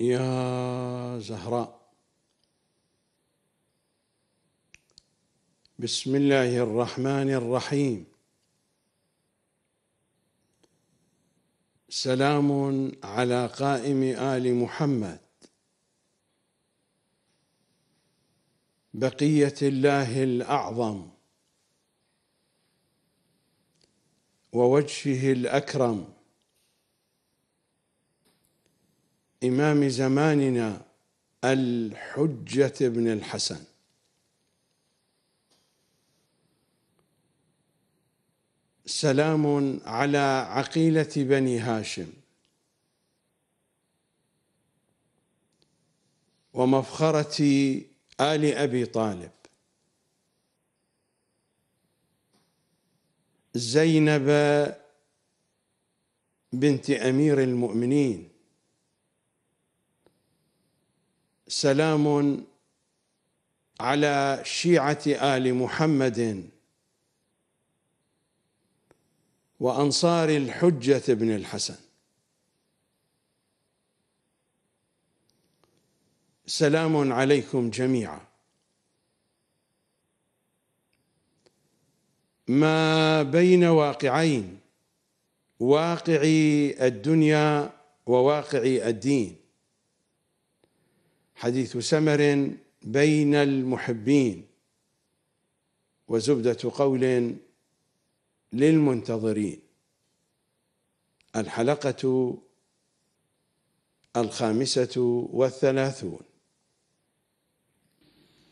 يا زهراء بسم الله الرحمن الرحيم سلام على قائم ال محمد بقيه الله الاعظم ووجهه الاكرم امام زماننا الحجه بن الحسن سلام على عقيله بني هاشم ومفخره آل أبي طالب زينب بنت أمير المؤمنين سلام على شيعة آل محمد وأنصار الحجة بن الحسن سلام عليكم جميعا ما بين واقعين واقع الدنيا وواقع الدين حديث سمر بين المحبين وزبدة قول للمنتظرين الحلقة الخامسة والثلاثون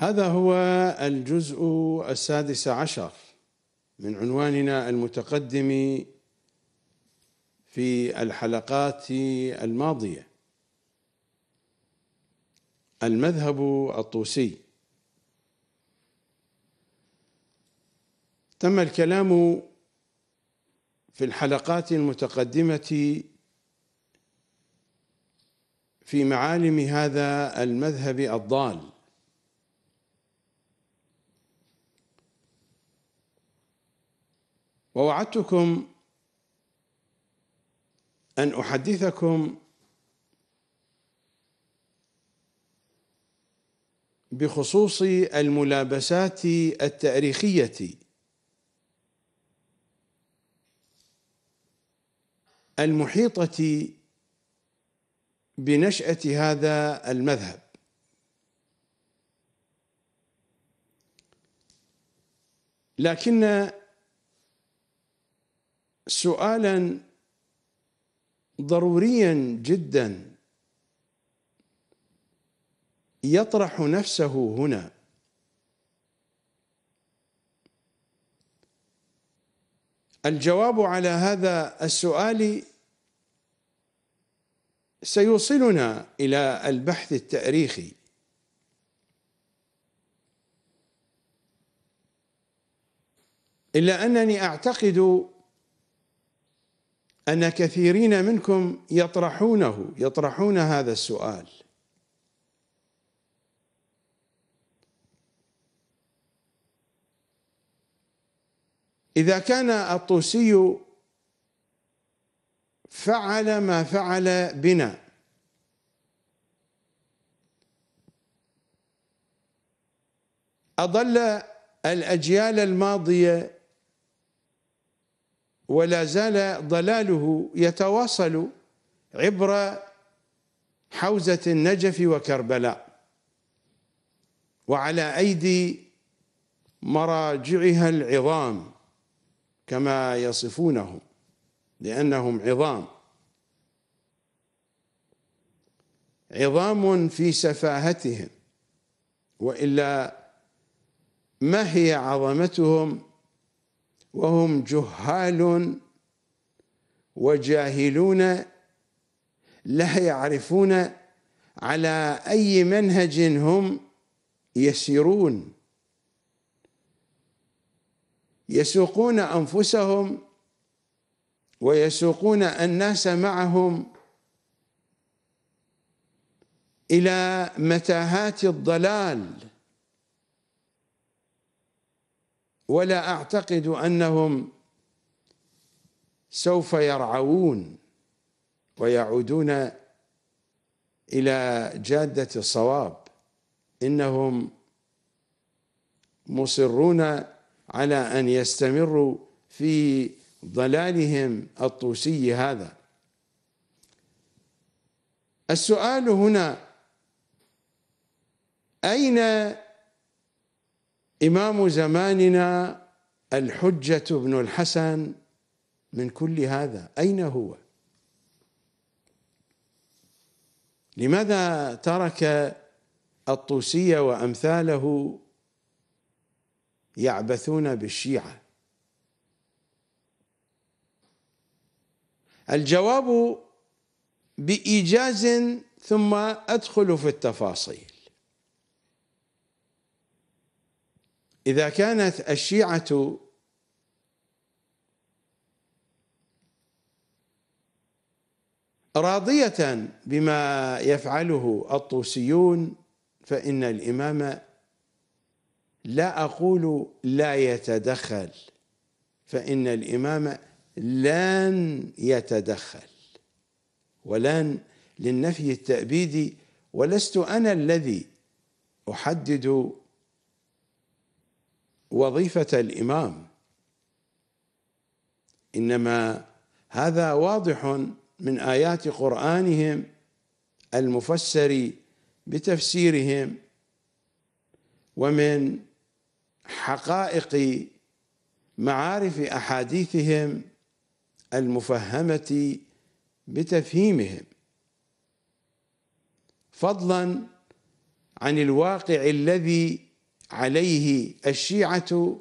هذا هو الجزء السادس عشر من عنواننا المتقدم في الحلقات الماضيه المذهب الطوسي تم الكلام في الحلقات المتقدمه في معالم هذا المذهب الضال ووعدتكم أن أحدثكم بخصوص الملابسات التاريخية المحيطة بنشأة هذا المذهب لكن سؤالا ضروريا جدا يطرح نفسه هنا الجواب على هذا السؤال سيوصلنا الى البحث التاريخي الا انني اعتقد أن كثيرين منكم يطرحونه يطرحون هذا السؤال إذا كان الطوسي فعل ما فعل بنا أضل الأجيال الماضية ولا زال ضلاله يتواصل عبر حوزة النجف وكربلاء وعلى أيدي مراجعها العظام كما يصفونهم لأنهم عظام عظام في سفاهتهم وإلا ما هي عظمتهم وهم جهال وجاهلون لا يعرفون على أي منهج هم يسيرون يسوقون أنفسهم ويسوقون الناس معهم إلى متاهات الضلال ولا أعتقد أنهم سوف يرعون ويعودون إلى جادة الصواب إنهم مصرون على أن يستمروا في ضلالهم الطوسي هذا السؤال هنا أين إمام زماننا الحجة بن الحسن من كل هذا أين هو؟ لماذا ترك الطوسية وأمثاله يعبثون بالشيعة الجواب بإيجاز ثم أدخل في التفاصيل إذا كانت الشيعة راضية بما يفعله الطوسيون فإن الإمام لا أقول لا يتدخل فإن الإمام لن يتدخل ولن للنفي التأبيدي ولست أنا الذي أحدد وظيفة الإمام إنما هذا واضح من آيات قرآنهم المفسر بتفسيرهم ومن حقائق معارف أحاديثهم المفهمة بتفهيمهم فضلا عن الواقع الذي عليه الشيعة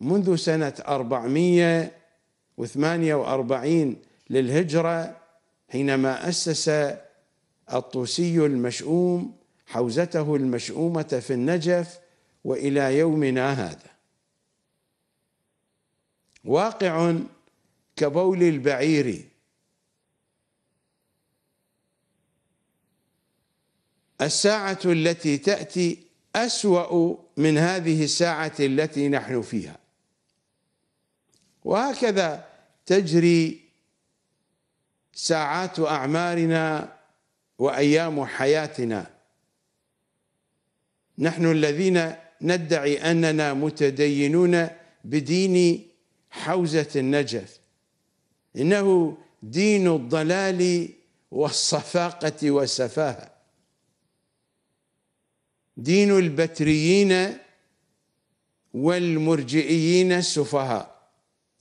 منذ سنة 448 للهجرة حينما أسس الطوسي المشؤوم حوزته المشؤومة في النجف وإلى يومنا هذا واقع كبول البعير الساعة التي تأتي أسوأ من هذه الساعة التي نحن فيها وهكذا تجري ساعات أعمارنا وأيام حياتنا نحن الذين ندعي أننا متدينون بدين حوزة النجف إنه دين الضلال والصفاقة والسفاهة دين البتريين والمرجئيين السفهاء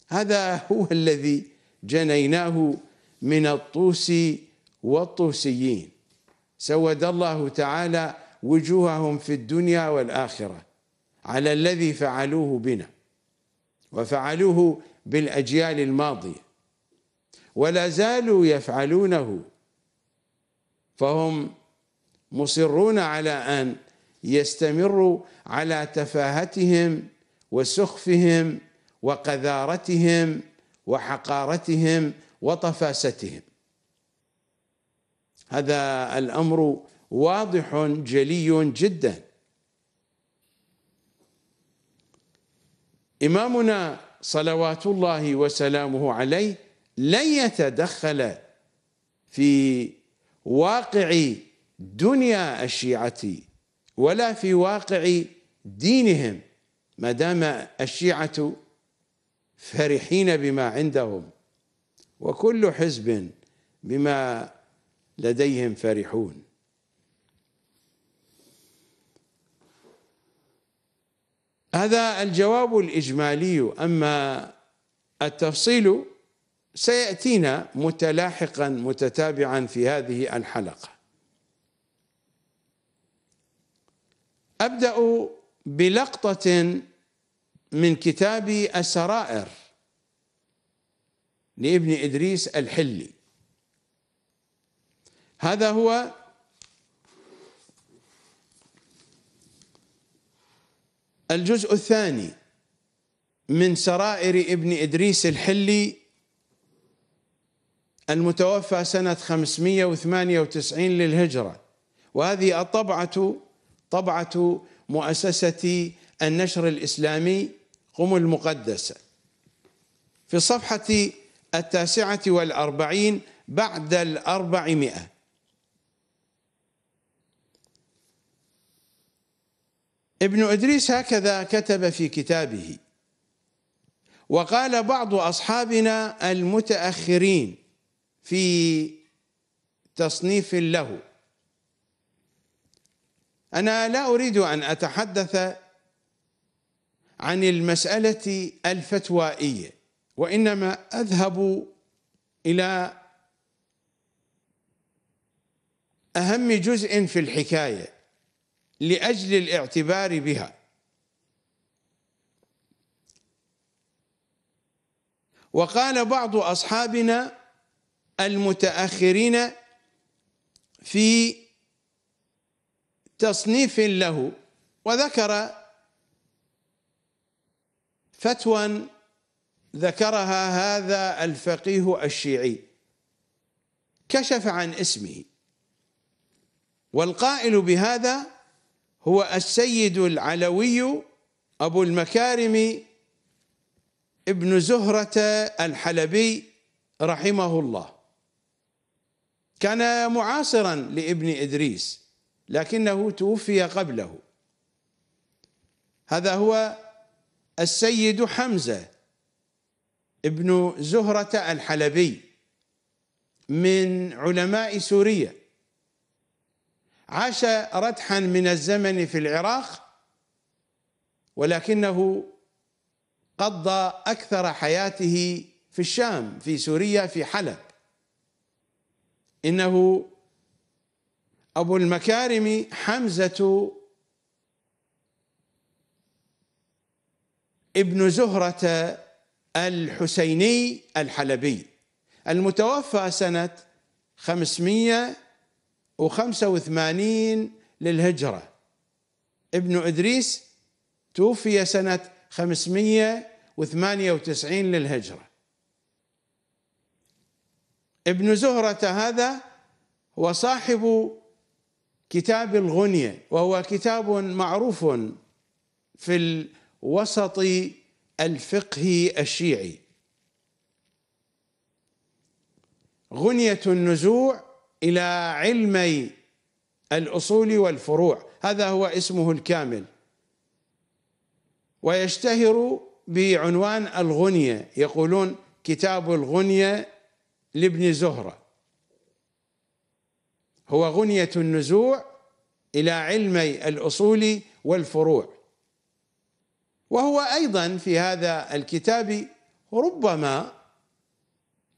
هذا هو الذي جنيناه من الطوس والطوسيين سود الله تعالى وجوههم في الدنيا والآخرة على الذي فعلوه بنا وفعلوه بالأجيال الماضية ولا زالوا يفعلونه فهم مصرون على أن يستمر على تفاهتهم وسخفهم وقذارتهم وحقارتهم وطفاستهم هذا الامر واضح جلي جدا امامنا صلوات الله وسلامه عليه لن يتدخل في واقع دنيا الشيعه ولا في واقع دينهم ما دام الشيعة فرحين بما عندهم وكل حزب بما لديهم فرحون هذا الجواب الإجمالي أما التفصيل سيأتينا متلاحقا متتابعا في هذه الحلقة ابدا بلقطه من كتاب السرائر لابن ادريس الحلي هذا هو الجزء الثاني من سرائر ابن ادريس الحلي المتوفى سنه 598 للهجره وهذه الطبعه طبعة مؤسسة النشر الإسلامي قم المقدسة في الصفحة التاسعة والأربعين بعد الأربعمائة ابن إدريس هكذا كتب في كتابه وقال بعض أصحابنا المتأخرين في تصنيف له أنا لا أريد أن أتحدث عن المسألة الفتوائية وإنما أذهب إلى أهم جزء في الحكاية لأجل الاعتبار بها وقال بعض أصحابنا المتأخرين في تصنيف له وذكر فتوى ذكرها هذا الفقيه الشيعي كشف عن اسمه والقائل بهذا هو السيد العلوي أبو المكارم ابن زهرة الحلبي رحمه الله كان معاصرا لابن إدريس لكنه توفي قبله هذا هو السيد حمزه ابن زهره الحلبي من علماء سوريا عاش ردحا من الزمن في العراق ولكنه قضى اكثر حياته في الشام في سوريا في حلب انه أبو المكارم حمزة ابن زهرة الحسيني الحلبي المتوفى سنة 585 للهجرة ابن إدريس توفي سنة 598 للهجرة ابن زهرة هذا هو صاحب كتاب الغنية وهو كتاب معروف في الوسط الفقهي الشيعي غنية النزوع إلى علمي الأصول والفروع هذا هو اسمه الكامل ويشتهر بعنوان الغنية يقولون كتاب الغنية لابن زهره هو غنية النزوع إلى علمي الأصول والفروع وهو أيضا في هذا الكتاب ربما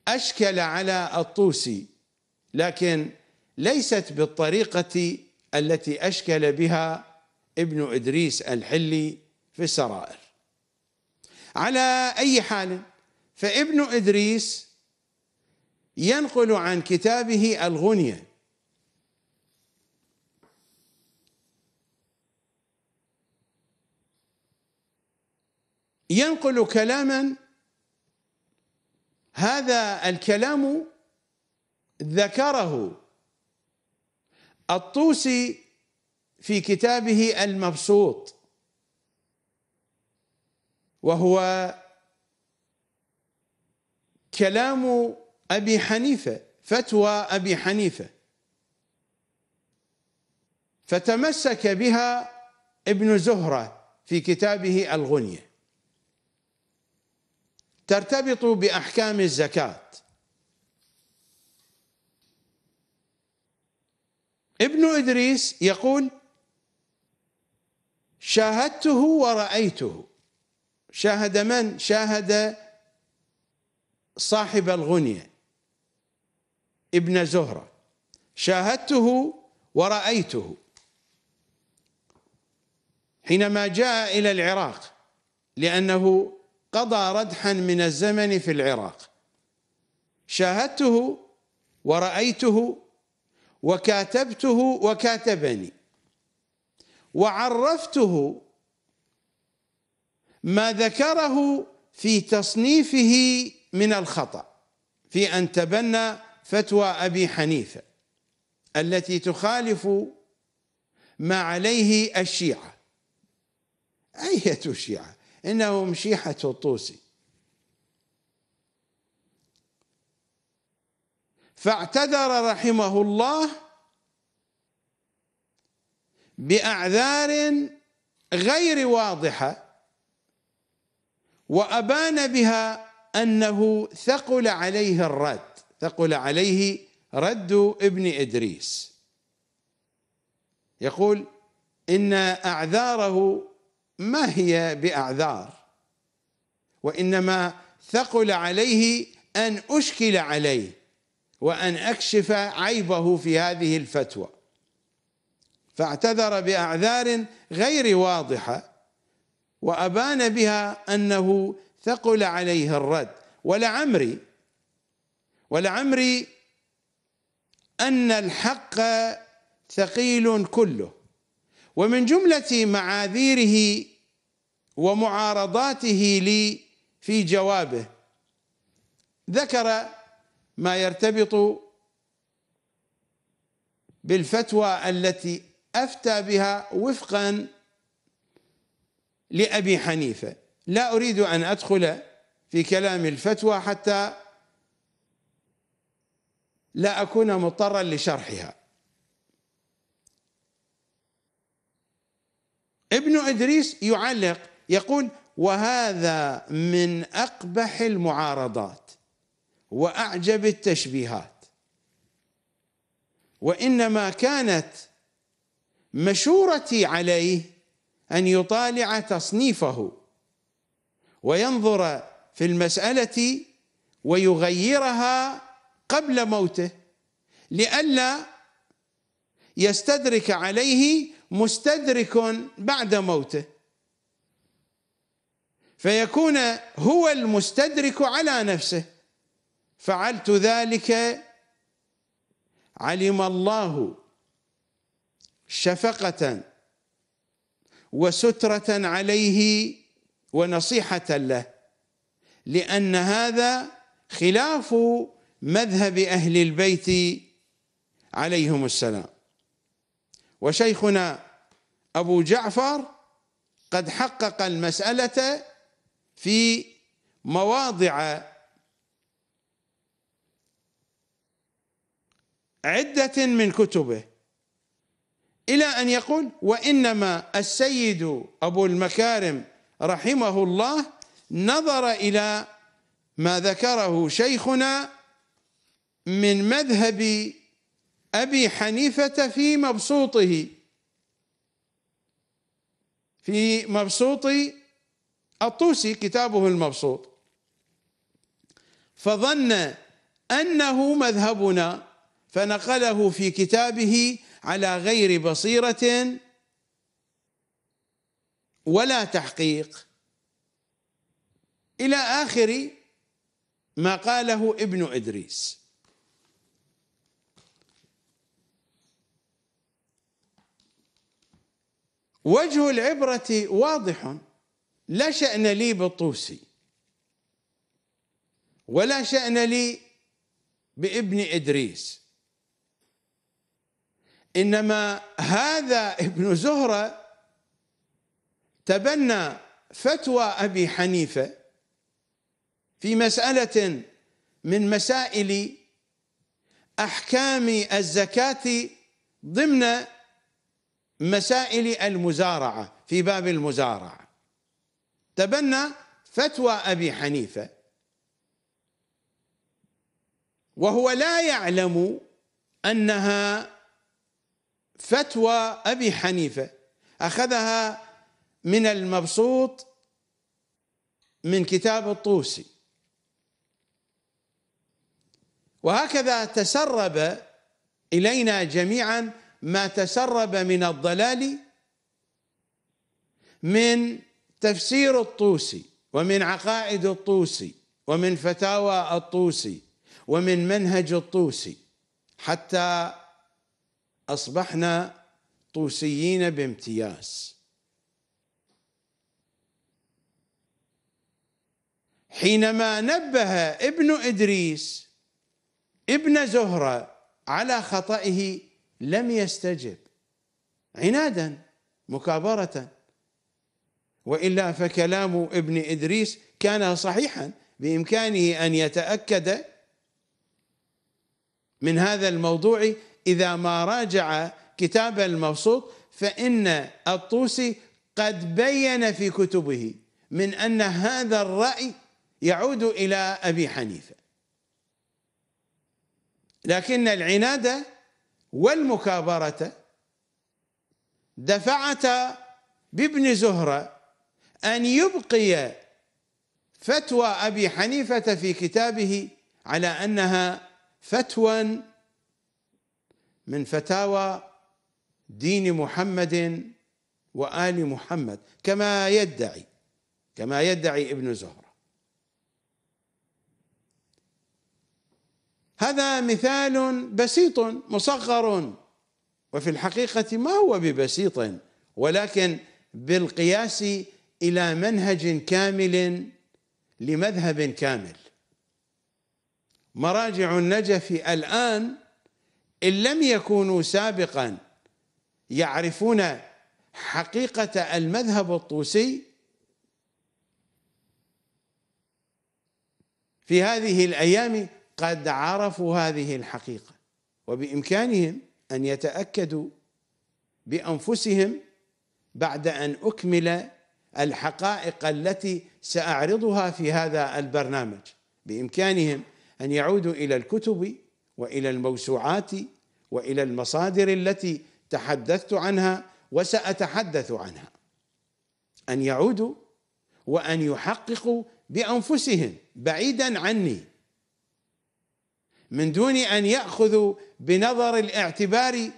أشكل على الطوسي لكن ليست بالطريقة التي أشكل بها ابن إدريس الحلي في السرائر على أي حال فابن إدريس ينقل عن كتابه الغنية ينقل كلاما هذا الكلام ذكره الطوسي في كتابه المبسوط وهو كلام ابي حنيفه فتوى ابي حنيفه فتمسك بها ابن زهره في كتابه الغنيه ترتبط باحكام الزكاه ابن ادريس يقول شاهدته ورايته شاهد من شاهد صاحب الغنيه ابن زهره شاهدته ورايته حينما جاء الى العراق لانه قضى ردحا من الزمن في العراق شاهدته ورأيته وكاتبته وكاتبني وعرفته ما ذكره في تصنيفه من الخطأ في أن تبنى فتوى أبي حنيفة التي تخالف ما عليه الشيعة أية شيعة إنه مشيحة الطوسي فاعتذر رحمه الله بأعذار غير واضحة وأبان بها أنه ثقل عليه الرد ثقل عليه رد ابن إدريس يقول إن أعذاره ما هي باعذار وانما ثقل عليه ان اشكل عليه وان اكشف عيبه في هذه الفتوى فاعتذر باعذار غير واضحه وابان بها انه ثقل عليه الرد ولعمري ولعمري ان الحق ثقيل كله ومن جمله معاذيره ومعارضاته لي في جوابه ذكر ما يرتبط بالفتوى التي افتى بها وفقا لابي حنيفه لا اريد ان ادخل في كلام الفتوى حتى لا اكون مضطرا لشرحها ابن ادريس يعلق يقول وهذا من أقبح المعارضات وأعجب التشبيهات وإنما كانت مشورتي عليه أن يطالع تصنيفه وينظر في المسألة ويغيرها قبل موته لئلا يستدرك عليه مستدرك بعد موته فيكون هو المستدرك على نفسه فعلت ذلك علم الله شفقة وسترة عليه ونصيحة له لأن هذا خلاف مذهب أهل البيت عليهم السلام وشيخنا أبو جعفر قد حقق المسألة في مواضع عدة من كتبه إلى أن يقول وإنما السيد أبو المكارم رحمه الله نظر إلى ما ذكره شيخنا من مذهب أبي حنيفة في مبسوطه في مبسوط الطوسي كتابه المبسوط فظن انه مذهبنا فنقله في كتابه على غير بصيره ولا تحقيق الى اخر ما قاله ابن ادريس وجه العبره واضح لا شأن لي بالطوسي ولا شأن لي بابن إدريس إنما هذا ابن زهرة تبنى فتوى أبي حنيفة في مسألة من مسائل أحكام الزكاة ضمن مسائل المزارعة في باب المزارعه تبنى فتوى ابي حنيفه وهو لا يعلم انها فتوى ابي حنيفه اخذها من المبسوط من كتاب الطوسي وهكذا تسرب الينا جميعا ما تسرب من الضلال من تفسير الطوسي ومن عقائد الطوسي ومن فتاوى الطوسي ومن منهج الطوسي حتى اصبحنا طوسيين بامتياز حينما نبه ابن ادريس ابن زهره على خطئه لم يستجب عنادا مكابره والا فكلام ابن ادريس كان صحيحا بامكانه ان يتاكد من هذا الموضوع اذا ما راجع كتاب المبسوط فان الطوسي قد بين في كتبه من ان هذا الراي يعود الى ابي حنيفه لكن العناد والمكابره دفعتا بابن زهره أن يبقي فتوى أبي حنيفة في كتابه على أنها فتوى من فتاوى دين محمد وآل محمد كما يدعي كما يدعي ابن زهرة هذا مثال بسيط مصغر وفي الحقيقة ما هو ببسيط ولكن بالقياس الى منهج كامل لمذهب كامل مراجع النجف الان ان لم يكونوا سابقا يعرفون حقيقه المذهب الطوسي في هذه الايام قد عرفوا هذه الحقيقه وبامكانهم ان يتاكدوا بانفسهم بعد ان اكمل الحقائق التي ساعرضها في هذا البرنامج بامكانهم ان يعودوا الى الكتب والى الموسوعات والى المصادر التي تحدثت عنها وساتحدث عنها ان يعودوا وان يحققوا بانفسهم بعيدا عني من دون ان ياخذوا بنظر الاعتبار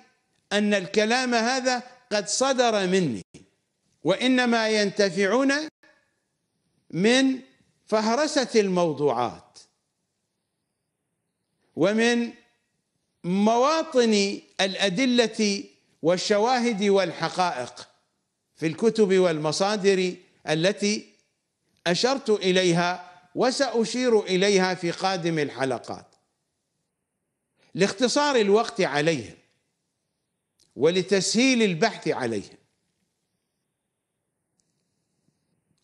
ان الكلام هذا قد صدر مني وانما ينتفعون من فهرسه الموضوعات ومن مواطن الادله والشواهد والحقائق في الكتب والمصادر التي اشرت اليها وساشير اليها في قادم الحلقات لاختصار الوقت عليهم ولتسهيل البحث عليهم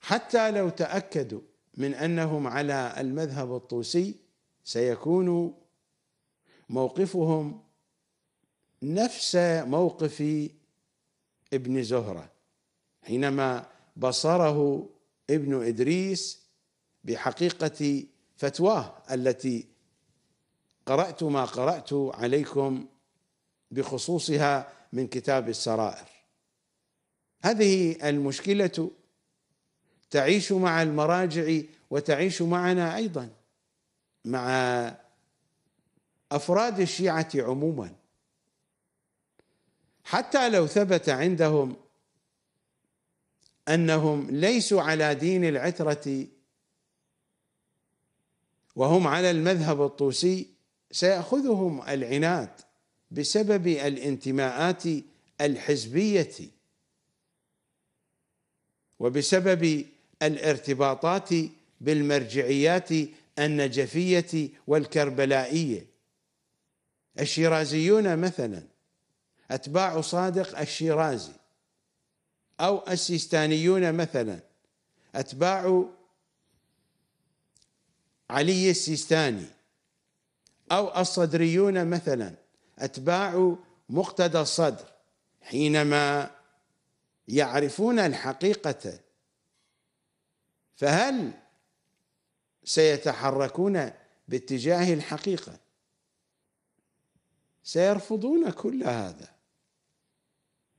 حتى لو تأكدوا من أنهم على المذهب الطوسي سيكون موقفهم نفس موقف ابن زهرة حينما بصره ابن إدريس بحقيقة فتواه التي قرأت ما قرأت عليكم بخصوصها من كتاب السرائر هذه المشكلة تعيش مع المراجع وتعيش معنا ايضا مع افراد الشيعه عموما حتى لو ثبت عندهم انهم ليسوا على دين العتره وهم على المذهب الطوسي سياخذهم العناد بسبب الانتماءات الحزبيه وبسبب الارتباطات بالمرجعيات النجفية والكربلائية الشيرازيون مثلا أتباع صادق الشيرازي أو السيستانيون مثلا أتباع علي السيستاني أو الصدريون مثلا أتباع مقتدى الصدر حينما يعرفون الحقيقة فهل سيتحركون باتجاه الحقيقه سيرفضون كل هذا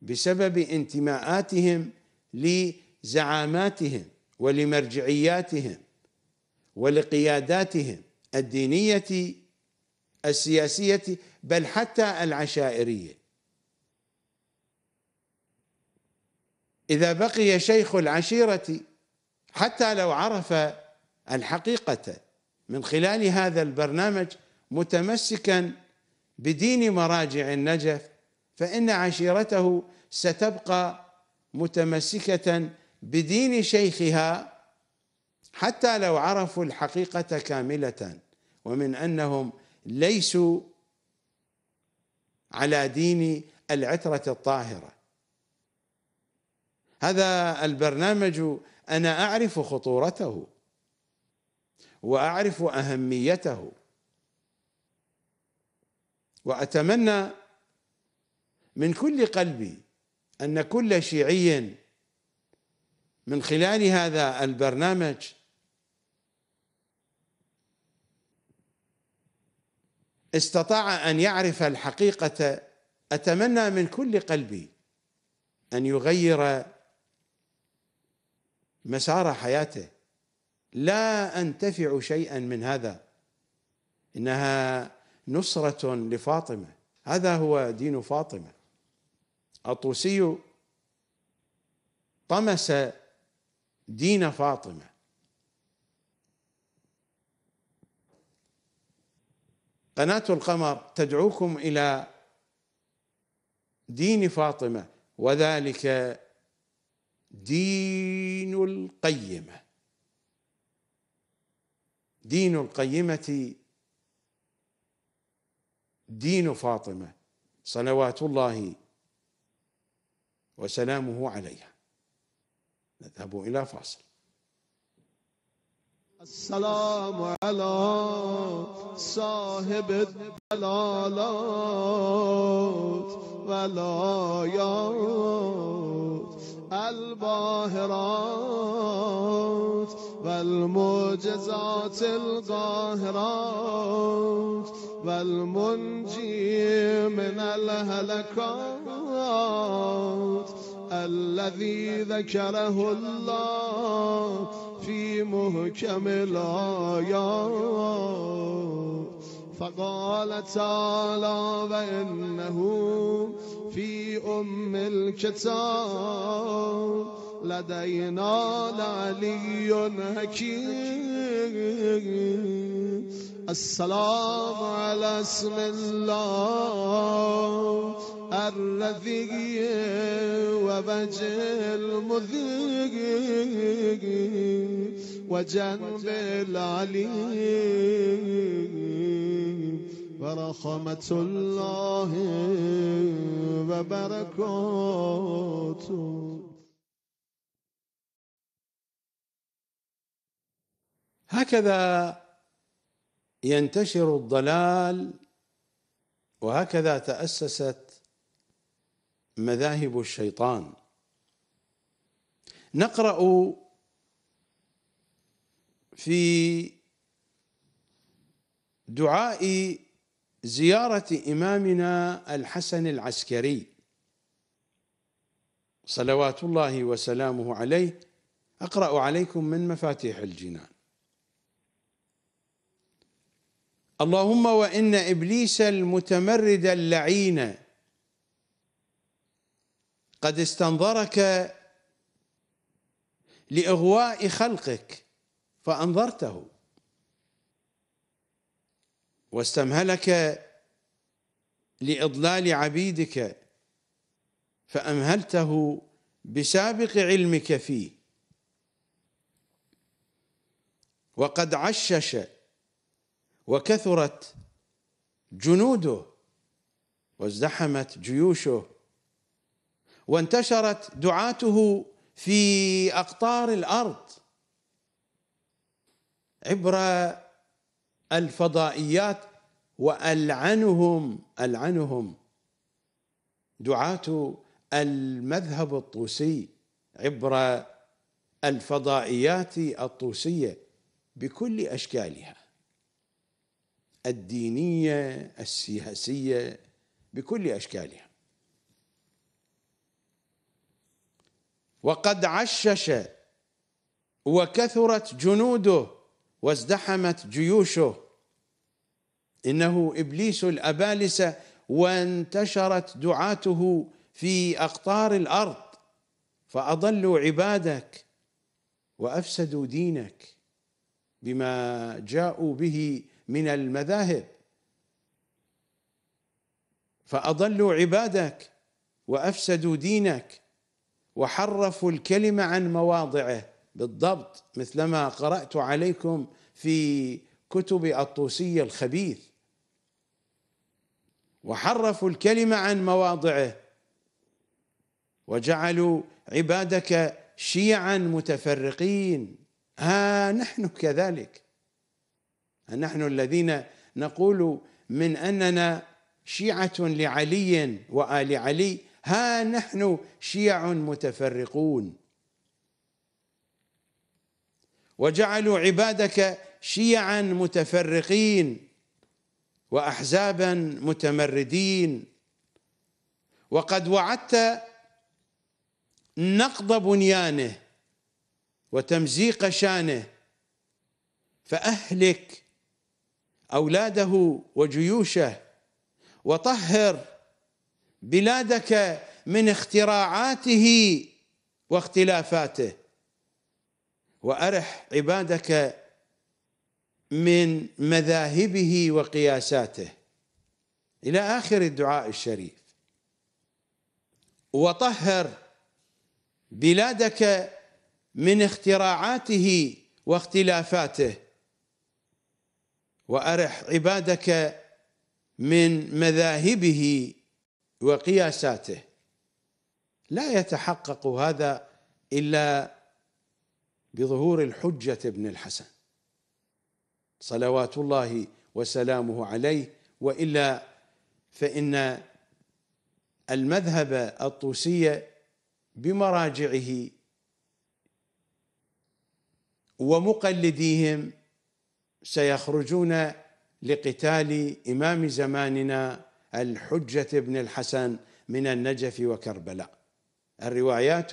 بسبب انتماءاتهم لزعاماتهم ولمرجعياتهم ولقياداتهم الدينيه السياسيه بل حتى العشائريه اذا بقي شيخ العشيره حتى لو عرف الحقيقة من خلال هذا البرنامج متمسكا بدين مراجع النجف فإن عشيرته ستبقى متمسكة بدين شيخها حتى لو عرفوا الحقيقة كاملة ومن أنهم ليسوا على دين العترة الطاهرة هذا البرنامج انا اعرف خطورته واعرف اهميته واتمنى من كل قلبي ان كل شيعي من خلال هذا البرنامج استطاع ان يعرف الحقيقه اتمنى من كل قلبي ان يغير مسار حياته لا أنتفع شيئا من هذا إنها نصرة لفاطمة هذا هو دين فاطمة الطوسي طمس دين فاطمه قناة القمر تدعوكم إلى دين فاطمة وذلك دين القيمه دين القيمه دين فاطمه صلوات الله وسلامه عليها نذهب الى فاصل السلام على صاحب الدلالات ولا الباهرات والمعجزات القاهرات والمنجي من الهلكات الذي ذكره الله في محكم الآيات فقال تعالى وإنه في أم الكتاب لدينا لعلي حكيم السلام على اسم الله الذي وبجه المذيق وجنب العلي ورحمة الله وبركاته هكذا ينتشر الضلال وهكذا تأسست مذاهب الشيطان نقرأ في دعاء زيارة إمامنا الحسن العسكري صلوات الله وسلامه عليه أقرأ عليكم من مفاتيح الجنان اللهم وان ابليس المتمرد اللعين قد استنظرك لاغواء خلقك فانظرته واستمهلك لاضلال عبيدك فامهلته بسابق علمك فيه وقد عشش وكثرت جنوده وازدحمت جيوشه وانتشرت دعاته في اقطار الارض عبر الفضائيات والعنهم العنهم دعاة المذهب الطوسي عبر الفضائيات الطوسيه بكل اشكالها الدينيه السياسيه بكل اشكالها وقد عشش وكثرت جنوده وازدحمت جيوشه انه ابليس الابالسه وانتشرت دعاته في اقطار الارض فاضلوا عبادك وافسدوا دينك بما جاءوا به من المذاهب فأضلوا عبادك وأفسدوا دينك وحرفوا الكلمة عن مواضعه بالضبط مثلما قرأت عليكم في كتب الطوسي الخبيث وحرفوا الكلمة عن مواضعه وجعلوا عبادك شيعا متفرقين ها نحن كذلك نحن الذين نقول من اننا شيعه لعلي وال علي ها نحن شيع متفرقون وجعلوا عبادك شيعا متفرقين واحزابا متمردين وقد وعدت نقض بنيانه وتمزيق شانه فاهلك اولاده وجيوشه وطهر بلادك من اختراعاته واختلافاته وارح عبادك من مذاهبه وقياساته الى اخر الدعاء الشريف وطهر بلادك من اختراعاته واختلافاته وارح عبادك من مذاهبه وقياساته لا يتحقق هذا الا بظهور الحجه ابن الحسن صلوات الله وسلامه عليه والا فان المذهب الطوسي بمراجعه ومقلديهم سيخرجون لقتال إمام زماننا الحجة بن الحسن من النجف وكربلاء الروايات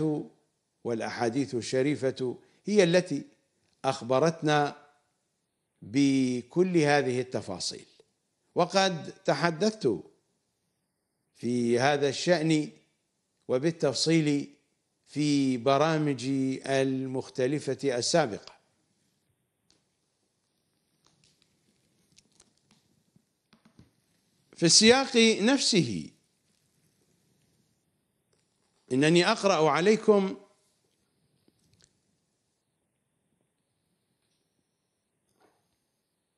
والأحاديث الشريفة هي التي أخبرتنا بكل هذه التفاصيل وقد تحدثت في هذا الشأن وبالتفصيل في برامجي المختلفة السابقة في السياق نفسه انني اقرا عليكم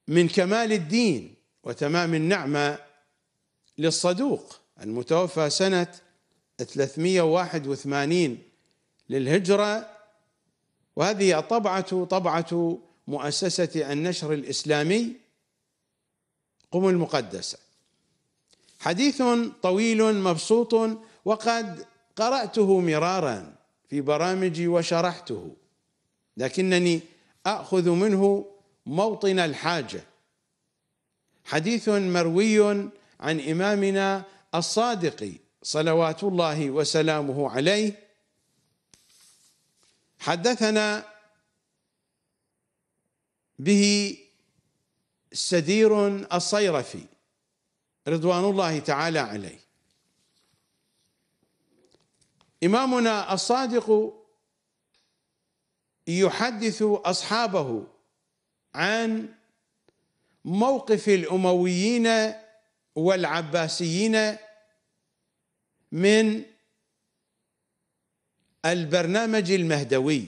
من كمال الدين وتمام النعمه للصدوق المتوفى سنه 381 للهجره وهذه طبعه طبعه مؤسسه النشر الاسلامي قم المقدسه حديث طويل مبسوط وقد قراته مرارا في برامجي وشرحته لكنني اخذ منه موطن الحاجه حديث مروي عن امامنا الصادق صلوات الله وسلامه عليه حدثنا به سدير الصيرفي رضوان الله تعالى عليه إمامنا الصادق يحدث أصحابه عن موقف الأمويين والعباسيين من البرنامج المهدوي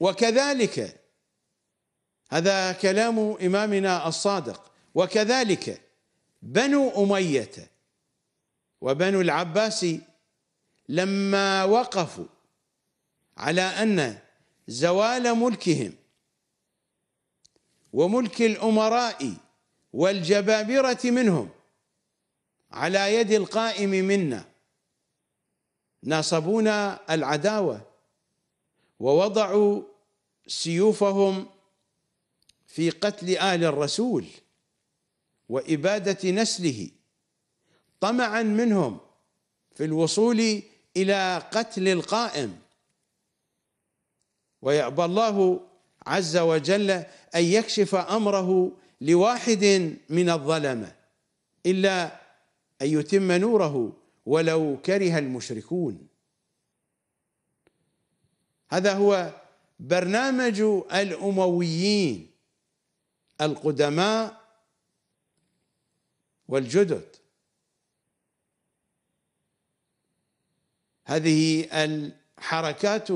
وكذلك هذا كلام إمامنا الصادق وكذلك بنو أمية وبنو العباس لما وقفوا على أن زوال ملكهم وملك الأمراء والجبابرة منهم على يد القائم منا ناصبونا العداوة ووضعوا سيوفهم في قتل آل الرسول وإبادة نسله طمعا منهم في الوصول إلى قتل القائم ويأبى الله عز وجل أن يكشف أمره لواحد من الظلمة إلا أن يتم نوره ولو كره المشركون هذا هو برنامج الأمويين القدماء والجدد هذه الحركات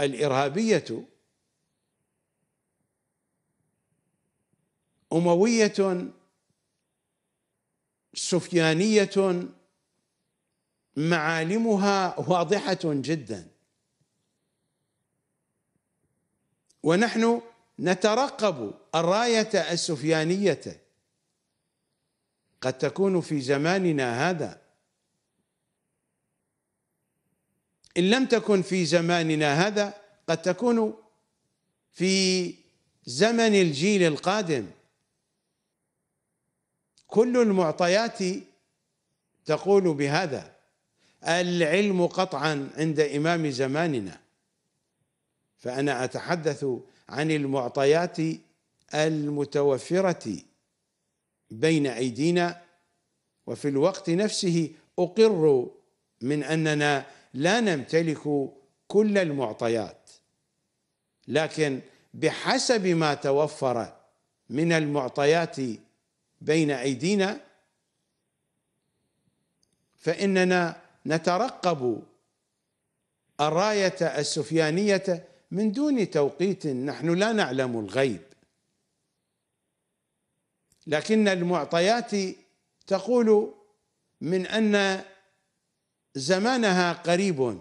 الارهابيه امويه سفيانيه معالمها واضحه جدا ونحن نترقب الراية السفيانية قد تكون في زماننا هذا إن لم تكن في زماننا هذا قد تكون في زمن الجيل القادم كل المعطيات تقول بهذا العلم قطعا عند إمام زماننا فأنا أتحدث عن المعطيات المتوفرة بين أيدينا وفي الوقت نفسه أقر من أننا لا نمتلك كل المعطيات لكن بحسب ما توفر من المعطيات بين أيدينا فإننا نترقب الراية السفيانية من دون توقيت نحن لا نعلم الغيب لكن المعطيات تقول من ان زمانها قريب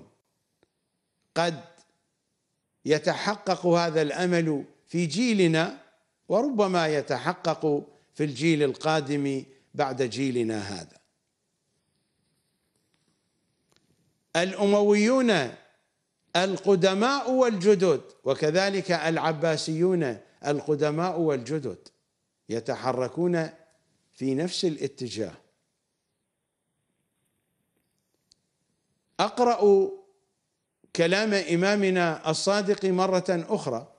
قد يتحقق هذا الامل في جيلنا وربما يتحقق في الجيل القادم بعد جيلنا هذا الامويون القدماء والجدد وكذلك العباسيون القدماء والجدد يتحركون في نفس الاتجاه اقرا كلام امامنا الصادق مره اخرى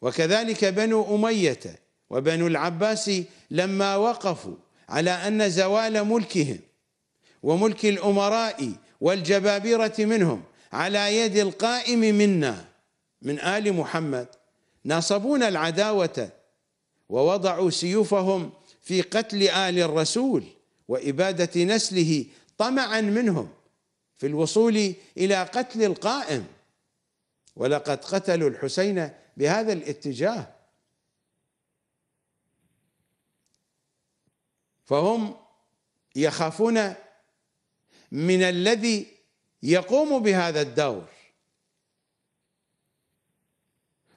وكذلك بنو اميه وبنو العباس لما وقفوا على ان زوال ملكهم وملك الامراء والجبابره منهم على يد القائم منا من ال محمد ناصبون العداوه ووضعوا سيوفهم في قتل آل الرسول وإبادة نسله طمعا منهم في الوصول إلى قتل القائم ولقد قتلوا الحسين بهذا الاتجاه فهم يخافون من الذي يقوم بهذا الدور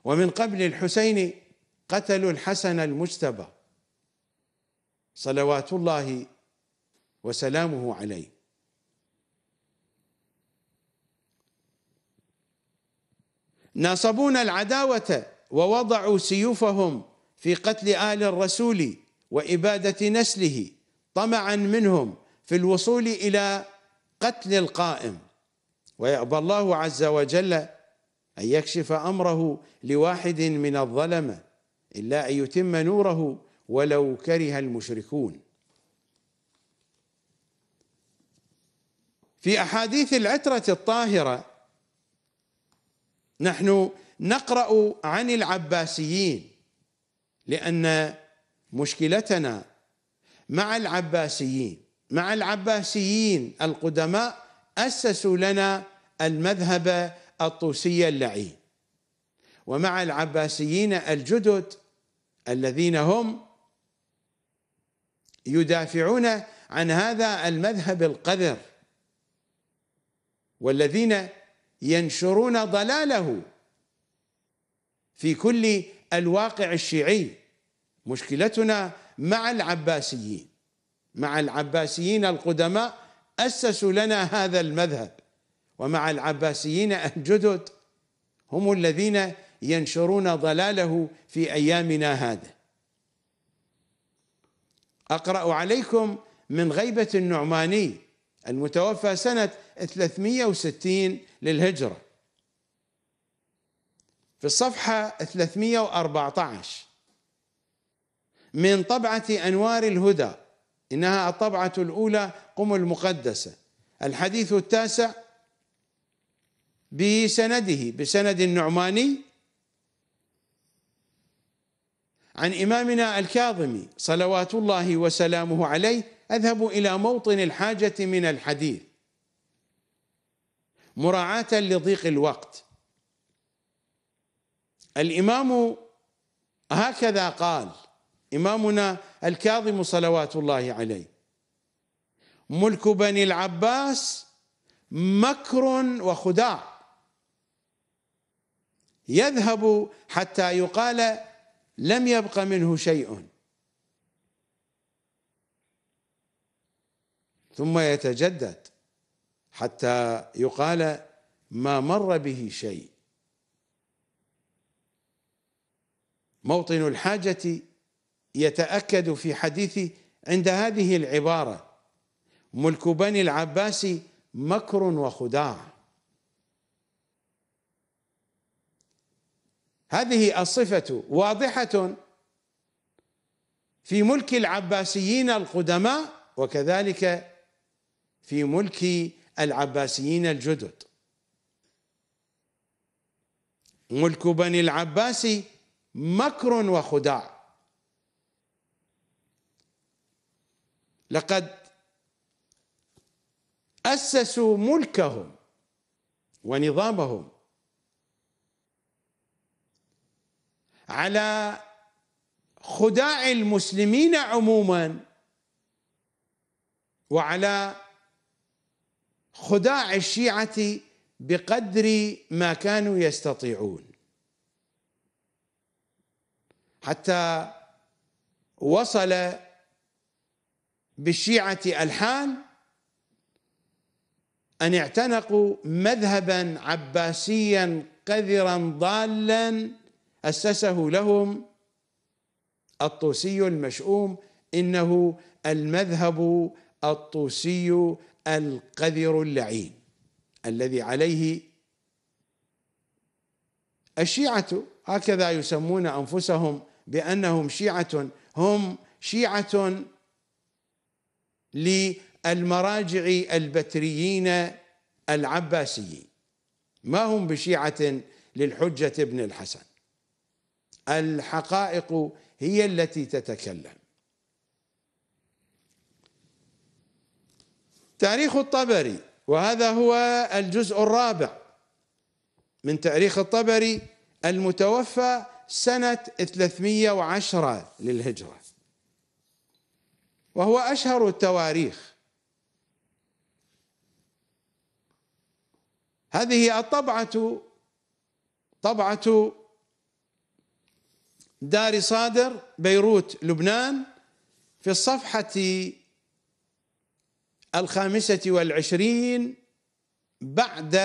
ومن قبل الحسين قتلوا الحسن المجتبى صلوات الله وسلامه عليه ناصبون العداوه ووضعوا سيوفهم في قتل ال الرسول واباده نسله طمعا منهم في الوصول الى قتل القائم ويأبى الله عز وجل أن يكشف أمره لواحد من الظلمة إلا أن يتم نوره ولو كره المشركون في أحاديث العترة الطاهرة نحن نقرأ عن العباسيين لأن مشكلتنا مع العباسيين مع العباسيين القدماء أسسوا لنا المذهب الطوسي اللعين ومع العباسيين الجدد الذين هم يدافعون عن هذا المذهب القذر والذين ينشرون ضلاله في كل الواقع الشيعي مشكلتنا مع العباسيين مع العباسيين القدماء اسسوا لنا هذا المذهب ومع العباسيين الجدد هم الذين ينشرون ضلاله في ايامنا هذا اقرا عليكم من غيبه النعماني المتوفى سنه 360 للهجره في الصفحه 314 من طبعه انوار الهدى انها الطبعه الاولى قم المقدسه الحديث التاسع بسنده بسند النعماني عن إمامنا الكاظمي صلوات الله وسلامه عليه أذهب إلى موطن الحاجة من الحديث مراعاة لضيق الوقت الإمام هكذا قال إمامنا الكاظم صلوات الله عليه ملك بني العباس مكر وخداع يذهب حتى يقال لم يبق منه شيء ثم يتجدد حتى يقال ما مر به شيء موطن الحاجة يتأكد في حديثي عند هذه العبارة ملك بني العباس مكر وخداع هذه الصفة واضحة في ملك العباسيين القدماء وكذلك في ملك العباسيين الجدد ملك بني العباس مكر وخداع لقد أسسوا ملكهم ونظامهم على خداع المسلمين عموما وعلى خداع الشيعة بقدر ما كانوا يستطيعون حتى وصل بالشيعة الحال أن اعتنقوا مذهبا عباسيا قذرا ضالا أسسه لهم الطوسي المشؤوم إنه المذهب الطوسي القذر اللعين الذي عليه الشيعة هكذا يسمون أنفسهم بأنهم شيعة هم شيعة للمراجع البتريين العباسيين ما هم بشيعة للحجة بن الحسن الحقائق هي التي تتكلم تاريخ الطبري وهذا هو الجزء الرابع من تاريخ الطبري المتوفى سنة 310 للهجرة وهو أشهر التواريخ هذه الطبعة طبعة دار صادر بيروت لبنان في الصفحة الخامسة والعشرين بعد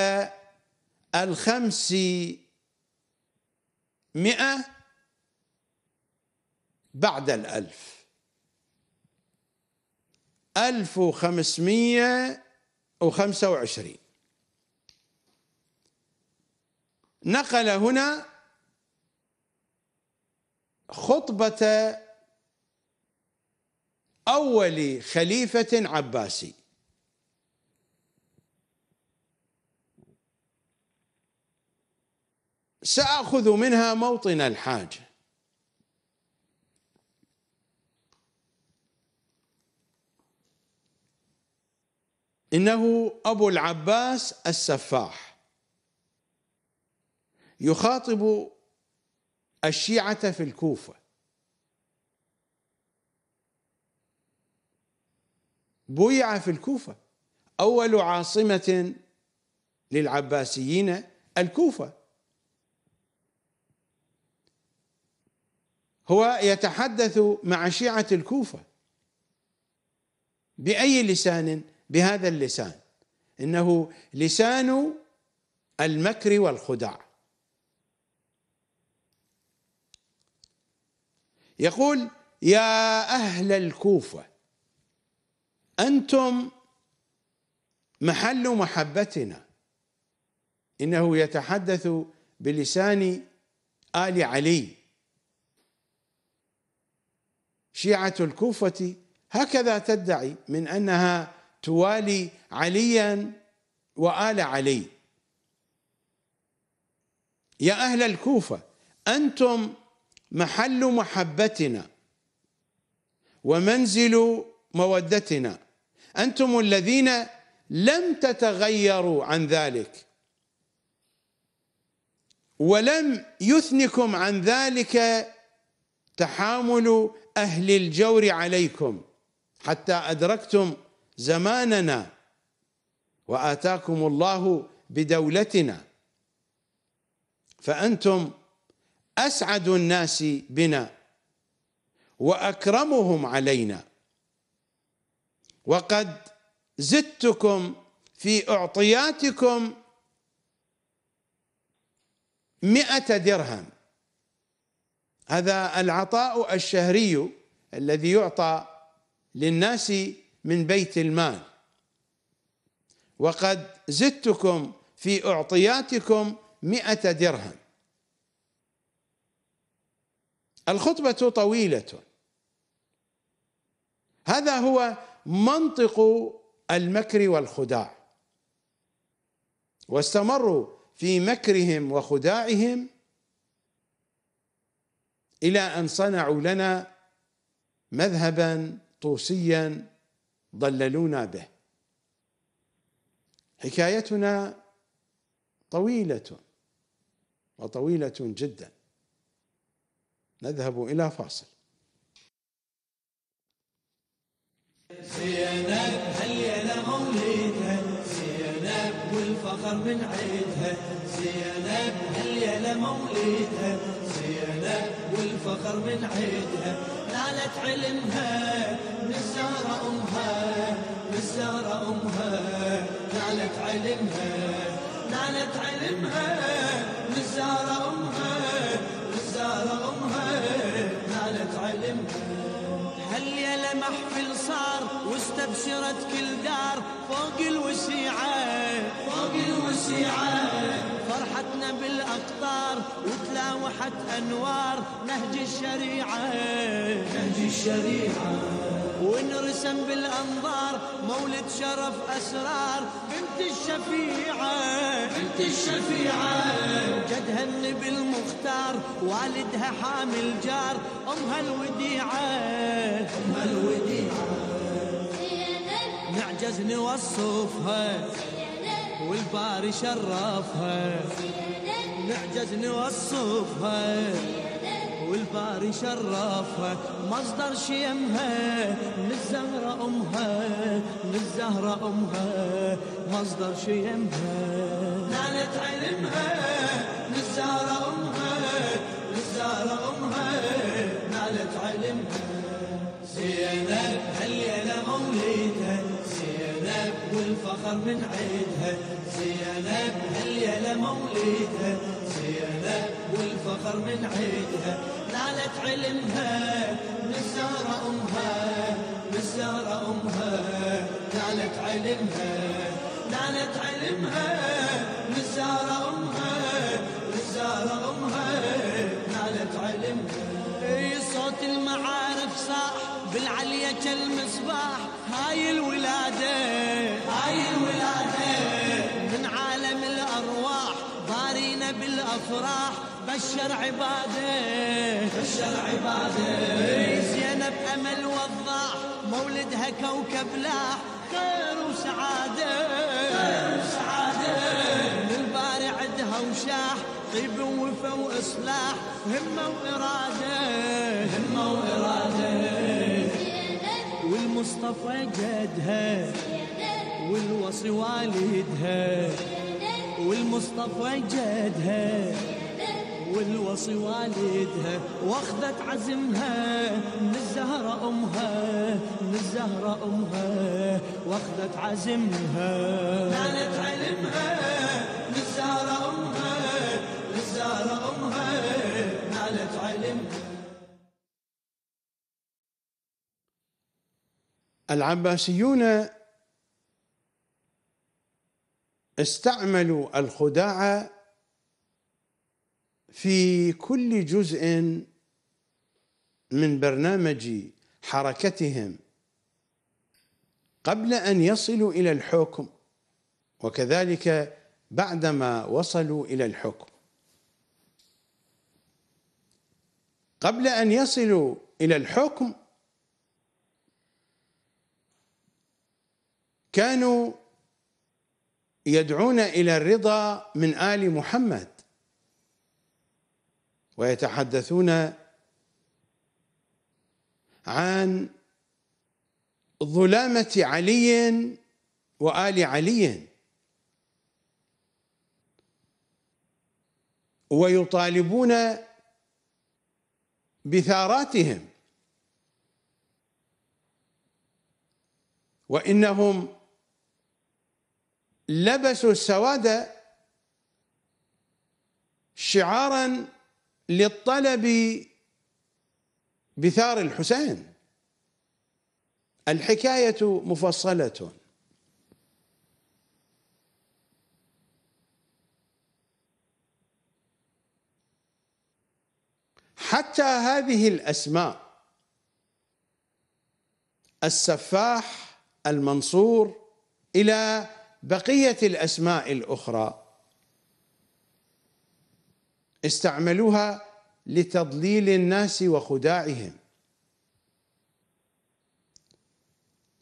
الخمس مئة بعد الألف ألف وخمسمية وخمسة وعشرين نقل هنا خطبة أول خليفة عباسي سأخذ منها موطن الحاجة إنه أبو العباس السفاح يخاطب الشيعة في الكوفة بويع في الكوفة أول عاصمة للعباسيين الكوفة هو يتحدث مع شيعة الكوفة بأي لسان بهذا اللسان إنه لسان المكر والخداع يقول يا أهل الكوفة أنتم محل محبتنا إنه يتحدث بلسان آل علي شيعة الكوفة هكذا تدعي من أنها توالي عليا وآل علي يا أهل الكوفة أنتم محل محبتنا ومنزل مودتنا انتم الذين لم تتغيروا عن ذلك ولم يثنكم عن ذلك تحامل اهل الجور عليكم حتى ادركتم زماننا واتاكم الله بدولتنا فانتم اسعد الناس بنا واكرمهم علينا وقد زدتكم في اعطياتكم مئة درهم هذا العطاء الشهري الذي يعطى للناس من بيت المال وقد زدتكم في اعطياتكم مئة درهم الخطبة طويلة هذا هو منطق المكر والخداع واستمروا في مكرهم وخداعهم إلى أن صنعوا لنا مذهبا طوسيا ضللونا به حكايتنا طويلة وطويلة جداً نذهب إلى فاصل زينب هيا مولدها زينب والفخر من عيدها زينب هيا مولدها زينب والفخر من عيدها نالت علمها من أمها من أمها نالت علمها نالت علمها من أمها هالليلة محفل صار واستبشرت كل دار فوق الوسيعة فوق الوسيعة فرحتنا بالأقطار وتلاوحت أنوار نهج الشريعة نهج الشريعة ونرسم بالأنظار مولد شرف أسرار بنت الشفيعة بنت الشفيعة جدها النبي المختار والدها حامل جار امها الوديعة امها الوديعة نعجز نوصفها والباري شرفها نعجز نوصفها والباري شرفها مصدر شيمها من الزهرة أمها من الزهرة أمها مصدر شيمها نالت علمها من الزهرة أمها من الزهرة أمها نالت علمها زينب هالليلة مولدها زينب والفخر من عيدها زينب هالليلة مولدها زينب والفخر من عيدها طلالت علمها من أمها من أمها طلالت علمها طلالت علمها من أمها من أمها طلالت علمها صوت المعارف صاح بالعلية كالمصباح هاي الولادة هاي الولادة من عالم الأرواح بارينا بالأفراح بشر عباده بشر عباده زينب امل وضاح مولدها كوكب لاح خير وسعاده خير وسعاده للبارع عندها وشاح طيب ووفا واصلاح همه واراده همه واراده والمصطفى جدها والوصي والدها والمصطفى جدها والوصي والدها واخذت عزمها من الزهرة أمها من الزهرة أمها واخذت عزمها كانت علمها من الزهرة أمها من الزهرة أمها نالت علمها العباسيون استعملوا الخداع في كل جزء من برنامج حركتهم قبل ان يصلوا الى الحكم وكذلك بعدما وصلوا الى الحكم قبل ان يصلوا الى الحكم كانوا يدعون الى الرضا من ال محمد ويتحدثون عن ظلامة علي وآل علي ويطالبون بثاراتهم وإنهم لبسوا السواد شعارا للطلب بثار الحسين الحكاية مفصلة حتى هذه الأسماء السفاح المنصور إلى بقية الأسماء الأخرى استعملوها لتضليل الناس وخداعهم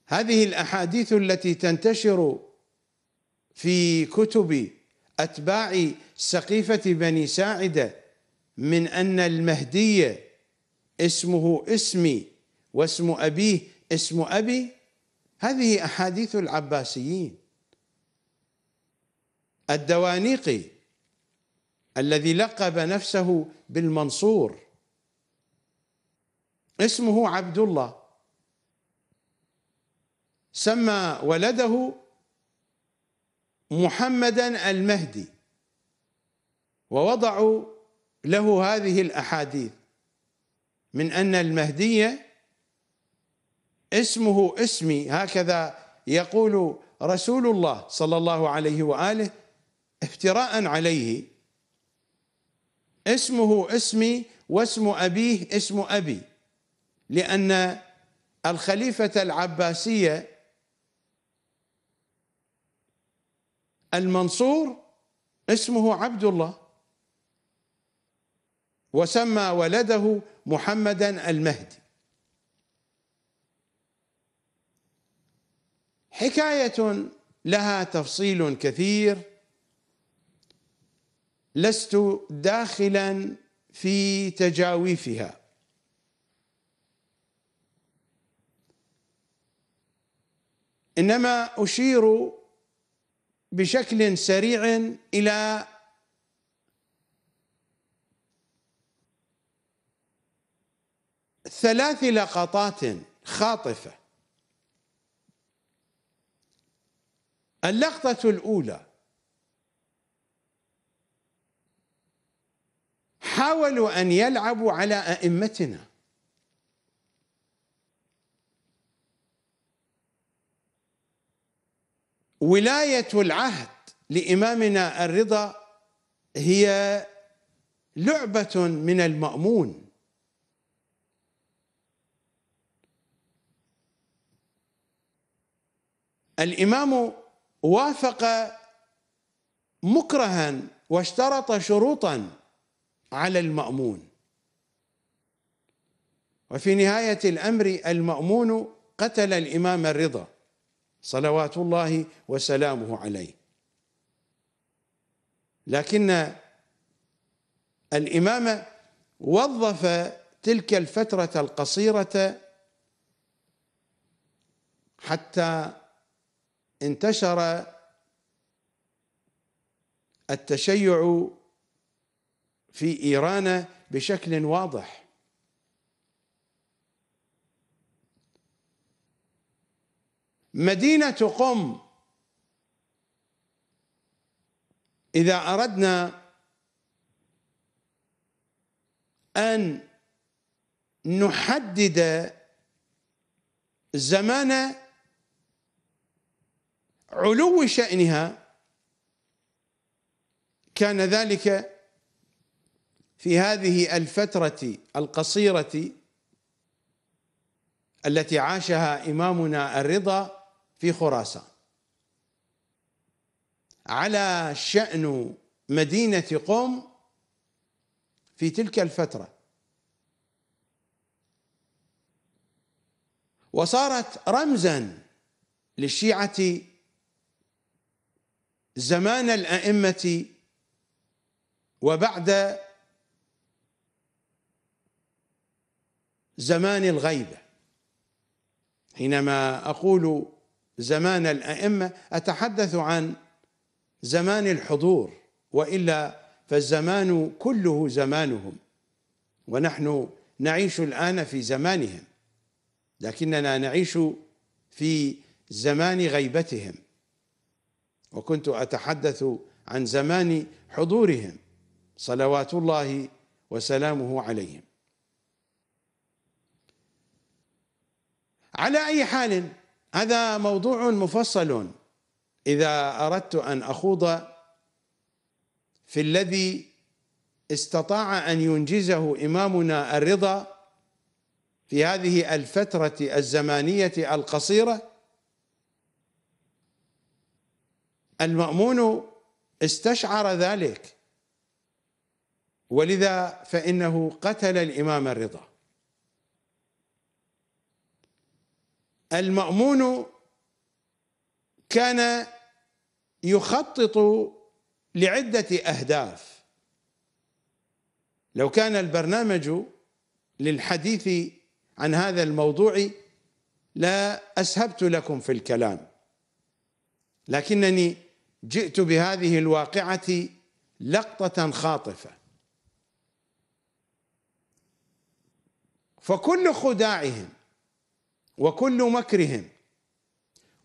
هذه الاحاديث التي تنتشر في كتب اتباع سقيفه بني ساعده من ان المهدي اسمه اسمي واسم ابيه اسم ابي هذه احاديث العباسيين الدوانيقي الذي لقب نفسه بالمنصور اسمه عبد الله سمى ولده محمدا المهدي ووضعوا له هذه الاحاديث من ان المهدي اسمه اسمي هكذا يقول رسول الله صلى الله عليه واله افتراء عليه اسمه اسمي واسم أبيه اسم أبي لأن الخليفة العباسية المنصور اسمه عبد الله وسمى ولده محمدا المهدي حكايه لها تفصيل كثير لست داخلا في تجاويفها انما اشير بشكل سريع الى ثلاث لقطات خاطفه اللقطه الاولى حاولوا أن يلعبوا على أئمتنا ولاية العهد لإمامنا الرضا هي لعبة من المأمون الإمام وافق مكرها واشترط شروطا على المأمون وفي نهاية الأمر المأمون قتل الإمام الرضا صلوات الله وسلامه عليه لكن الإمام وظف تلك الفترة القصيرة حتى انتشر التشيع في ايران بشكل واضح مدينه قم اذا اردنا ان نحدد زمان علو شأنها كان ذلك في هذه الفترة القصيرة التي عاشها إمامنا الرضا في خراسان على شأن مدينة قوم في تلك الفترة وصارت رمزا للشيعة زمان الأئمة وبعد زمان الغيبة حينما أقول زمان الأئمة أتحدث عن زمان الحضور وإلا فالزمان كله زمانهم ونحن نعيش الآن في زمانهم لكننا نعيش في زمان غيبتهم وكنت أتحدث عن زمان حضورهم صلوات الله وسلامه عليهم على أي حال هذا موضوع مفصل إذا أردت أن أخوض في الذي استطاع أن ينجزه إمامنا الرضا في هذه الفترة الزمانية القصيرة المأمون استشعر ذلك ولذا فإنه قتل الإمام الرضا المأمون كان يخطط لعدة أهداف لو كان البرنامج للحديث عن هذا الموضوع لا أسهبت لكم في الكلام لكنني جئت بهذه الواقعة لقطة خاطفة فكل خداعهم وكل مكرهم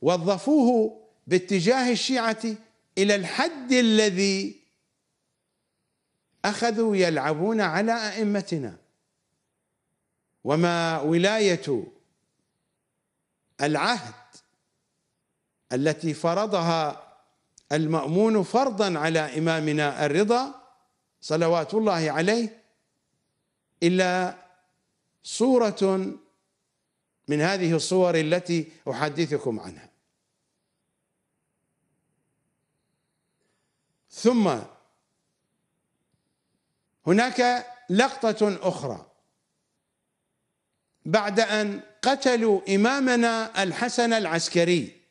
وظفوه باتجاه الشيعة إلى الحد الذي أخذوا يلعبون على أئمتنا وما ولاية العهد التي فرضها المأمون فرضا على إمامنا الرضا صلوات الله عليه إلا صورة من هذه الصور التي أحدثكم عنها ثم هناك لقطة أخرى بعد أن قتلوا إمامنا الحسن العسكري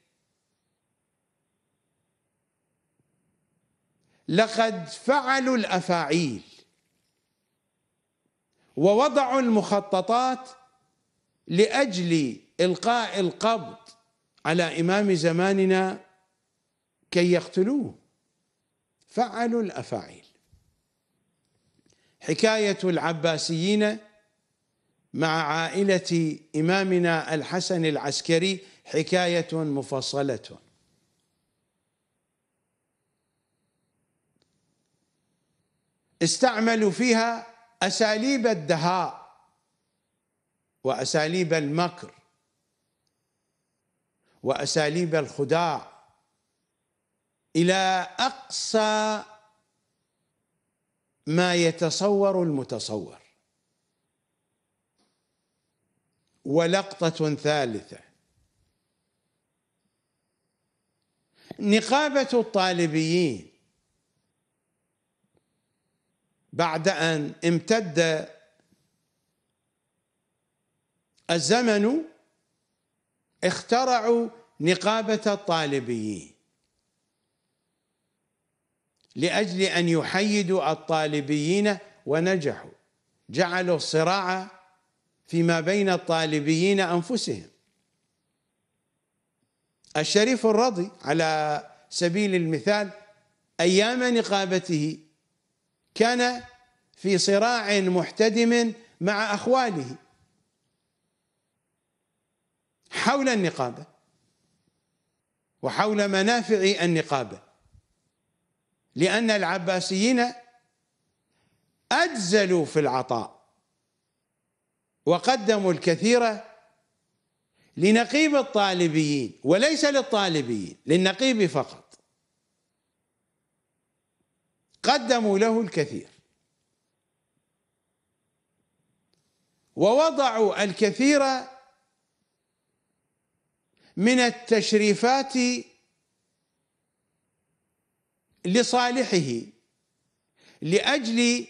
لقد فعلوا الأفاعيل ووضعوا المخططات لاجل القاء القبض على امام زماننا كي يقتلوه فعلوا الافاعيل حكايه العباسيين مع عائله امامنا الحسن العسكري حكايه مفصله استعملوا فيها اساليب الدهاء واساليب المكر واساليب الخداع الى اقصى ما يتصور المتصور ولقطه ثالثه نقابه الطالبيين بعد ان امتد الزمن اخترعوا نقابة الطالبيين لأجل أن يحيدوا الطالبيين ونجحوا جعلوا الصراع فيما بين الطالبيين أنفسهم الشريف الرضي على سبيل المثال أيام نقابته كان في صراع محتدم مع أخواله حول النقابة وحول منافع النقابة لأن العباسيين أجزلوا في العطاء وقدموا الكثير لنقيب الطالبيين وليس للطالبيين للنقيب فقط قدموا له الكثير ووضعوا الكثير من التشريفات لصالحه لاجل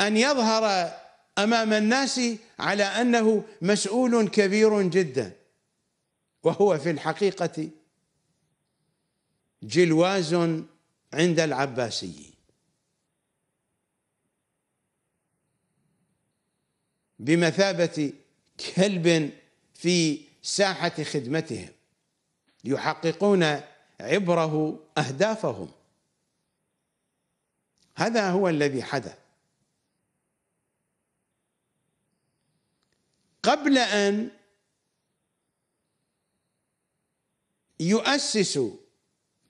ان يظهر امام الناس على انه مسؤول كبير جدا وهو في الحقيقه جلواز عند العباسيين بمثابه كلب في ساحة خدمتهم يحققون عبره أهدافهم هذا هو الذي حدث قبل أن يؤسسوا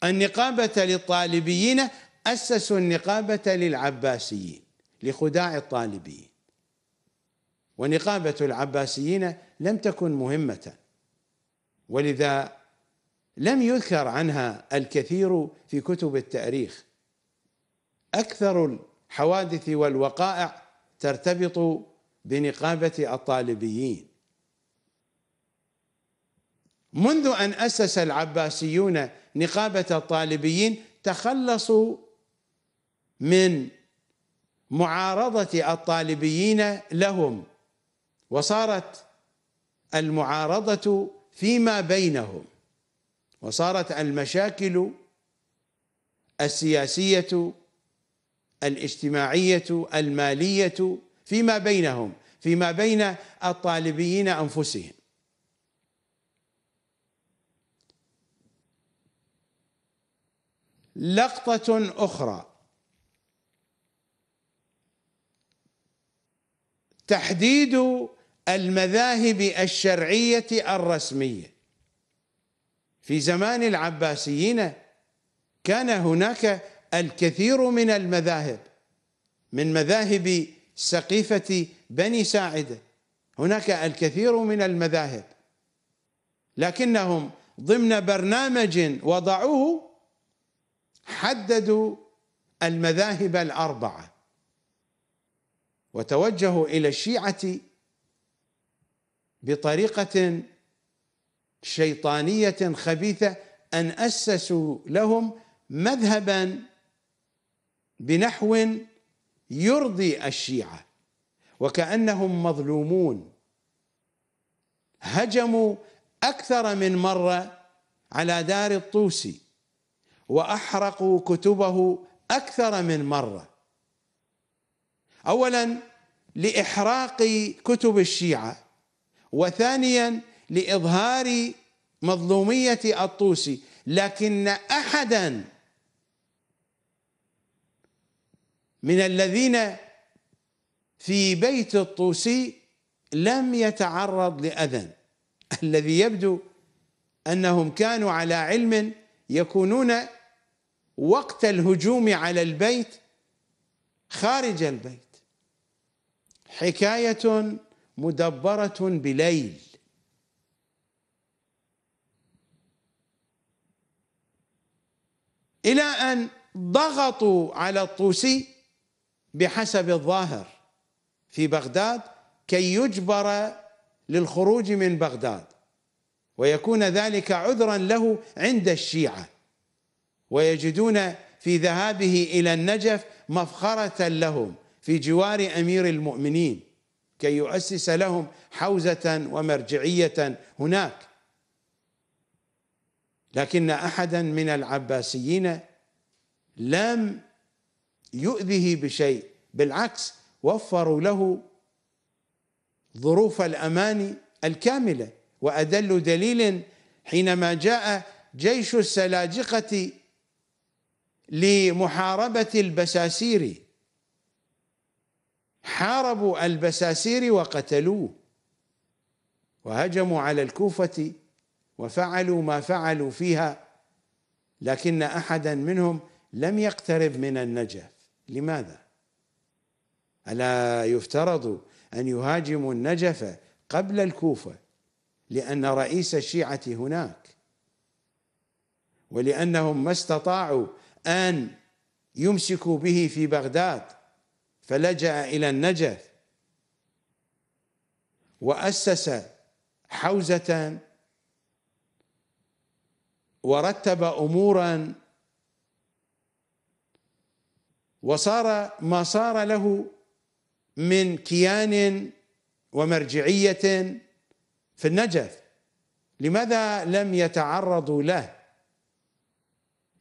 النقابة للطالبيين أسسوا النقابة للعباسيين لخداع الطالبيين ونقابة العباسيين لم تكن مهمة ولذا لم يذكر عنها الكثير في كتب التاريخ اكثر الحوادث والوقائع ترتبط بنقابه الطالبيين منذ ان اسس العباسيون نقابه الطالبيين تخلصوا من معارضه الطالبيين لهم وصارت المعارضه فيما بينهم وصارت المشاكل السياسيه الاجتماعيه الماليه فيما بينهم فيما بين الطالبيين انفسهم لقطه اخرى تحديد المذاهب الشرعية الرسمية في زمان العباسيين كان هناك الكثير من المذاهب من مذاهب سقيفة بني ساعدة هناك الكثير من المذاهب لكنهم ضمن برنامج وضعوه حددوا المذاهب الأربعة وتوجهوا إلى الشيعة بطريقه شيطانيه خبيثه ان اسسوا لهم مذهبا بنحو يرضي الشيعه وكانهم مظلومون هجموا اكثر من مره على دار الطوسي واحرقوا كتبه اكثر من مره اولا لاحراق كتب الشيعه وثانيا لإظهار مظلومية الطوسي لكن أحدا من الذين في بيت الطوسي لم يتعرض لأذى الذي يبدو أنهم كانوا على علم يكونون وقت الهجوم على البيت خارج البيت حكاية مدبرة بليل إلى أن ضغطوا على الطوسي بحسب الظاهر في بغداد كي يجبر للخروج من بغداد ويكون ذلك عذرا له عند الشيعة ويجدون في ذهابه إلى النجف مفخرة لهم في جوار أمير المؤمنين كي يؤسس لهم حوزة ومرجعية هناك لكن أحدا من العباسيين لم يؤذه بشيء بالعكس وفروا له ظروف الأمان الكاملة وأدل دليل حينما جاء جيش السلاجقة لمحاربة البساسيري حاربوا البساسير وقتلوه وهجموا على الكوفة وفعلوا ما فعلوا فيها لكن أحدا منهم لم يقترب من النجف لماذا؟ ألا يفترض أن يهاجموا النجف قبل الكوفة لأن رئيس الشيعة هناك ولأنهم ما استطاعوا أن يمسكوا به في بغداد فلجأ إلى النجف وأسس حوزة ورتب أمورا وصار ما صار له من كيان ومرجعية في النجف لماذا لم يتعرضوا له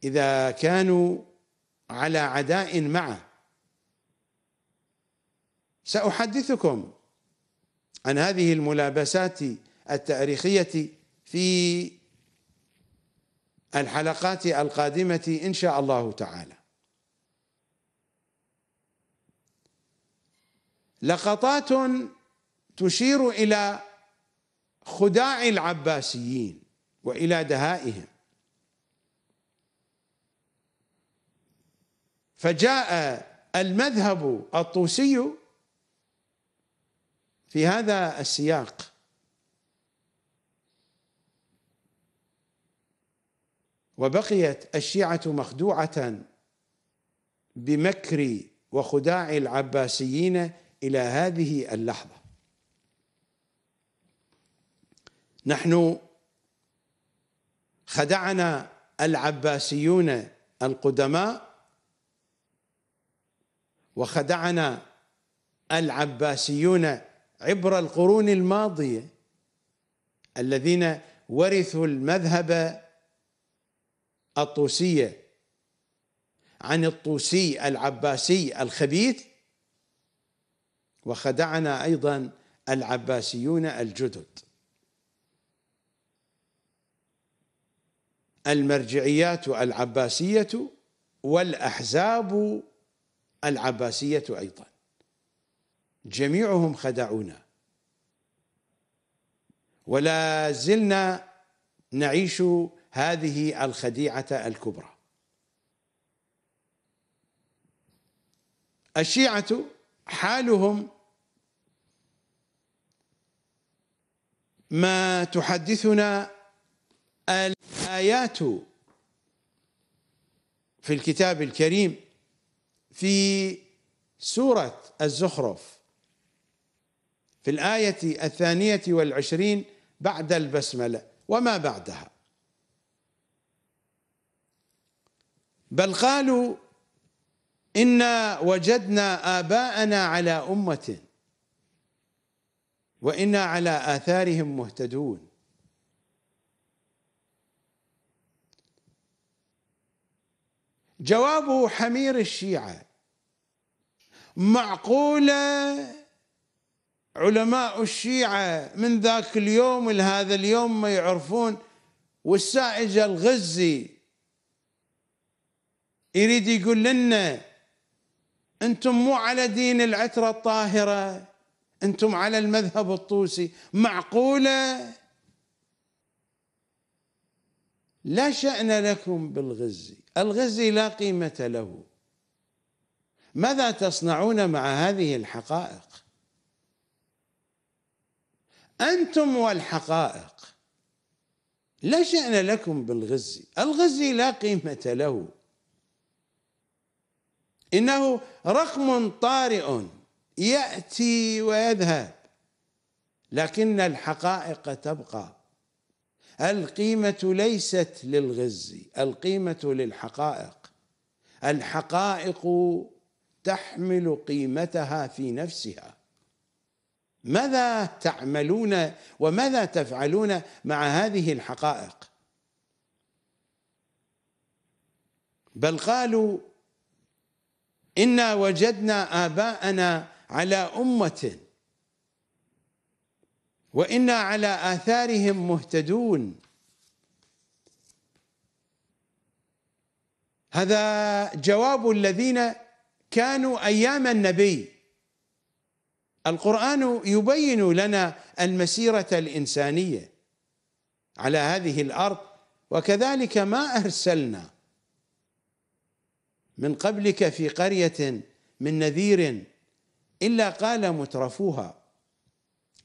إذا كانوا على عداء معه سأحدثكم عن هذه الملابسات التاريخية في الحلقات القادمة إن شاء الله تعالى لقطات تشير إلى خداع العباسيين وإلى دهائهم فجاء المذهب الطوسي في هذا السياق وبقيت الشيعة مخدوعة بمكر وخداع العباسيين إلى هذه اللحظة نحن خدعنا العباسيون القدماء وخدعنا العباسيون عبر القرون الماضيه الذين ورثوا المذهب الطوسيه عن الطوسي العباسي الخبيث وخدعنا ايضا العباسيون الجدد المرجعيات العباسيه والاحزاب العباسيه ايضا جميعهم خدعونا ولا زلنا نعيش هذه الخديعة الكبرى الشيعة حالهم ما تحدثنا الآيات في الكتاب الكريم في سورة الزخرف في الآية الثانية والعشرين بعد البسملة وما بعدها بل قالوا إنا وجدنا آباءنا على أمة وإنا على آثارهم مهتدون جواب حمير الشيعة معقولة علماء الشيعة من ذاك اليوم لهذا اليوم ما يعرفون والسائج الغزي يريد يقول لنا انتم مو على دين العترة الطاهرة انتم على المذهب الطوسي معقولة لا شأن لكم بالغزي الغزي لا قيمة له ماذا تصنعون مع هذه الحقائق أنتم والحقائق لا شأن لكم بالغزي الغزي لا قيمة له إنه رقم طارئ يأتي ويذهب لكن الحقائق تبقى القيمة ليست للغزي القيمة للحقائق الحقائق تحمل قيمتها في نفسها ماذا تعملون وماذا تفعلون مع هذه الحقائق بل قالوا انا وجدنا اباءنا على امه وانا على اثارهم مهتدون هذا جواب الذين كانوا ايام النبي القرآن يبين لنا المسيرة الإنسانية على هذه الأرض وكذلك ما أرسلنا من قبلك في قرية من نذير إلا قال مترفوها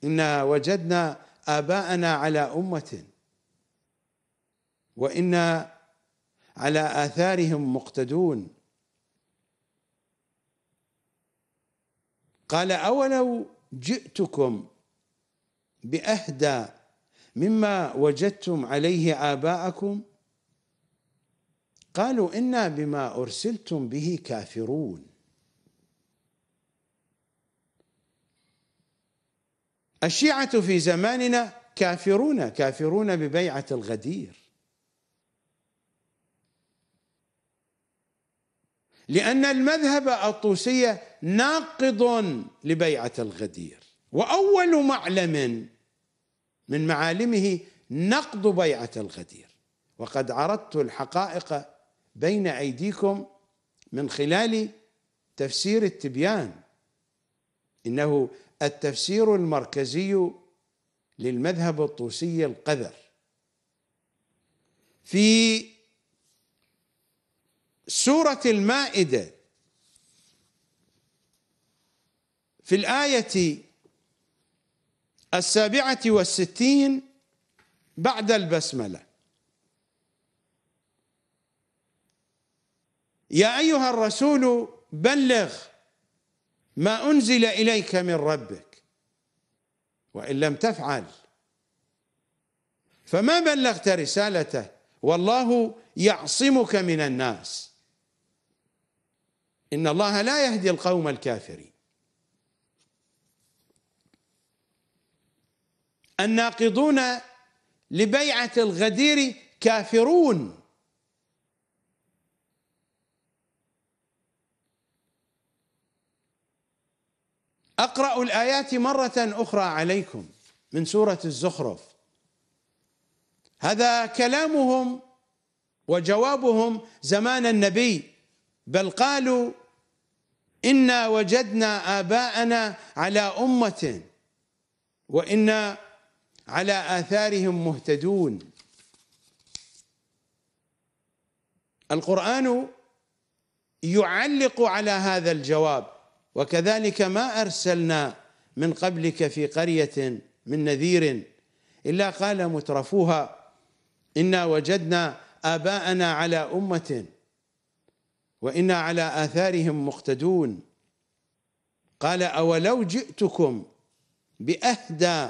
إنا وجدنا آباءنا على أمة وإنا على آثارهم مقتدون قال اولو جئتكم باهدى مما وجدتم عليه اباءكم قالوا انا بما ارسلتم به كافرون الشيعه في زماننا كافرون كافرون ببيعه الغدير لأن المذهب الطوسية ناقض لبيعة الغدير وأول معلم من معالمه نقض بيعة الغدير وقد عرضت الحقائق بين أيديكم من خلال تفسير التبيان إنه التفسير المركزي للمذهب الطوسي القذر في سورة المائدة في الآية السابعة والستين بعد البسملة يا أيها الرسول بلغ ما أنزل إليك من ربك وإن لم تفعل فما بلغت رسالته والله يعصمك من الناس ان الله لا يهدي القوم الكافرين الناقضون لبيعه الغدير كافرون اقرا الايات مره اخرى عليكم من سوره الزخرف هذا كلامهم وجوابهم زمان النبي بل قالوا إنا وجدنا آباءنا على أمة وإنا على آثارهم مهتدون القرآن يعلق على هذا الجواب وكذلك ما أرسلنا من قبلك في قرية من نذير إلا قال مترفوها إنا وجدنا آباءنا على أمة وإنا على آثارهم مقتدون قال أولو جئتكم بأهدى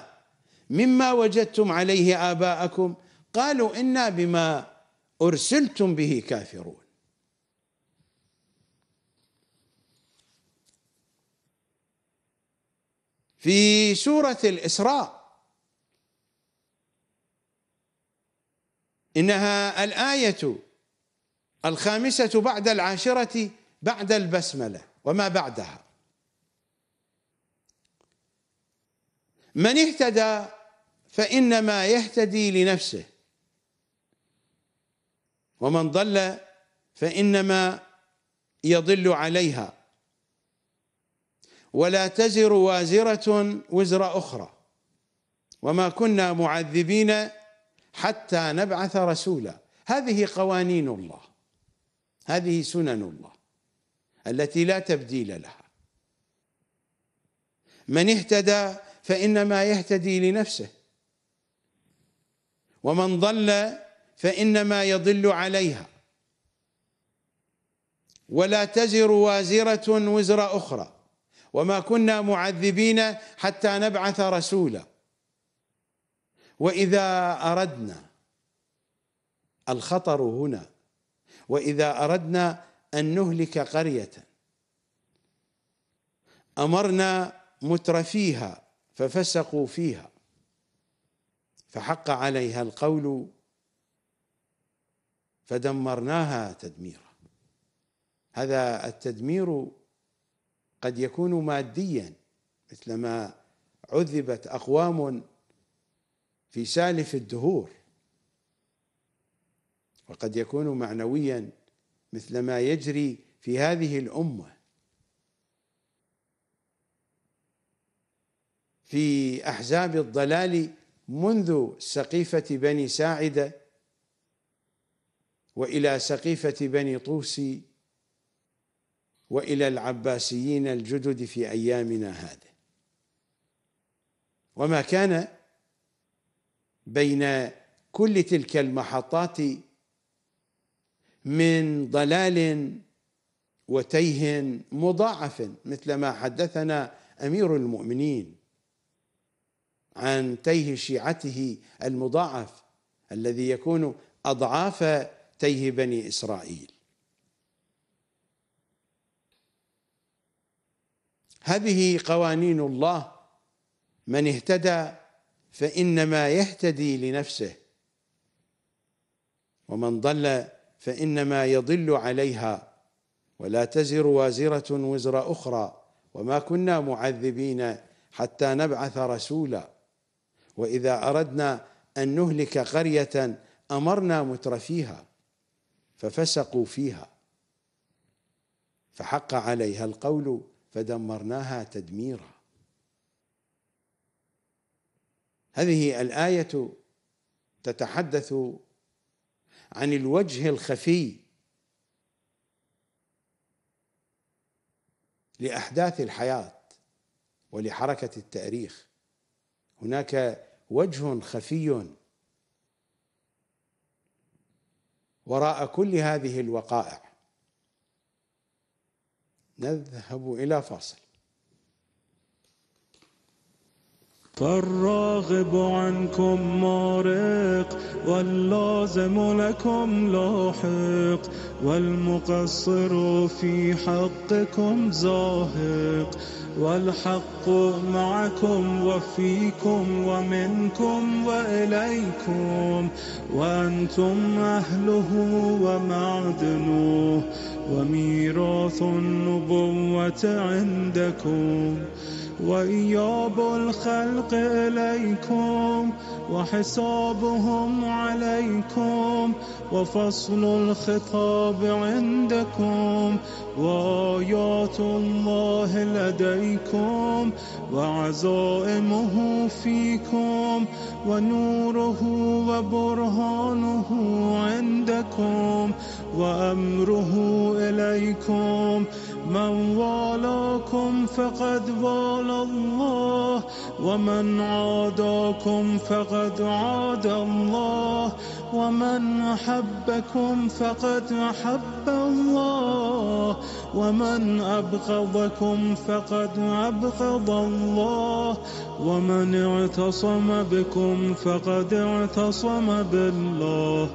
مما وجدتم عليه آباءكم قالوا إنا بما أرسلتم به كافرون في سورة الإسراء إنها الآية الخامسة بعد العاشرة بعد البسملة وما بعدها من اهتدى فإنما يهتدي لنفسه ومن ضل فإنما يضل عليها ولا تزر وازرة وزر أخرى وما كنا معذبين حتى نبعث رسولا هذه قوانين الله هذه سنن الله التي لا تبديل لها من اهتدى فإنما يهتدي لنفسه ومن ضل فإنما يضل عليها ولا تزر وازرة وزر أخرى وما كنا معذبين حتى نبعث رسولا وإذا أردنا الخطر هنا واذا اردنا ان نهلك قريه امرنا مترفيها ففسقوا فيها فحق عليها القول فدمرناها تدميرا هذا التدمير قد يكون ماديا مثلما عذبت اقوام في سالف الدهور وقد يكون معنويا مثل ما يجري في هذه الامه في احزاب الضلال منذ سقيفه بني ساعده والى سقيفه بني طوسي والى العباسيين الجدد في ايامنا هذا وما كان بين كل تلك المحطات من ضلال وتيه مضاعف مثل ما حدثنا امير المؤمنين عن تيه شيعته المضاعف الذي يكون اضعاف تيه بني اسرائيل هذه قوانين الله من اهتدى فانما يهتدي لنفسه ومن ضل فانما يضل عليها ولا تزر وازره وزر اخرى وما كنا معذبين حتى نبعث رسولا واذا اردنا ان نهلك قريه امرنا مترفيها ففسقوا فيها فحق عليها القول فدمرناها تدميرا هذه الايه تتحدث عن الوجه الخفي لاحداث الحياه ولحركه التاريخ هناك وجه خفي وراء كل هذه الوقائع نذهب الى فاصل فالراغب عنكم مارق واللازم لكم لاحق والمقصر في حقكم زاهق والحق معكم وفيكم ومنكم وإليكم وأنتم أهله ومعدنه وميراث النبوة عندكم وإياب الخلق إليكم وحسابهم عليكم وفصل الخطاب عندكم وآيات الله لديكم وعزائمه فيكم ونوره وبرهانه عندكم وأمره إليكم من والاكم فقد والى الله ومن عاداكم فقد عاد الله ومن أحبكم فقد أحب الله ومن أبغضكم فقد أبغض الله ومن اعتصم بكم فقد اعتصم بالله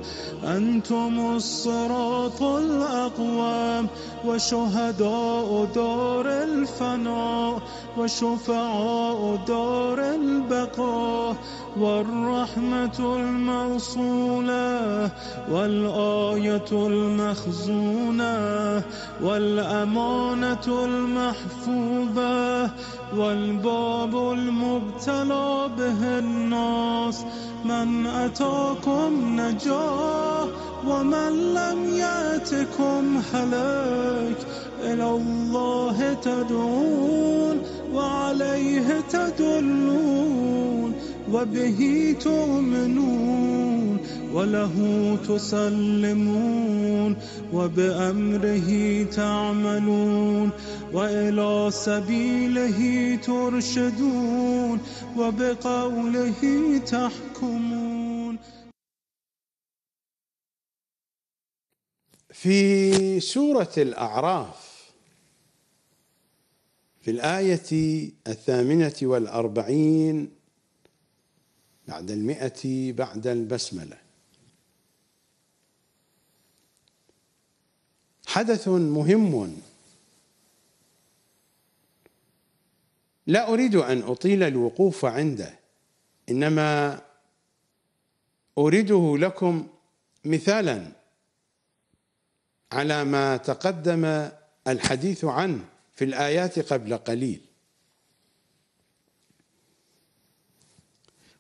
أنتم الصراط الأقوام وشهداء دار الفناء وشفعاء دار البقاء والرحمة الموصولة والآية المخزونة والأمانة المحفوظة والباب المبتلى به الناس من أتاكم نجاه ومن لم يأتكم هلاك إلى الله تدعون وعليه تدلون وبه تؤمنون وله تسلمون وبأمره تعملون وإلى سبيله ترشدون وبقوله تحكمون في سورة الأعراف في الآية الثامنة والأربعين بعد المئة بعد البسملة حدث مهم لا أريد أن أطيل الوقوف عنده إنما أريده لكم مثالاً على ما تقدم الحديث عنه في الآيات قبل قليل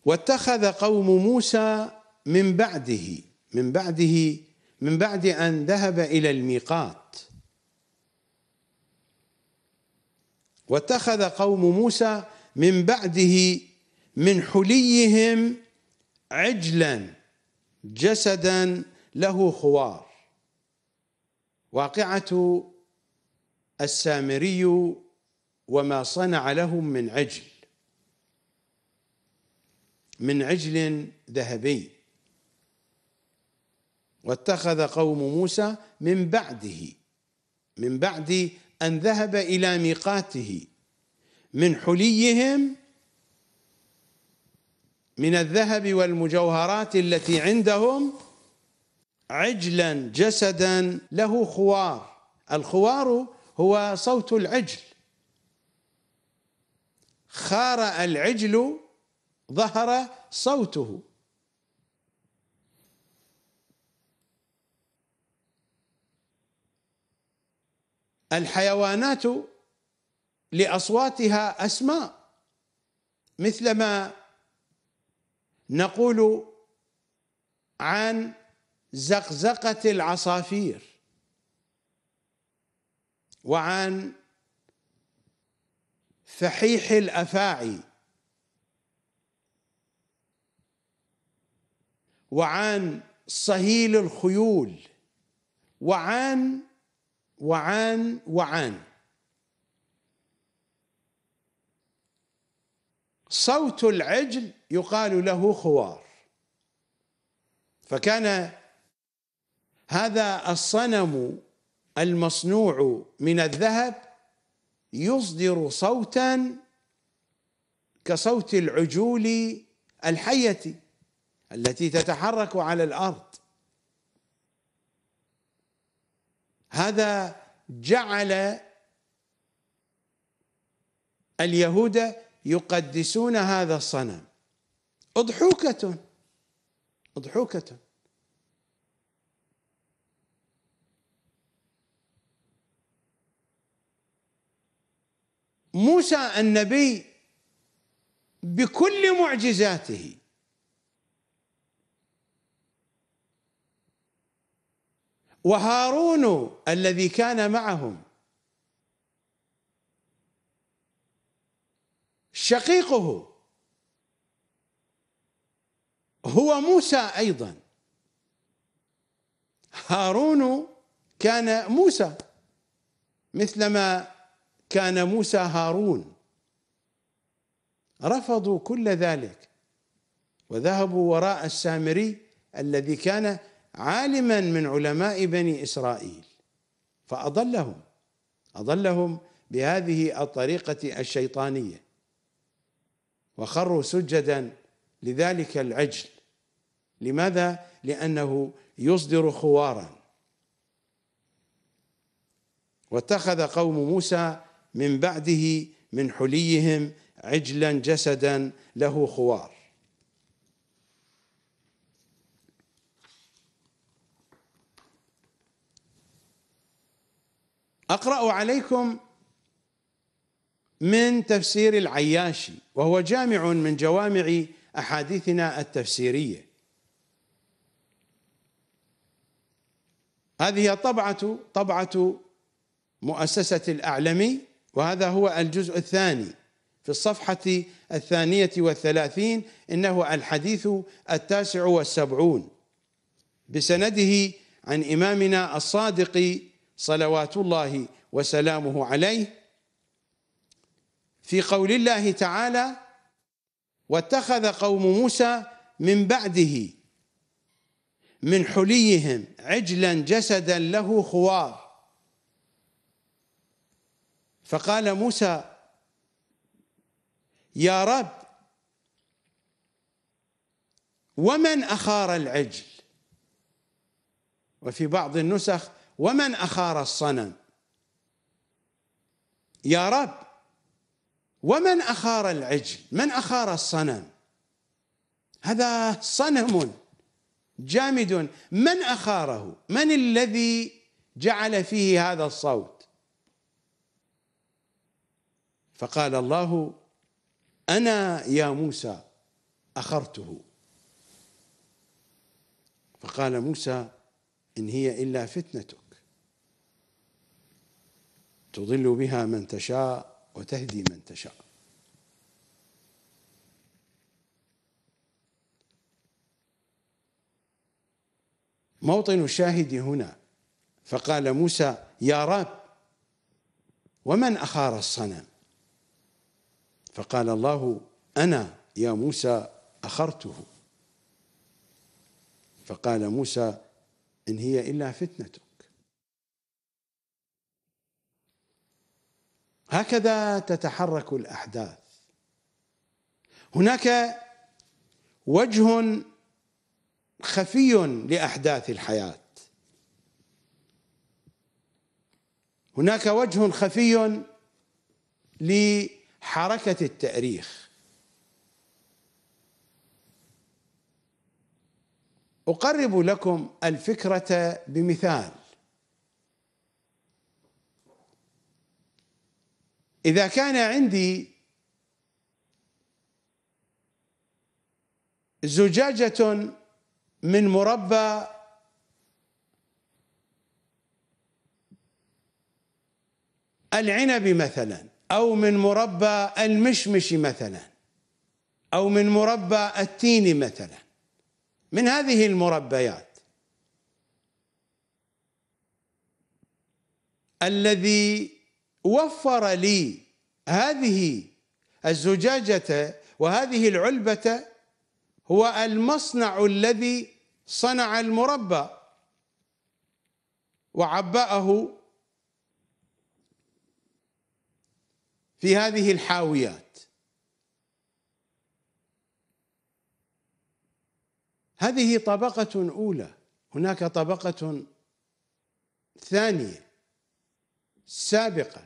واتخذ قوم موسى من بعده من بعده من بعد أن ذهب إلى الميقات واتخذ قوم موسى من بعده من حليهم عجلا جسدا له خوار واقعة السامري وما صنع لهم من عجل من عجل ذهبي واتخذ قوم موسى من بعده من بعد أن ذهب إلى ميقاته من حليهم من الذهب والمجوهرات التي عندهم عجلا جسدا له خوار الخوار هو صوت العجل خار العجل ظهر صوته الحيوانات لاصواتها اسماء مثلما نقول عن زقزقة العصافير وعن فحيح الافاعي وعن صهيل الخيول وعن وعن وعن صوت العجل يقال له خوار فكان هذا الصنم المصنوع من الذهب يصدر صوتا كصوت العجول الحية التي تتحرك على الأرض هذا جعل اليهود يقدسون هذا الصنم أضحوكة أضحوكة موسى النبي بكل معجزاته وهارون الذي كان معهم شقيقه هو موسى ايضا هارون كان موسى مثلما كان موسى هارون رفضوا كل ذلك وذهبوا وراء السامري الذي كان عالما من علماء بني اسرائيل فاضلهم اضلهم بهذه الطريقه الشيطانيه وخروا سجدا لذلك العجل لماذا لانه يصدر خوارا واتخذ قوم موسى من بعده من حليهم عجلا جسدا له خوار اقرا عليكم من تفسير العياشي وهو جامع من جوامع احاديثنا التفسيريه هذه طبعه طبعه مؤسسه الاعلمي وهذا هو الجزء الثاني في الصفحة الثانية والثلاثين إنه الحديث التاسع والسبعون بسنده عن إمامنا الصادق صلوات الله وسلامه عليه في قول الله تعالى واتخذ قوم موسى من بعده من حليهم عجلا جسدا له خوار فقال موسى يا رب ومن أخار العجل وفي بعض النسخ ومن أخار الصنم يا رب ومن أخار العجل من أخار الصنم هذا صنم جامد من أخاره من الذي جعل فيه هذا الصوت فقال الله أنا يا موسى أخرته فقال موسى إن هي إلا فتنتك تضل بها من تشاء وتهدي من تشاء موطن الشاهد هنا فقال موسى يا رب ومن أخار الصنم فقال الله أنا يا موسى أخرته فقال موسى إن هي إلا فتنتك هكذا تتحرك الأحداث هناك وجه خفي لأحداث الحياة هناك وجه خفي ل حركة التأريخ أقرب لكم الفكرة بمثال إذا كان عندي زجاجة من مربى العنب مثلا أو من مربى المشمش مثلا أو من مربى التين مثلا من هذه المربيات الذي وفر لي هذه الزجاجة وهذه العلبة هو المصنع الذي صنع المربى وعبأه في هذه الحاويات هذه طبقة أولى هناك طبقة ثانية سابقة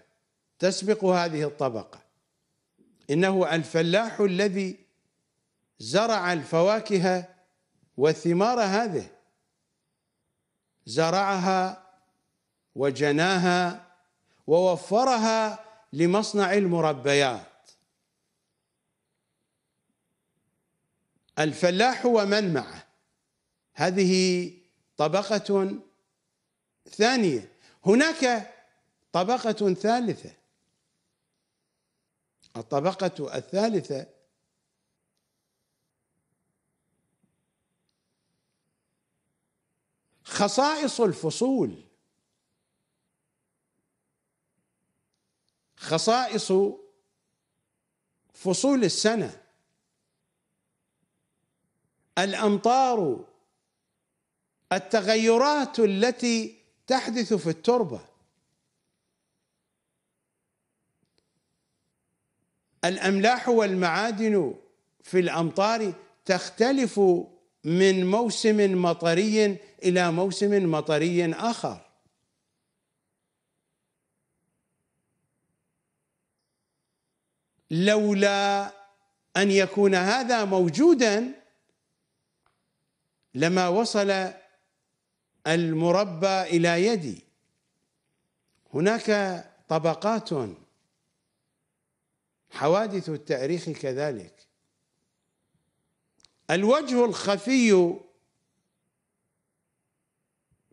تسبق هذه الطبقة إنه الفلاح الذي زرع الفواكه والثمار هذه زرعها وجناها ووفرها لمصنع المربيات الفلاح ومن معه هذه طبقة ثانية هناك طبقة ثالثة الطبقة الثالثة خصائص الفصول خصائص فصول السنه الامطار التغيرات التي تحدث في التربه الاملاح والمعادن في الامطار تختلف من موسم مطري الى موسم مطري اخر لولا ان يكون هذا موجودا لما وصل المربى الى يدي هناك طبقات حوادث التاريخ كذلك الوجه الخفي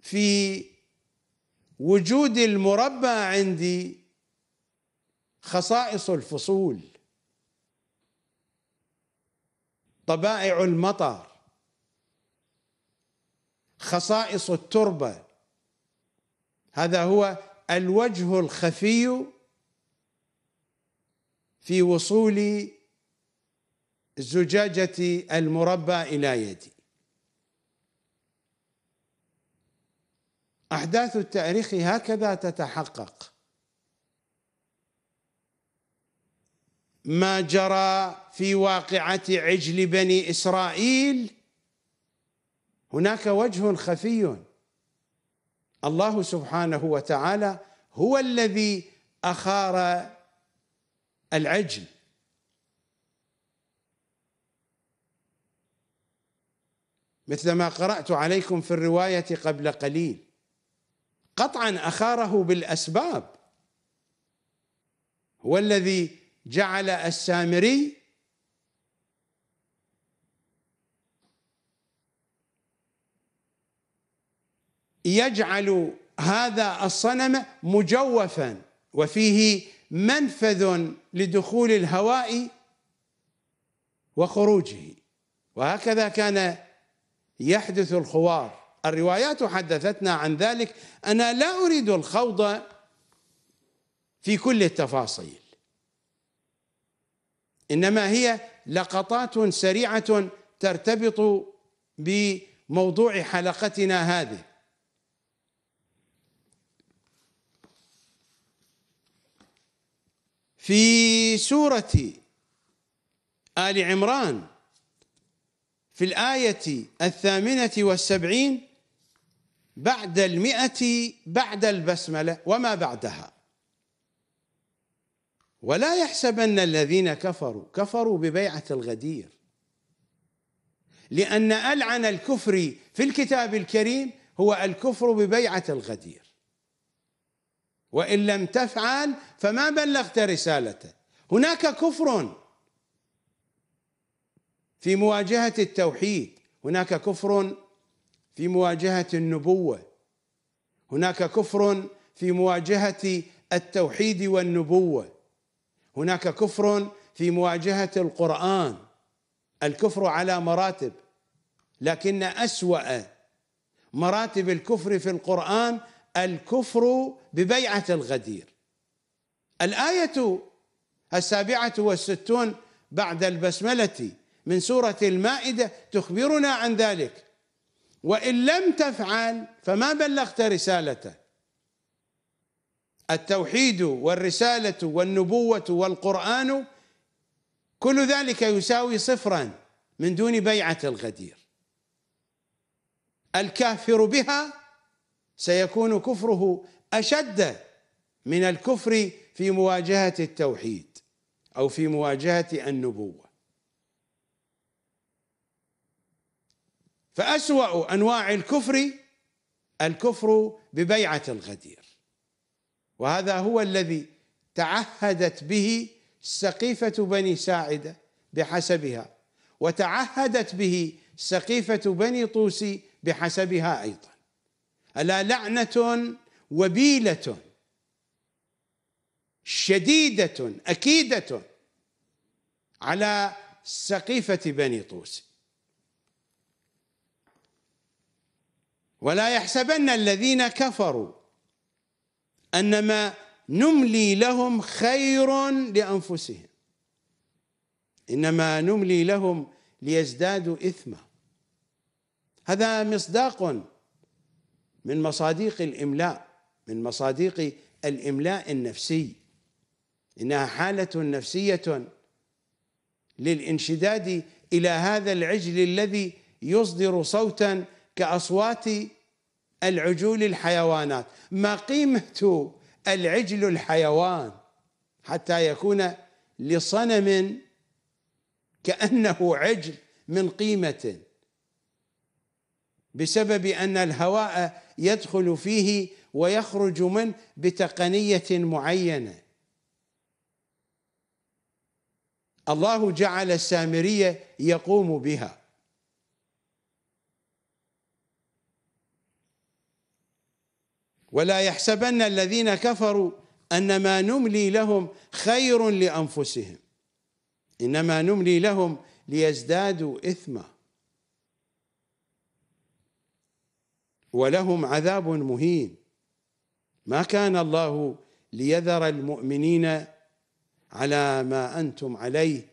في وجود المربى عندي خصائص الفصول طبائع المطر خصائص التربه هذا هو الوجه الخفي في وصول زجاجه المربى الى يدي احداث التاريخ هكذا تتحقق ما جرى في واقعة عجل بني إسرائيل هناك وجه خفي الله سبحانه وتعالى هو الذي أخار العجل مثل ما قرأت عليكم في الرواية قبل قليل قطعا أخاره بالأسباب هو الذي جعل السامري يجعل هذا الصنم مجوفا وفيه منفذ لدخول الهواء وخروجه وهكذا كان يحدث الخوار الروايات حدثتنا عن ذلك انا لا اريد الخوض في كل التفاصيل انما هي لقطات سريعه ترتبط بموضوع حلقتنا هذه في سوره ال عمران في الايه الثامنه والسبعين بعد المئه بعد البسمله وما بعدها ولا يحسبن الذين كفروا كفروا ببيعة الغدير لأن ألعن الكفر في الكتاب الكريم هو الكفر ببيعة الغدير وإن لم تفعل فما بلغت رسالته هناك كفر في مواجهة التوحيد هناك كفر في مواجهة النبوة هناك كفر في مواجهة التوحيد والنبوة هناك كفر في مواجهه القران الكفر على مراتب لكن اسوا مراتب الكفر في القران الكفر ببيعه الغدير الايه السابعه والستون بعد البسمله من سوره المائده تخبرنا عن ذلك وان لم تفعل فما بلغت رسالته التوحيد والرسالة والنبوة والقرآن كل ذلك يساوي صفرا من دون بيعة الغدير الكافر بها سيكون كفره أشد من الكفر في مواجهة التوحيد أو في مواجهة النبوة فأسوأ أنواع الكفر الكفر ببيعة الغدير وهذا هو الذي تعهدت به سقيفة بني ساعدة بحسبها وتعهدت به سقيفة بني طوسي بحسبها أيضا ألا لعنة وبيلة شديدة أكيدة على سقيفة بني طوس ولا يحسبن الذين كفروا أن ما نملي لهم خير لأنفسهم إنما نملي لهم ليزدادوا إثما هذا مصداق من مصاديق الإملاء من مصاديق الإملاء النفسي إنها حالة نفسية للانشداد إلى هذا العجل الذي يصدر صوتا كأصوات العجول الحيوانات ما قيمة العجل الحيوان حتى يكون لصنم كأنه عجل من قيمة بسبب أن الهواء يدخل فيه ويخرج منه بتقنية معينة الله جعل السامرية يقوم بها ولا يحسبن الذين كفروا أن ما نملي لهم خير لأنفسهم إنما نملي لهم ليزدادوا إثما ولهم عذاب مهين ما كان الله ليذر المؤمنين على ما أنتم عليه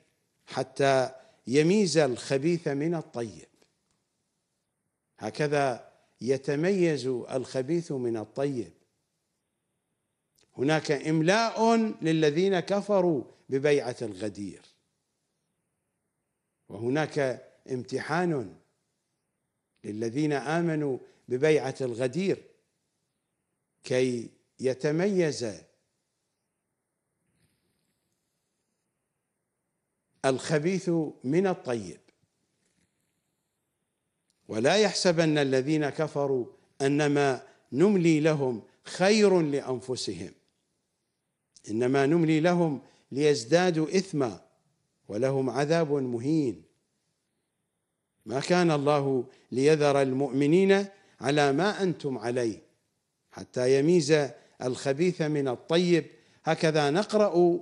حتى يميز الخبيث من الطيب هكذا يتميز الخبيث من الطيب هناك املاء للذين كفروا ببيعه الغدير وهناك امتحان للذين امنوا ببيعه الغدير كي يتميز الخبيث من الطيب ولا يحسبن الذين كفروا انما نملي لهم خير لانفسهم انما نملي لهم ليزدادوا اثما ولهم عذاب مهين ما كان الله ليذر المؤمنين على ما انتم عليه حتى يميز الخبيث من الطيب هكذا نقرا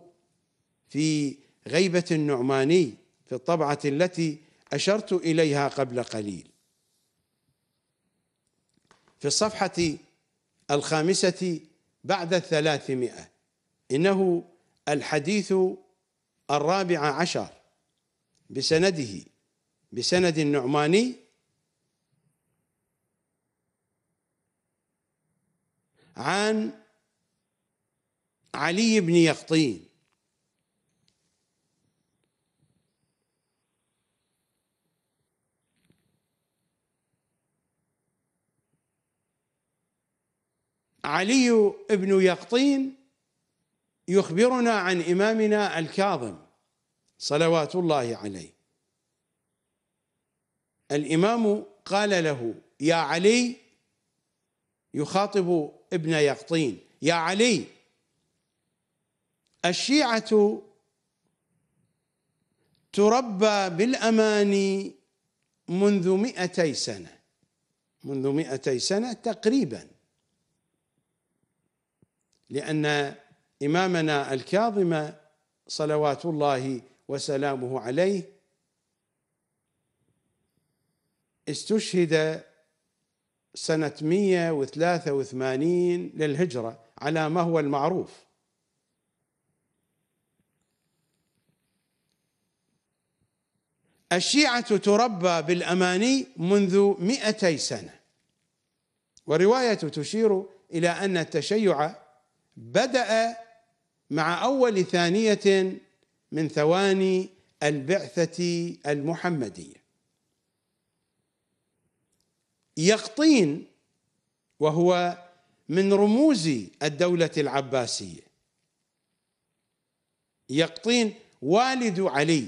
في غيبه النعماني في الطبعه التي اشرت اليها قبل قليل في الصفحة الخامسة بعد الثلاثمائة إنه الحديث الرابع عشر بسنده بسند النعماني عن علي بن يقطين علي بن يقطين يخبرنا عن إمامنا الكاظم صلوات الله عليه الإمام قال له يا علي يخاطب ابن يقطين يا علي الشيعة تربى بالأماني منذ مئتي سنة منذ مئتي سنة تقريباً لأن إمامنا الكاظم صلوات الله وسلامه عليه استشهد سنة 183 للهجرة على ما هو المعروف الشيعة تربى بالأماني منذ 200 سنة ورواية تشير إلى أن التشيع بدأ مع أول ثانية من ثواني البعثة المحمدية يقطين وهو من رموز الدولة العباسية يقطين والد علي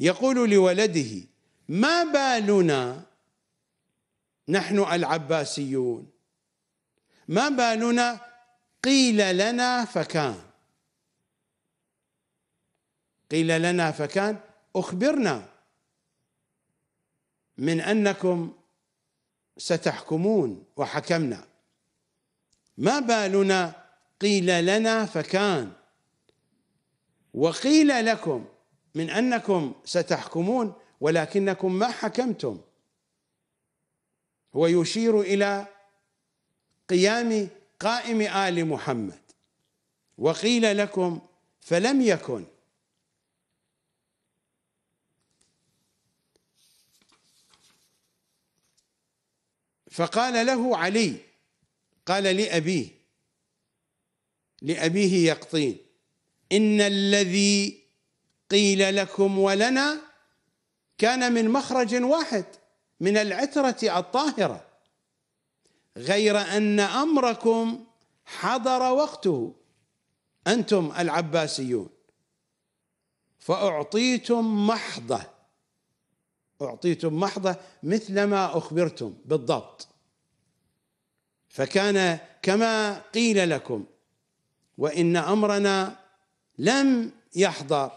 يقول لولده ما بالنا نحن العباسيون ما بالنا قيل لنا فكان قيل لنا فكان أخبرنا من أنكم ستحكمون وحكمنا ما بالنا قيل لنا فكان وقيل لكم من أنكم ستحكمون ولكنكم ما حكمتم هو يشير إلى قيام قائم آل محمد وقيل لكم فلم يكن فقال له علي قال لأبيه لأبيه يقطين إن الذي قيل لكم ولنا كان من مخرج واحد من العترة الطاهرة غير ان امركم حضر وقته انتم العباسيون فاعطيتم محضه اعطيتم محضه مثلما اخبرتم بالضبط فكان كما قيل لكم وان امرنا لم يحضر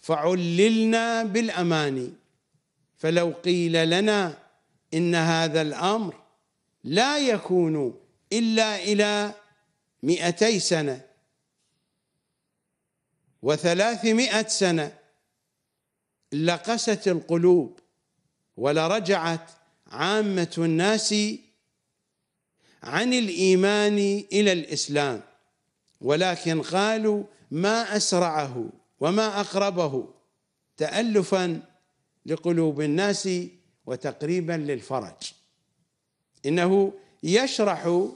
فعللنا بالاماني فلو قيل لنا إن هذا الأمر لا يكون إلا إلى مئتي سنة وثلاثمائة سنة لقست القلوب ولرجعت عامة الناس عن الإيمان إلى الإسلام ولكن قالوا ما أسرعه وما أقربه تألفا لقلوب الناس وتقريبا للفرج انه يشرح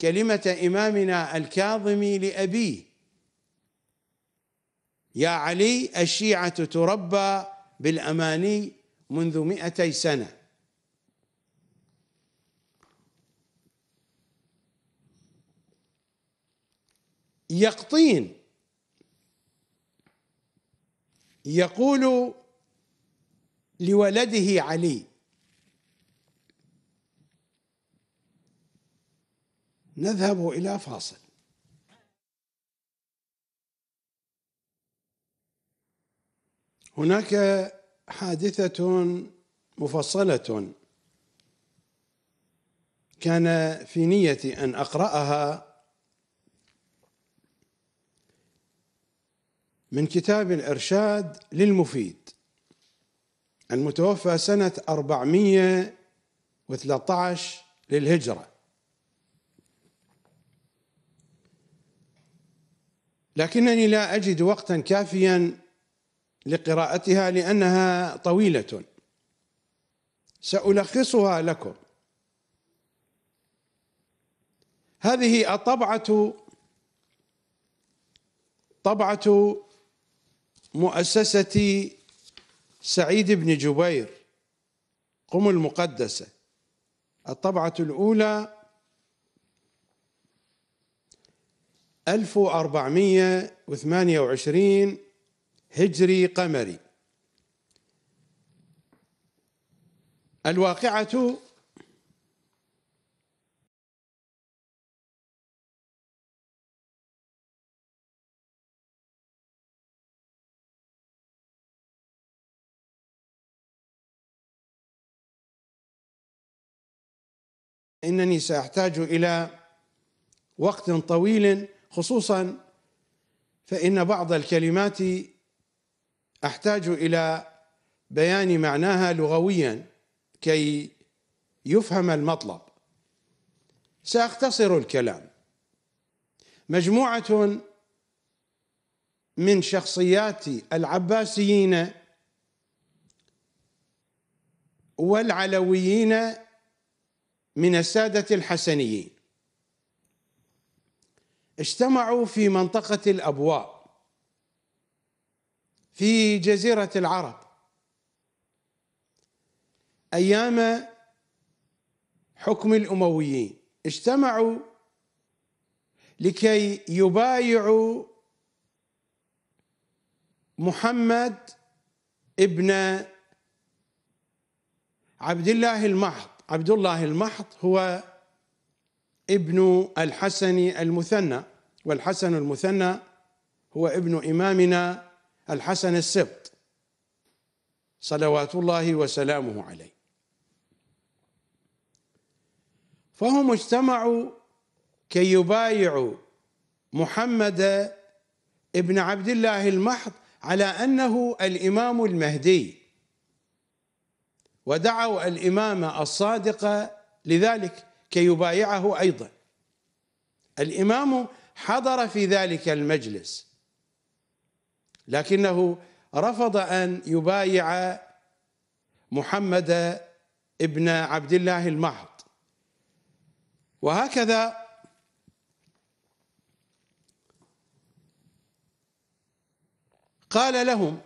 كلمه امامنا الكاظمي لابيه يا علي الشيعه تربى بالاماني منذ مئتي سنه يقطين يقول لولده علي نذهب إلى فاصل هناك حادثة مفصلة كان في نيتي أن أقرأها من كتاب الإرشاد للمفيد المتوفى سنة 413 للهجرة لكنني لا أجد وقتا كافيا لقراءتها لأنها طويلة سألخصها لكم هذه الطبعة طبعة مؤسسة سعيد بن جبير قم المقدسة الطبعة الأولى 1428 هجري قمري الواقعة انني ساحتاج الى وقت طويل خصوصا فان بعض الكلمات احتاج الى بيان معناها لغويا كي يفهم المطلب ساختصر الكلام مجموعه من شخصيات العباسيين والعلويين من السادة الحسنيين اجتمعوا في منطقة الأبواء في جزيرة العرب أيام حكم الأمويين اجتمعوا لكي يبايعوا محمد ابن عبد الله المحض عبد الله المحض هو ابن الحسن المثنى والحسن المثنى هو ابن إمامنا الحسن السبط صلوات الله وسلامه عليه فهم اجتمعوا كي يبايعوا محمد ابن عبد الله المحض على انه الامام المهدي ودعوا الإمام الصادق لذلك كي يبايعه أيضا الإمام حضر في ذلك المجلس لكنه رفض أن يبايع محمد ابن عبد الله المحض وهكذا قال لهم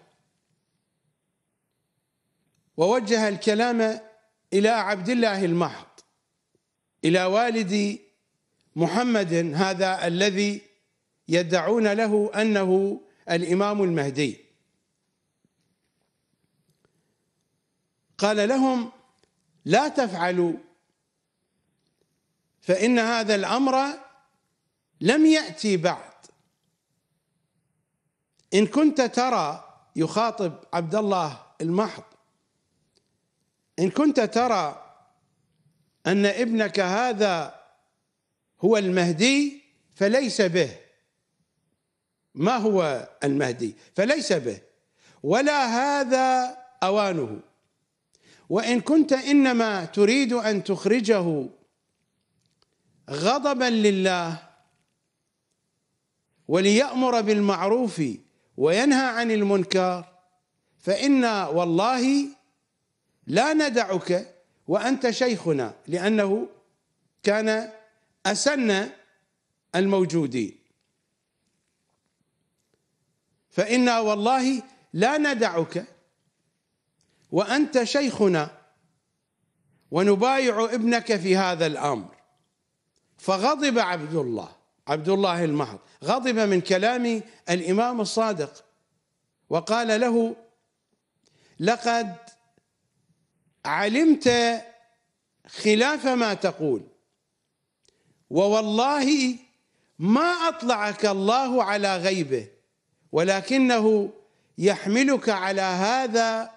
ووجه الكلام إلى عبد الله المحض إلى والد محمد هذا الذي يدعون له أنه الإمام المهدي قال لهم لا تفعلوا فإن هذا الأمر لم يأتي بعد إن كنت ترى يخاطب عبد الله المحض إن كنت ترى أن ابنك هذا هو المهدي فليس به ما هو المهدي فليس به ولا هذا أوانه وإن كنت إنما تريد أن تخرجه غضبا لله وليأمر بالمعروف وينهى عن المنكر فإنا والله لا ندعك وانت شيخنا لانه كان اسن الموجودين فانا والله لا ندعك وانت شيخنا ونبايع ابنك في هذا الامر فغضب عبد الله عبد الله المحض غضب من كلام الامام الصادق وقال له لقد علمت خلاف ما تقول ووالله ما اطلعك الله على غيبه ولكنه يحملك على هذا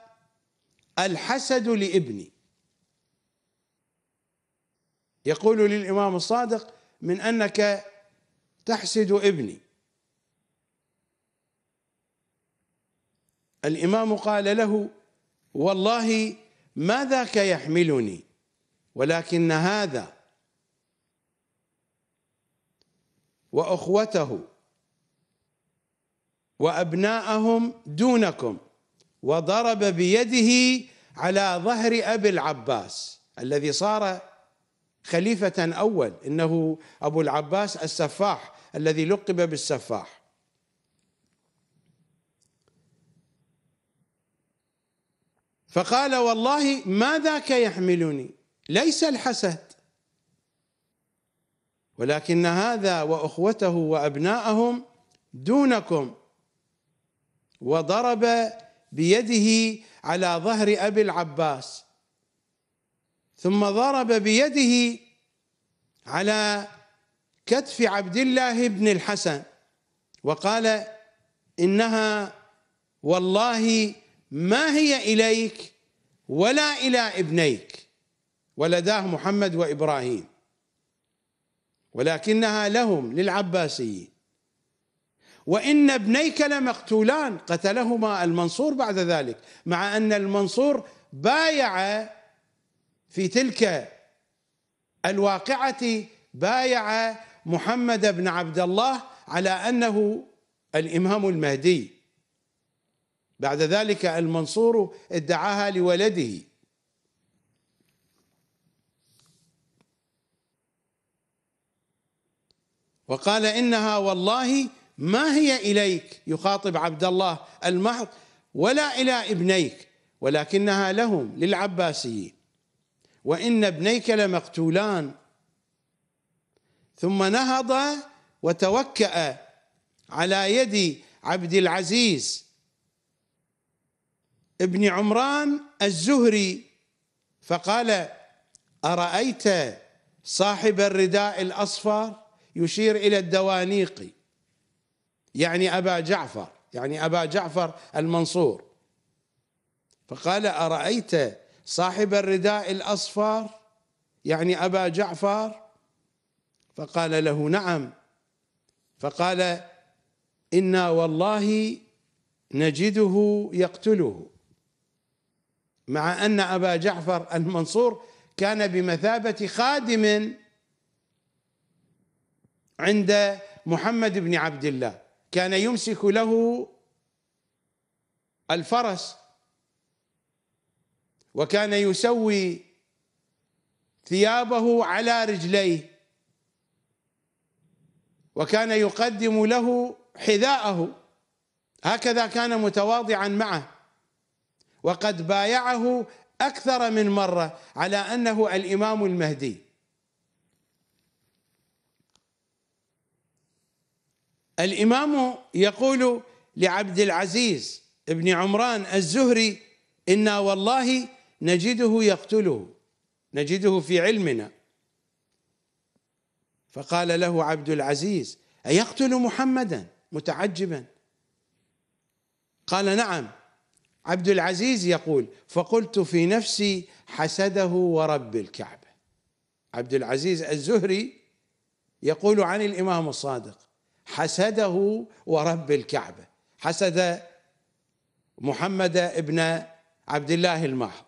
الحسد لابني يقول للامام الصادق من انك تحسد ابني الامام قال له والله ما ذاك يحملني ولكن هذا واخوته وابناءهم دونكم وضرب بيده على ظهر ابي العباس الذي صار خليفه اول انه ابو العباس السفاح الذي لقب بالسفاح فقال والله ما ذاك يحملني ليس الحسد ولكن هذا واخوته وابناءهم دونكم وضرب بيده على ظهر ابي العباس ثم ضرب بيده على كتف عبد الله بن الحسن وقال انها والله ما هي إليك ولا إلى ابنيك ولداه محمد وإبراهيم ولكنها لهم للعباسيين وإن ابنيك لمقتولان قتلهما المنصور بعد ذلك مع أن المنصور بايع في تلك الواقعة بايع محمد بن عبد الله على أنه الإمام المهدي بعد ذلك المنصور ادعاها لولده وقال انها والله ما هي اليك يخاطب عبد الله المحض ولا الى ابنيك ولكنها لهم للعباسيين وان ابنيك لمقتولان ثم نهض وتوكأ على يد عبد العزيز ابن عمران الزهري فقال أرأيت صاحب الرداء الأصفر يشير إلى الدوانيقي يعني أبا جعفر يعني أبا جعفر المنصور فقال أرأيت صاحب الرداء الأصفر يعني أبا جعفر فقال له نعم فقال إنا والله نجده يقتله مع أن أبا جعفر المنصور كان بمثابة خادم عند محمد بن عبد الله كان يمسك له الفرس وكان يسوي ثيابه على رجليه وكان يقدم له حذاءه هكذا كان متواضعا معه وقد بايعه أكثر من مرة على أنه الإمام المهدي الإمام يقول لعبد العزيز بن عمران الزهري إنا والله نجده يقتله نجده في علمنا فقال له عبد العزيز أيقتل محمدا متعجبا قال نعم عبد العزيز يقول فقلت في نفسي حسده ورب الكعبة عبد العزيز الزهري يقول عن الإمام الصادق حسده ورب الكعبة حسد محمد ابن عبد الله الماحض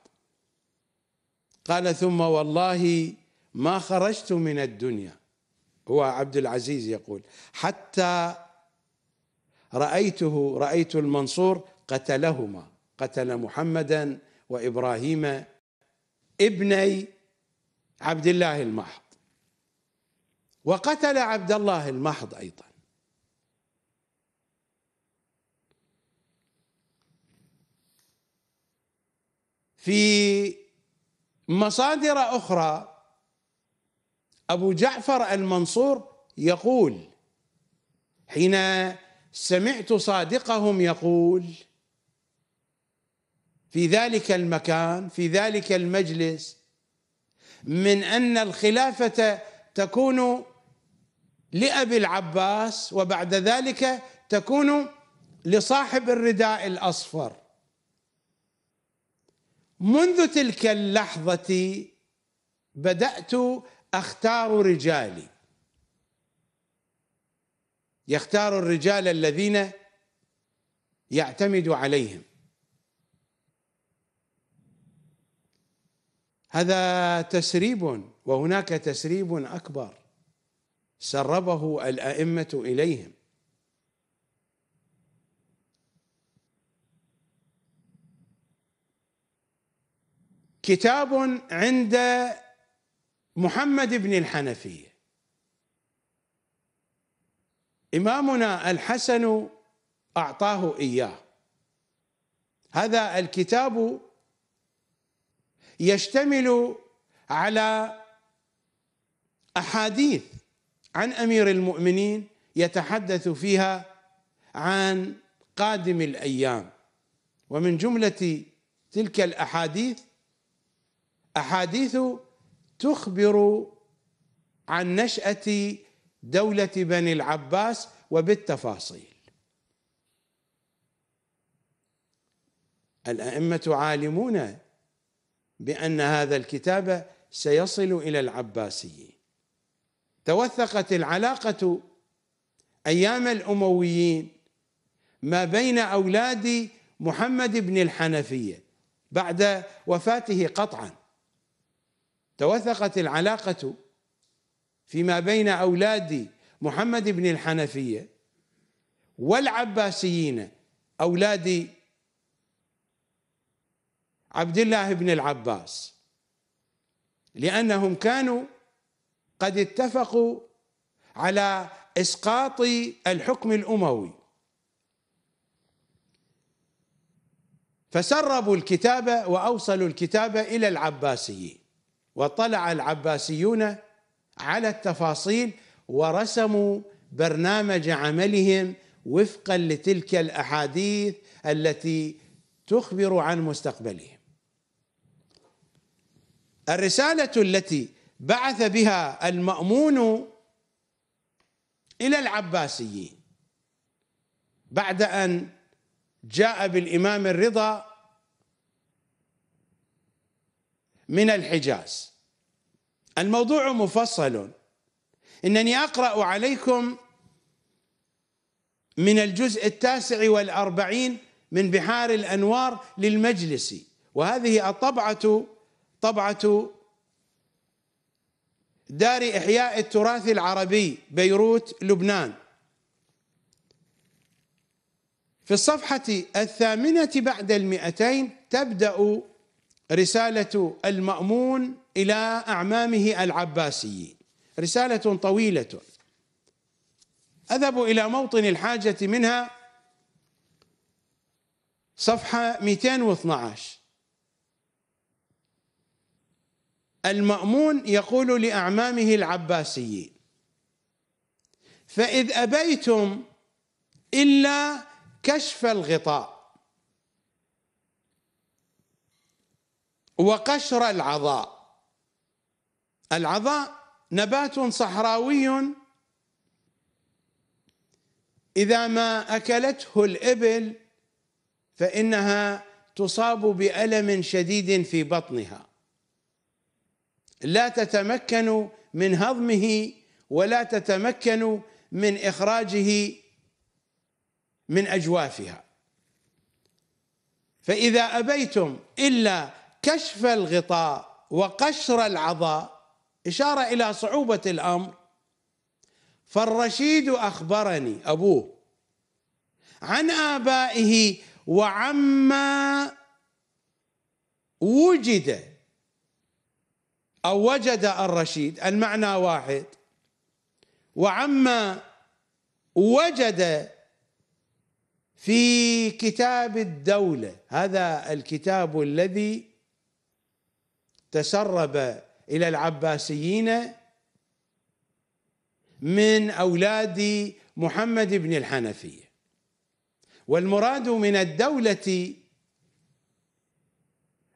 قال ثم والله ما خرجت من الدنيا هو عبد العزيز يقول حتى رأيته رأيت المنصور قتلهما قتل محمدا وابراهيم ابني عبد الله المحض وقتل عبد الله المحض ايضا في مصادر اخرى ابو جعفر المنصور يقول حين سمعت صادقهم يقول في ذلك المكان في ذلك المجلس من ان الخلافه تكون لابي العباس وبعد ذلك تكون لصاحب الرداء الاصفر منذ تلك اللحظه بدات اختار رجالي يختار الرجال الذين يعتمد عليهم هذا تسريب وهناك تسريب اكبر سربه الائمه اليهم كتاب عند محمد بن الحنفيه امامنا الحسن اعطاه اياه هذا الكتاب يشتمل على احاديث عن امير المؤمنين يتحدث فيها عن قادم الايام ومن جمله تلك الاحاديث احاديث تخبر عن نشاه دوله بني العباس وبالتفاصيل الائمه عالمون بأن هذا الكتاب سيصل إلى العباسيين توثقت العلاقة أيام الأمويين ما بين أولاد محمد بن الحنفية بعد وفاته قطعا توثقت العلاقة فيما بين أولاد محمد بن الحنفية والعباسيين أولاد عبد الله بن العباس لأنهم كانوا قد اتفقوا على إسقاط الحكم الأموي فسربوا الكتابة وأوصلوا الكتابة إلى العباسيين وطلع العباسيون على التفاصيل ورسموا برنامج عملهم وفقا لتلك الأحاديث التي تخبر عن مستقبلهم الرسالة التي بعث بها المأمون إلى العباسيين بعد أن جاء بالإمام الرضا من الحجاز الموضوع مفصل إنني أقرأ عليكم من الجزء التاسع والأربعين من بحار الأنوار للمجلس وهذه الطبعة طبعة دار إحياء التراث العربي بيروت لبنان في الصفحة الثامنة بعد المئتين تبدأ رسالة المأمون إلى أعمامه العباسيين رسالة طويلة أذهب إلى موطن الحاجة منها صفحة 212 المأمون يقول لأعمامه العباسيين فإذ أبيتم إلا كشف الغطاء وقشر العظاء العظاء نبات صحراوي إذا ما أكلته الإبل فإنها تصاب بألم شديد في بطنها لا تتمكن من هضمه ولا تتمكن من إخراجه من أجوافها فإذا أبيتم إلا كشف الغطاء وقشر العضاء إشارة إلى صعوبة الأمر فالرشيد أخبرني أبوه عن آبائه وعما وجد أو وجد الرشيد المعنى واحد وعما وجد في كتاب الدولة هذا الكتاب الذي تسرب إلى العباسيين من أولاد محمد بن الحنفية والمراد من الدولة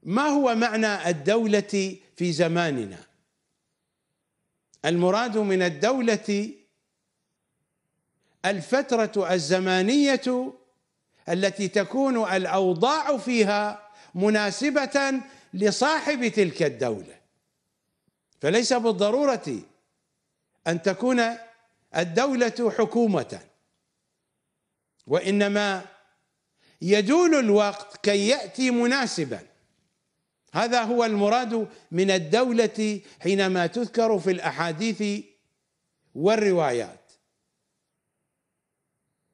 ما هو معنى الدولة في زماننا المراد من الدولة الفترة الزمانية التي تكون الأوضاع فيها مناسبة لصاحب تلك الدولة فليس بالضرورة أن تكون الدولة حكومة وإنما يدول الوقت كي يأتي مناسبا هذا هو المراد من الدولة حينما تذكر في الأحاديث والروايات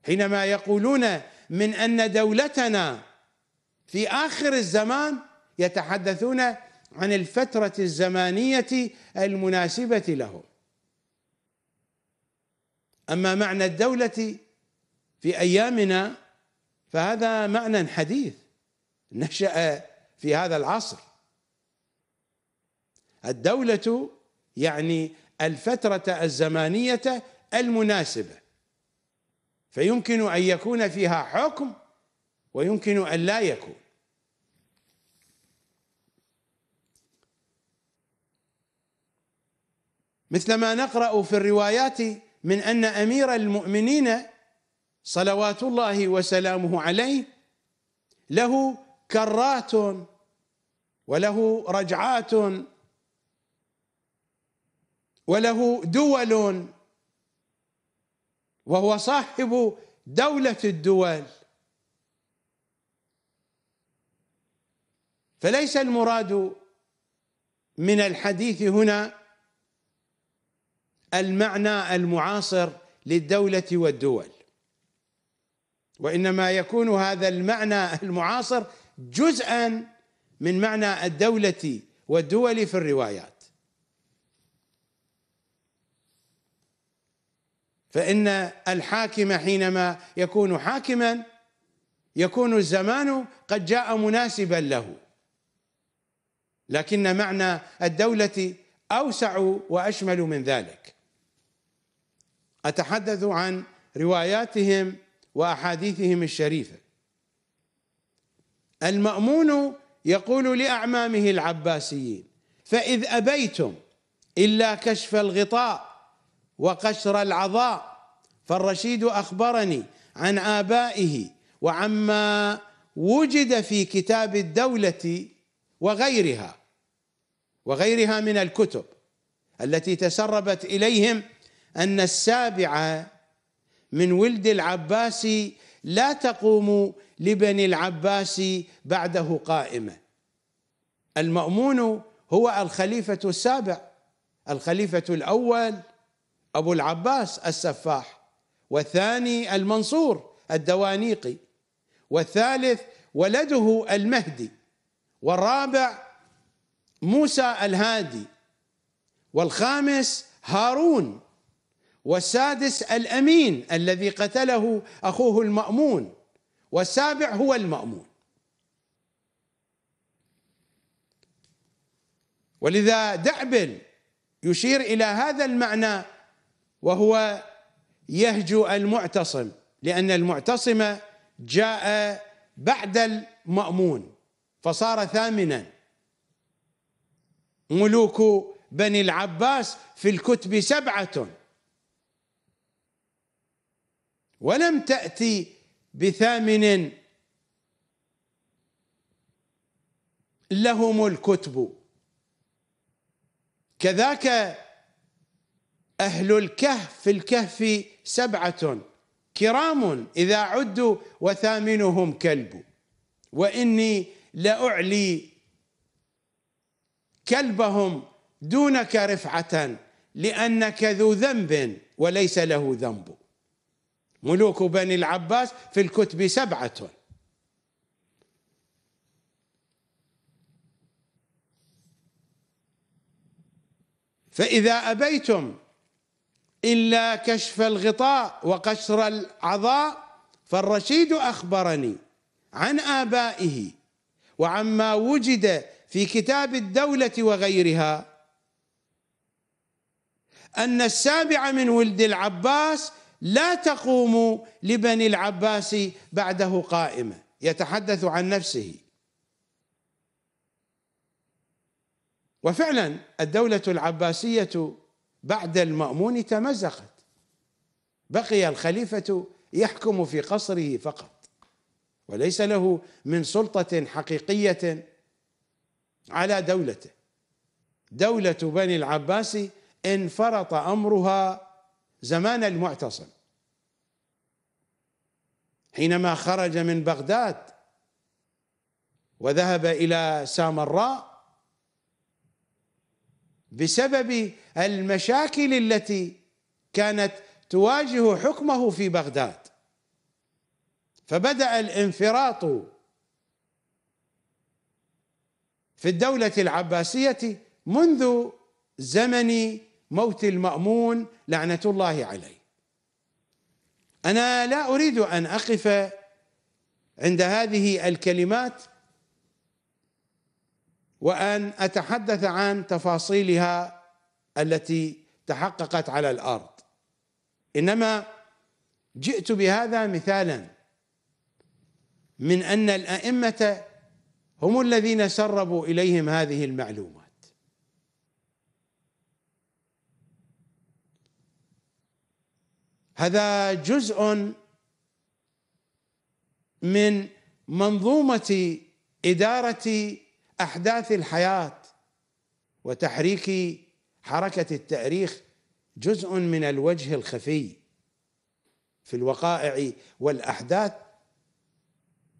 حينما يقولون من أن دولتنا في آخر الزمان يتحدثون عن الفترة الزمانية المناسبة لهم أما معنى الدولة في أيامنا فهذا معنى حديث نشأ في هذا العصر الدولة يعني الفترة الزمانية المناسبة فيمكن أن يكون فيها حكم ويمكن أن لا يكون مثلما نقرأ في الروايات من أن أمير المؤمنين صلوات الله وسلامه عليه له كرات وله رجعات وله دول وهو صاحب دولة الدول فليس المراد من الحديث هنا المعنى المعاصر للدولة والدول وإنما يكون هذا المعنى المعاصر جزءا من معنى الدولة والدول في الروايات فإن الحاكم حينما يكون حاكما يكون الزمان قد جاء مناسبا له لكن معنى الدولة أوسع وأشمل من ذلك أتحدث عن رواياتهم وأحاديثهم الشريفة المأمون يقول لأعمامه العباسيين فإذ أبيتم إلا كشف الغطاء وقشر العضاء فالرشيد أخبرني عن آبائه وعما وجد في كتاب الدولة وغيرها وغيرها من الكتب التي تسربت إليهم أن السابعة من ولد العباس لا تقوم لبني العباس بعده قائمه المامون هو الخليفه السابع الخليفه الاول ابو العباس السفاح والثاني المنصور الدوانيقي والثالث ولده المهدي والرابع موسى الهادي والخامس هارون والسادس الامين الذي قتله اخوه المامون والسابع هو المأمون ولذا دعبل يشير إلى هذا المعنى وهو يهجو المعتصم لأن المعتصم جاء بعد المأمون فصار ثامنا ملوك بني العباس في الكتب سبعة ولم تأتي بثامن لهم الكتب كذاك أهل الكهف في الكهف سبعة كرام إذا عدوا وثامنهم كلب وإني لأعلي كلبهم دونك رفعة لأنك ذو ذنب وليس له ذنب ملوك بني العباس في الكتب سبعة فإذا أبيتم إلا كشف الغطاء وقشر العضاء فالرشيد أخبرني عن آبائه وعما وجد في كتاب الدولة وغيرها أن السابع من ولد العباس لا تقوم لبني العباس بعده قائمة يتحدث عن نفسه وفعلا الدولة العباسية بعد المأمون تمزقت بقي الخليفة يحكم في قصره فقط وليس له من سلطة حقيقية على دولته دولة بني العباس انفرط أمرها زمان المعتصم حينما خرج من بغداد وذهب إلى سامراء بسبب المشاكل التي كانت تواجه حكمه في بغداد فبدأ الانفراط في الدولة العباسية منذ زمن موت المأمون لعنة الله عليه انا لا اريد ان اقف عند هذه الكلمات وان اتحدث عن تفاصيلها التي تحققت على الارض انما جئت بهذا مثالا من ان الائمه هم الذين سربوا اليهم هذه المعلومه هذا جزء من منظومه اداره احداث الحياه وتحريك حركه التاريخ جزء من الوجه الخفي في الوقائع والاحداث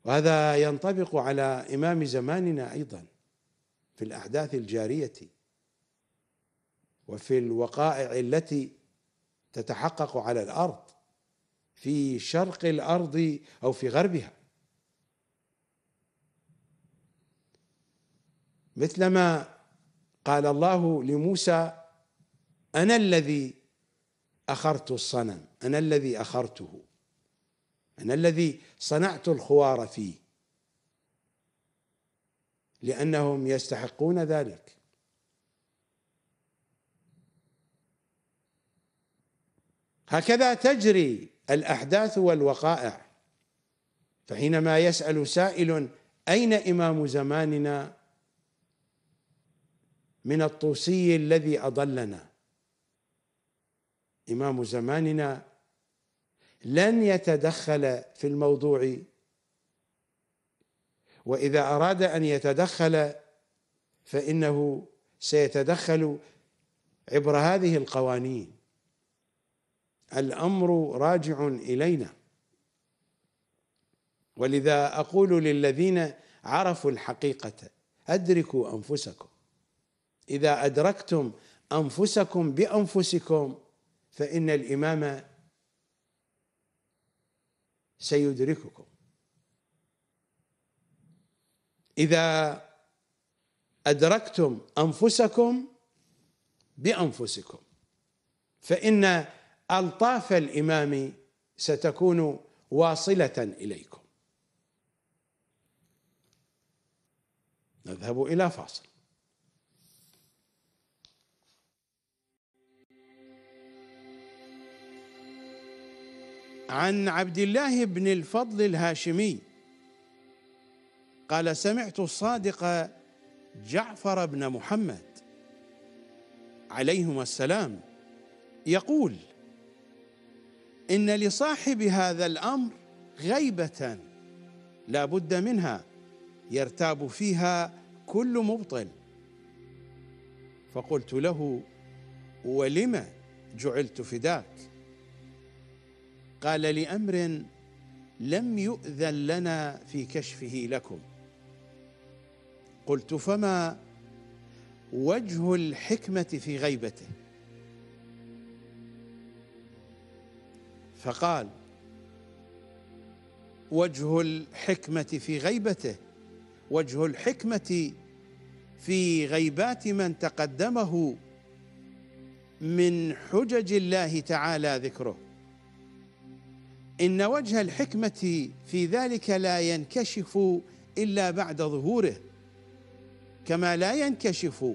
وهذا ينطبق على امام زماننا ايضا في الاحداث الجاريه وفي الوقائع التي تتحقق على الارض في شرق الارض او في غربها مثلما قال الله لموسى انا الذي اخرت الصنم انا الذي اخرته انا الذي صنعت الخوار فيه لانهم يستحقون ذلك هكذا تجري الاحداث والوقائع فحينما يسال سائل اين امام زماننا من الطوسي الذي اضلنا امام زماننا لن يتدخل في الموضوع واذا اراد ان يتدخل فانه سيتدخل عبر هذه القوانين الامر راجع الينا ولذا اقول للذين عرفوا الحقيقه ادركوا انفسكم اذا ادركتم انفسكم بانفسكم فان الامام سيدرككم اذا ادركتم انفسكم بانفسكم فان ألطاف الإمام ستكون واصلة إليكم نذهب إلى فاصل عن عبد الله بن الفضل الهاشمي قال سمعت الصادق جعفر بن محمد عليهما السلام يقول إن لصاحب هذا الأمر غيبة لا بد منها يرتاب فيها كل مبطل فقلت له ولم جعلت فداك قال لأمر لم يؤذن لنا في كشفه لكم قلت فما وجه الحكمة في غيبته فقال وجه الحكمة في غيبته وجه الحكمة في غيبات من تقدمه من حجج الله تعالى ذكره إن وجه الحكمة في ذلك لا ينكشف إلا بعد ظهوره كما لا ينكشف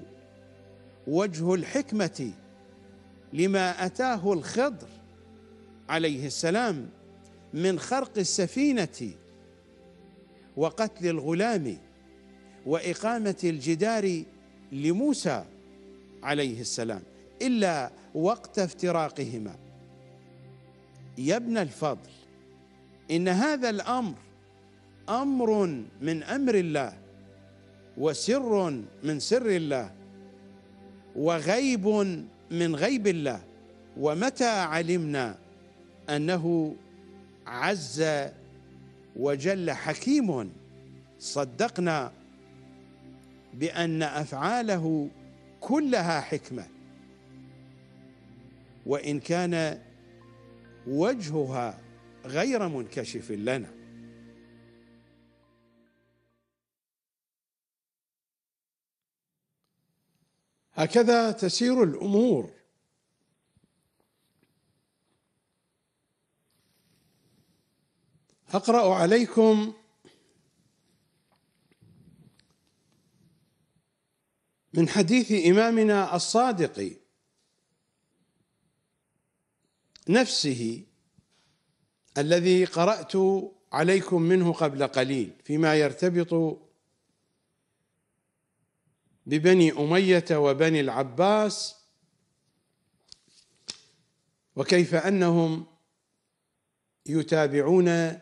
وجه الحكمة لما أتاه الخضر عليه السلام من خرق السفينة وقتل الغلام وإقامة الجدار لموسى عليه السلام إلا وقت افتراقهما يا ابن الفضل إن هذا الأمر أمر من أمر الله وسر من سر الله وغيب من غيب الله ومتى علمنا انه عز وجل حكيم صدقنا بان افعاله كلها حكمه وان كان وجهها غير منكشف لنا هكذا تسير الامور اقرا عليكم من حديث امامنا الصادق نفسه الذي قرات عليكم منه قبل قليل فيما يرتبط ببني اميه وبني العباس وكيف انهم يتابعون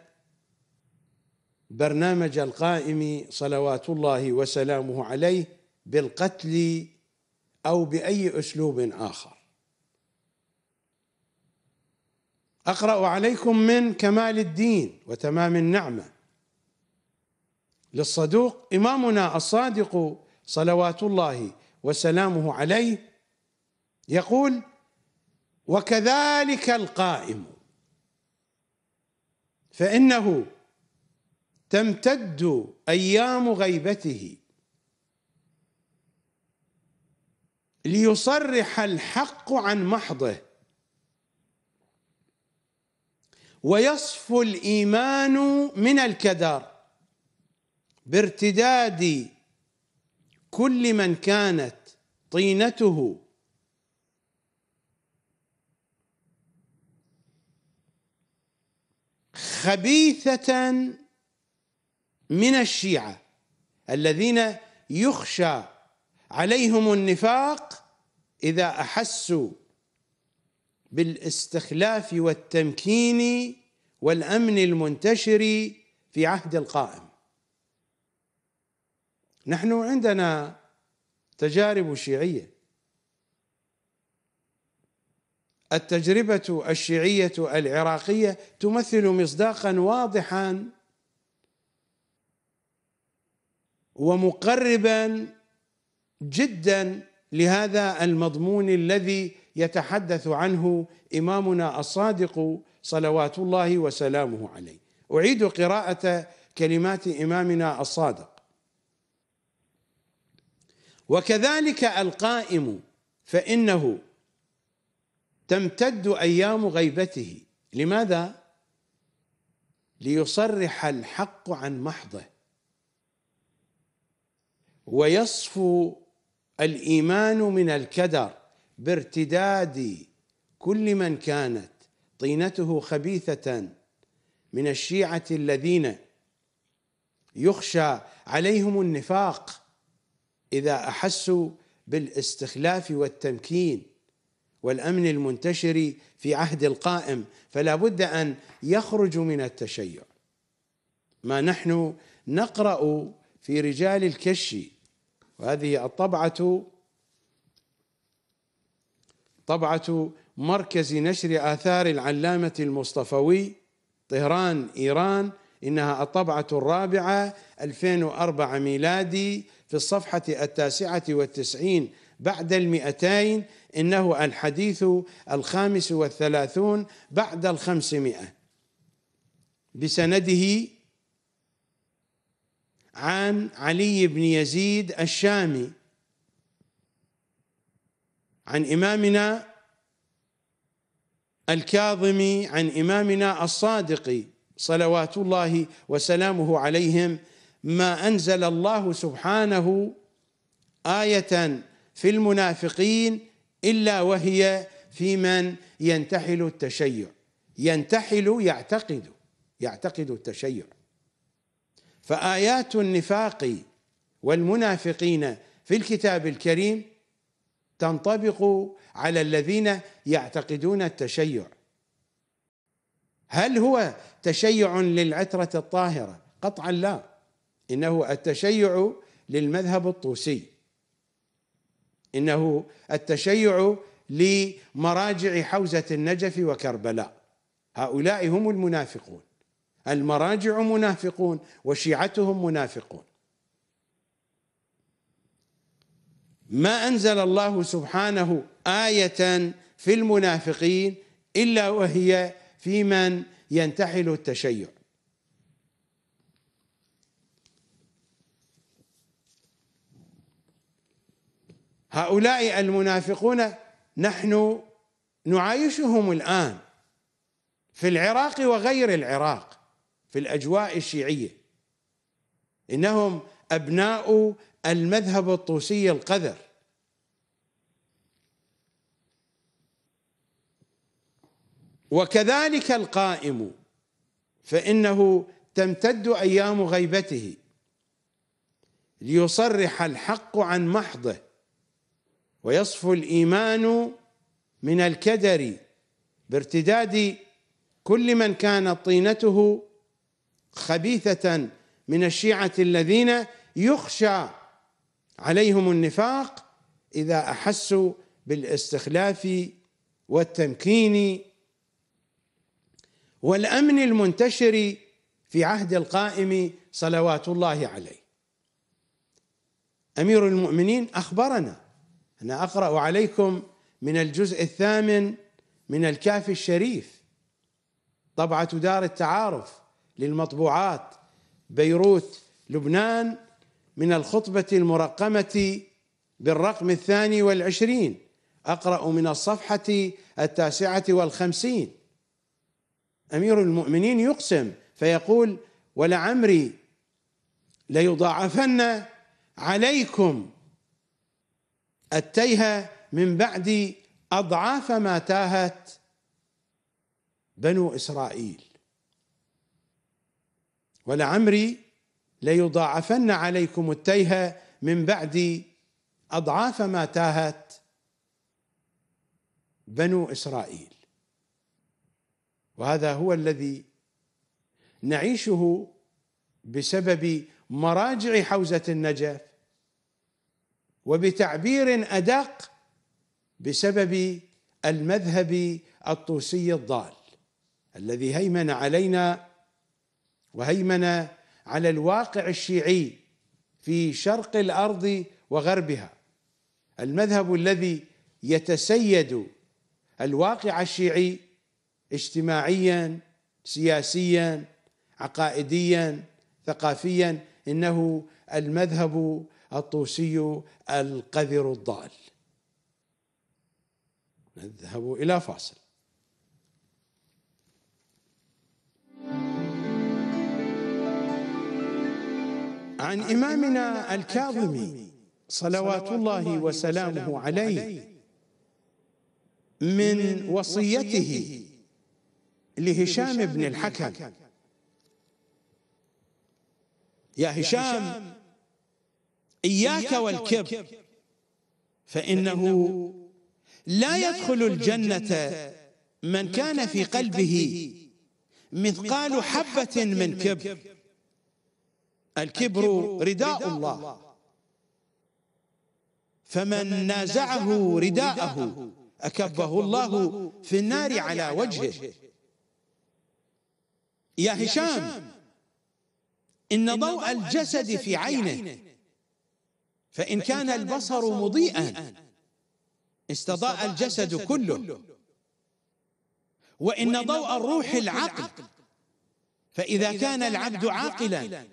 برنامج القائم صلوات الله وسلامه عليه بالقتل او باي اسلوب اخر اقرا عليكم من كمال الدين وتمام النعمه للصدوق امامنا الصادق صلوات الله وسلامه عليه يقول وكذلك القائم فانه تمتد ايام غيبته ليصرح الحق عن محضه ويصفو الايمان من الكدر بارتداد كل من كانت طينته خبيثة من الشيعة الذين يخشى عليهم النفاق إذا أحسوا بالاستخلاف والتمكين والأمن المنتشر في عهد القائم نحن عندنا تجارب شيعية التجربة الشيعية العراقية تمثل مصداقا واضحا ومقربا جدا لهذا المضمون الذي يتحدث عنه إمامنا الصادق صلوات الله وسلامه عليه أعيد قراءة كلمات إمامنا الصادق وكذلك القائم فإنه تمتد أيام غيبته لماذا؟ ليصرح الحق عن محضه ويصفو الايمان من الكدر بارتداد كل من كانت طينته خبيثه من الشيعه الذين يخشى عليهم النفاق اذا احسوا بالاستخلاف والتمكين والامن المنتشر في عهد القائم فلا بد ان يخرجوا من التشيع ما نحن نقرا في رجال الكشي وهذه الطبعة طبعة مركز نشر آثار العلامة المصطفوي طهران إيران إنها الطبعة الرابعة 2004 ميلادي في الصفحة التاسعة والتسعين بعد المئتين إنه الحديث الخامس والثلاثون بعد الخمسمائة بسنده عن علي بن يزيد الشامي عن إمامنا الكاظمي عن إمامنا الصادق صلوات الله وسلامه عليهم ما أنزل الله سبحانه آية في المنافقين إلا وهي في من ينتحل التشيع ينتحل يعتقد يعتقد التشيع فآيات النفاق والمنافقين في الكتاب الكريم تنطبق على الذين يعتقدون التشيع هل هو تشيع للعترة الطاهرة قطعا لا إنه التشيع للمذهب الطوسي إنه التشيع لمراجع حوزة النجف وكربلاء هؤلاء هم المنافقون المراجع منافقون وشيعتهم منافقون ما انزل الله سبحانه ايه في المنافقين الا وهي في من ينتحل التشيع هؤلاء المنافقون نحن نعايشهم الان في العراق وغير العراق في الاجواء الشيعيه انهم ابناء المذهب الطوسي القذر وكذلك القائم فانه تمتد ايام غيبته ليصرح الحق عن محضه ويصفو الايمان من الكدر بارتداد كل من كانت طينته خبيثة من الشيعة الذين يخشى عليهم النفاق إذا أحسوا بالاستخلاف والتمكين والأمن المنتشر في عهد القائم صلوات الله عليه أمير المؤمنين أخبرنا أنا أقرأ عليكم من الجزء الثامن من الكافي الشريف طبعة دار التعارف للمطبوعات بيروت لبنان من الخطبة المرقمة بالرقم الثاني والعشرين أقرأ من الصفحة التاسعة والخمسين أمير المؤمنين يقسم فيقول ولعمري ليضاعفن عليكم التيهة من بعد أضعاف ما تاهت بنو إسرائيل ولعمري ليضاعفن عليكم التيه من بعد أضعاف ما تاهت بنو إسرائيل وهذا هو الذي نعيشه بسبب مراجع حوزة النجف وبتعبير أدق بسبب المذهب الطوسي الضال الذي هيمن علينا وهيمن على الواقع الشيعي في شرق الارض وغربها المذهب الذي يتسيد الواقع الشيعي اجتماعيا سياسيا عقائديا ثقافيا انه المذهب الطوسي القذر الضال نذهب الى فاصل عن إمامنا الكاظم صلوات الله وسلامه عليه من وصيته لهشام بن الحكم يا هشام إياك والكبر فإنه لا يدخل الجنة من كان في قلبه مثقال حبة من كبر الكبر رداء الله فمن نازعه رداءه أكبه الله في النار على وجهه يا هشام إن ضوء الجسد في عينه فإن كان البصر مضيئا استضاء الجسد كله وإن ضوء الروح العقل فإذا كان العبد عاقلا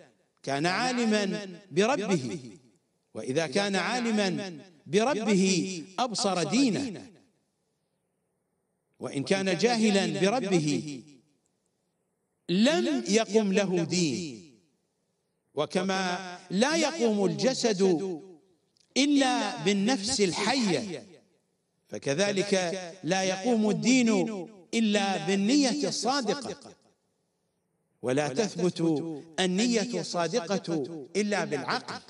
كان عالما بربه وإذا كان عالما بربه أبصر دينه وإن كان جاهلا بربه لم يقم له دين وكما لا يقوم الجسد إلا بالنفس الحية فكذلك لا يقوم الدين إلا بالنية الصادقة ولا تثبت النية الصادقة إلا بالعقل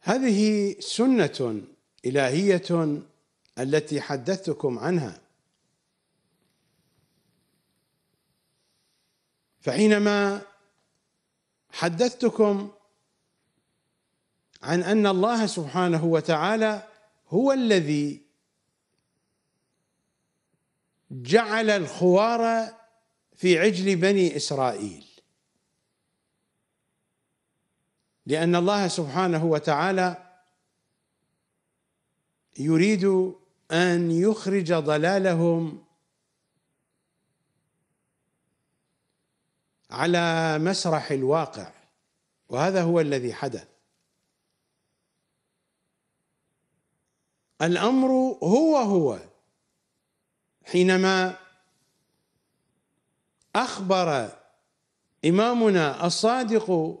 هذه سنة إلهية التي حدثتكم عنها فحينما حدثتكم عن ان الله سبحانه وتعالى هو الذي جعل الخوار في عجل بني اسرائيل لان الله سبحانه وتعالى يريد ان يخرج ضلالهم على مسرح الواقع وهذا هو الذي حدث الامر هو هو حينما اخبر امامنا الصادق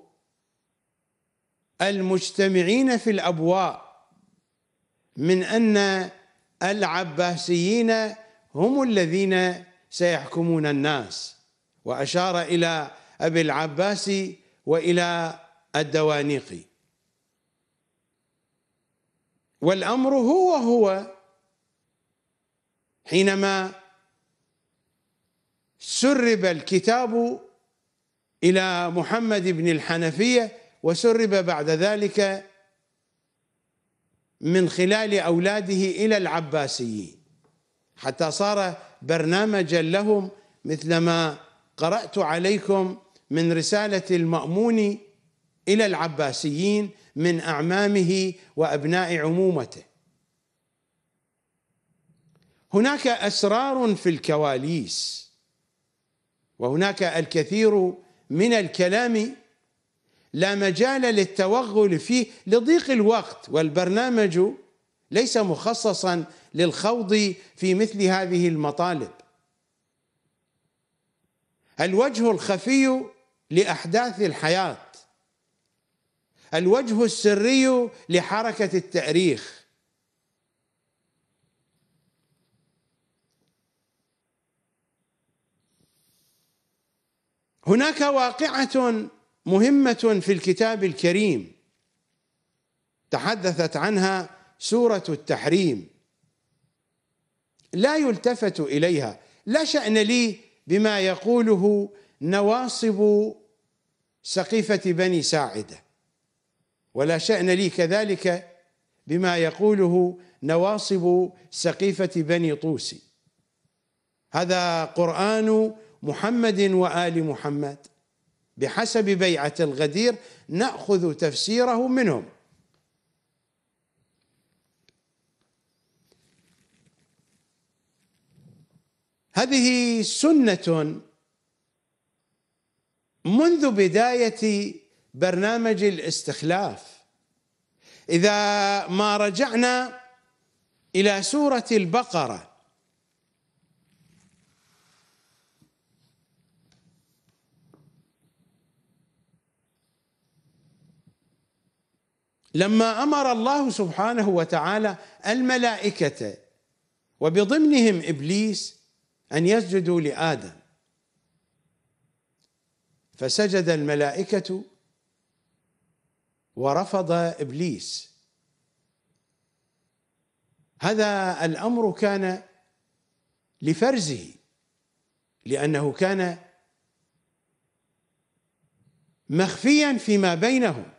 المجتمعين في الابواء من ان العباسيين هم الذين سيحكمون الناس واشار الى ابي العباس والى الدوانيقي والامر هو هو حينما سرب الكتاب الى محمد بن الحنفيه وسرب بعد ذلك من خلال اولاده الى العباسيين حتى صار برنامجا لهم مثلما قرات عليكم من رساله المامون الى العباسيين من اعمامه وابناء عمومته هناك اسرار في الكواليس وهناك الكثير من الكلام لا مجال للتوغل فيه لضيق الوقت والبرنامج ليس مخصصا للخوض في مثل هذه المطالب الوجه الخفي لاحداث الحياه الوجه السري لحركه التاريخ هناك واقعه مهمه في الكتاب الكريم تحدثت عنها سوره التحريم لا يلتفت اليها لا شان لي بما يقوله نواصب سقيفه بني ساعده ولا شأن لي كذلك بما يقوله نواصب سقيفة بني طوسي هذا قرآن محمد وآل محمد بحسب بيعة الغدير نأخذ تفسيره منهم هذه سنة منذ بداية برنامج الاستخلاف اذا ما رجعنا الى سوره البقره لما امر الله سبحانه وتعالى الملائكه وبضمنهم ابليس ان يسجدوا لادم فسجد الملائكه ورفض ابليس هذا الامر كان لفرزه لانه كان مخفيا فيما بينهم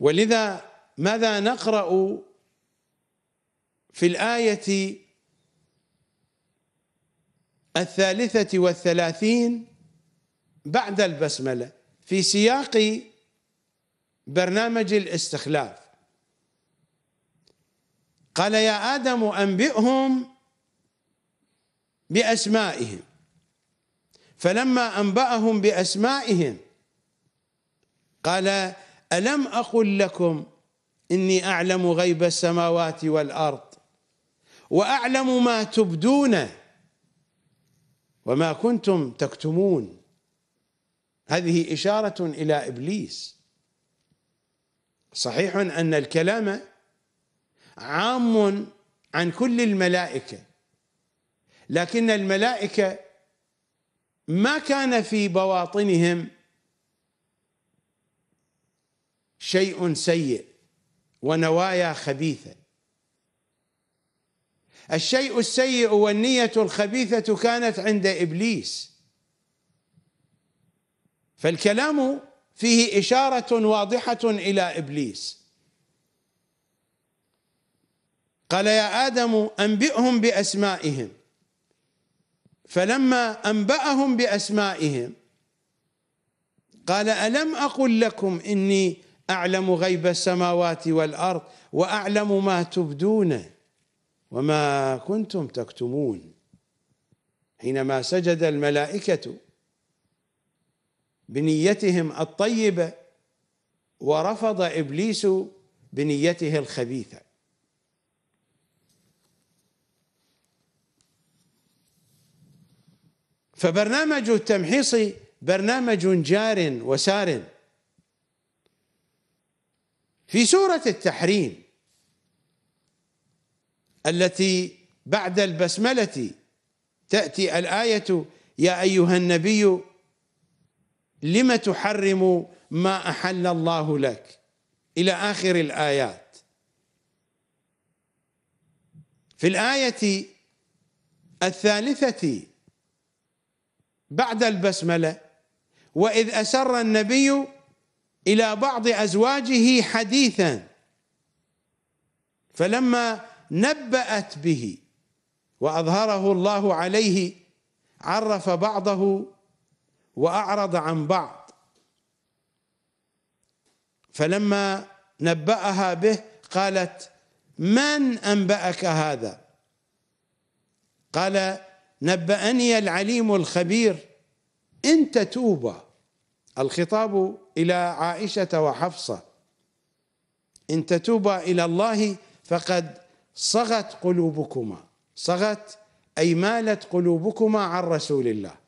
ولذا ماذا نقرا في الايه الثالثه والثلاثين بعد البسملة في سياق برنامج الاستخلاف قال يا آدم أنبئهم بأسمائهم فلما أنبأهم بأسمائهم قال ألم أقل لكم إني أعلم غيب السماوات والأرض وأعلم ما تبدون وما كنتم تكتمون هذه إشارة إلى إبليس صحيح أن الكلام عام عن كل الملائكة لكن الملائكة ما كان في بواطنهم شيء سيء ونوايا خبيثة الشيء السيء والنية الخبيثة كانت عند إبليس فالكلام فيه اشاره واضحه الى ابليس قال يا ادم انبئهم باسمائهم فلما انباهم باسمائهم قال الم اقل لكم اني اعلم غيب السماوات والارض واعلم ما تبدون وما كنتم تكتمون حينما سجد الملائكه بنيتهم الطيبه ورفض ابليس بنيته الخبيثه فبرنامج التمحيص برنامج جار وسار في سوره التحريم التي بعد البسمله تاتي الايه يا ايها النبي لم تحرم ما احل الله لك الى اخر الايات في الايه الثالثه بعد البسمله واذ اسر النبي الى بعض ازواجه حديثا فلما نبأت به وأظهره الله عليه عرف بعضه واعرض عن بعض فلما نبأها به قالت من انبأك هذا قال نبأني العليم الخبير إن تتوبا الخطاب إلى عائشة وحفصة إن تتوبا إلى الله فقد صغت قلوبكما صغت أي مالت قلوبكما عن رسول الله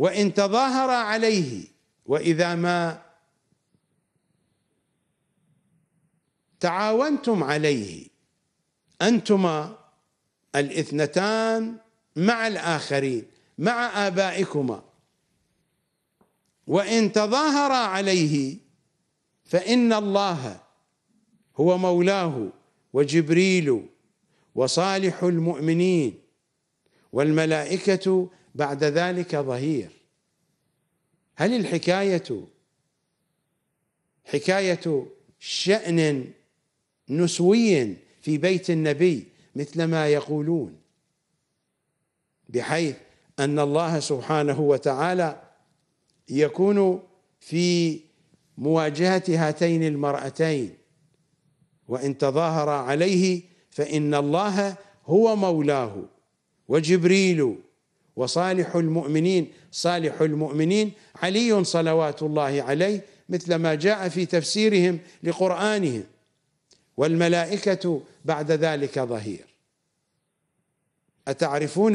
وان تظاهر عليه واذا ما تعاونتم عليه انتما الاثنتان مع الاخرين مع ابائكما وان تظاهرا عليه فان الله هو مولاه وجبريل وصالح المؤمنين والملائكه بعد ذلك ظهير هل الحكاية حكاية شأن نسوي في بيت النبي مثل ما يقولون بحيث أن الله سبحانه وتعالى يكون في مواجهة هاتين المرأتين وإن تظاهر عليه فإن الله هو مولاه وجبريل وصالح المؤمنين صالح المؤمنين علي صلوات الله عليه مثل ما جاء في تفسيرهم لقرآنهم والملائكة بعد ذلك ظهير أتعرفون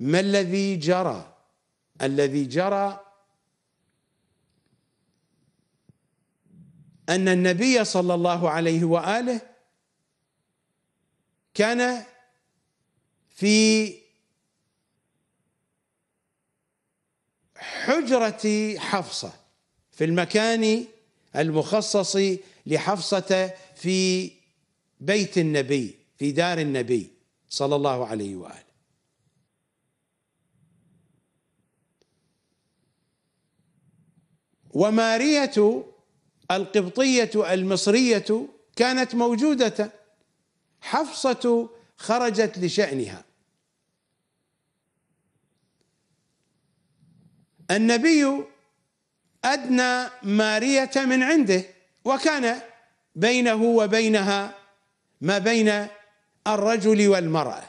ما الذي جرى الذي جرى أن النبي صلى الله عليه وآله كان في حجرة حفصة في المكان المخصص لحفصة في بيت النبي في دار النبي صلى الله عليه وآله ومارية القبطية المصرية كانت موجودة حفصة خرجت لشأنها النبي أدنى مارية من عنده وكان بينه وبينها ما بين الرجل والمرأة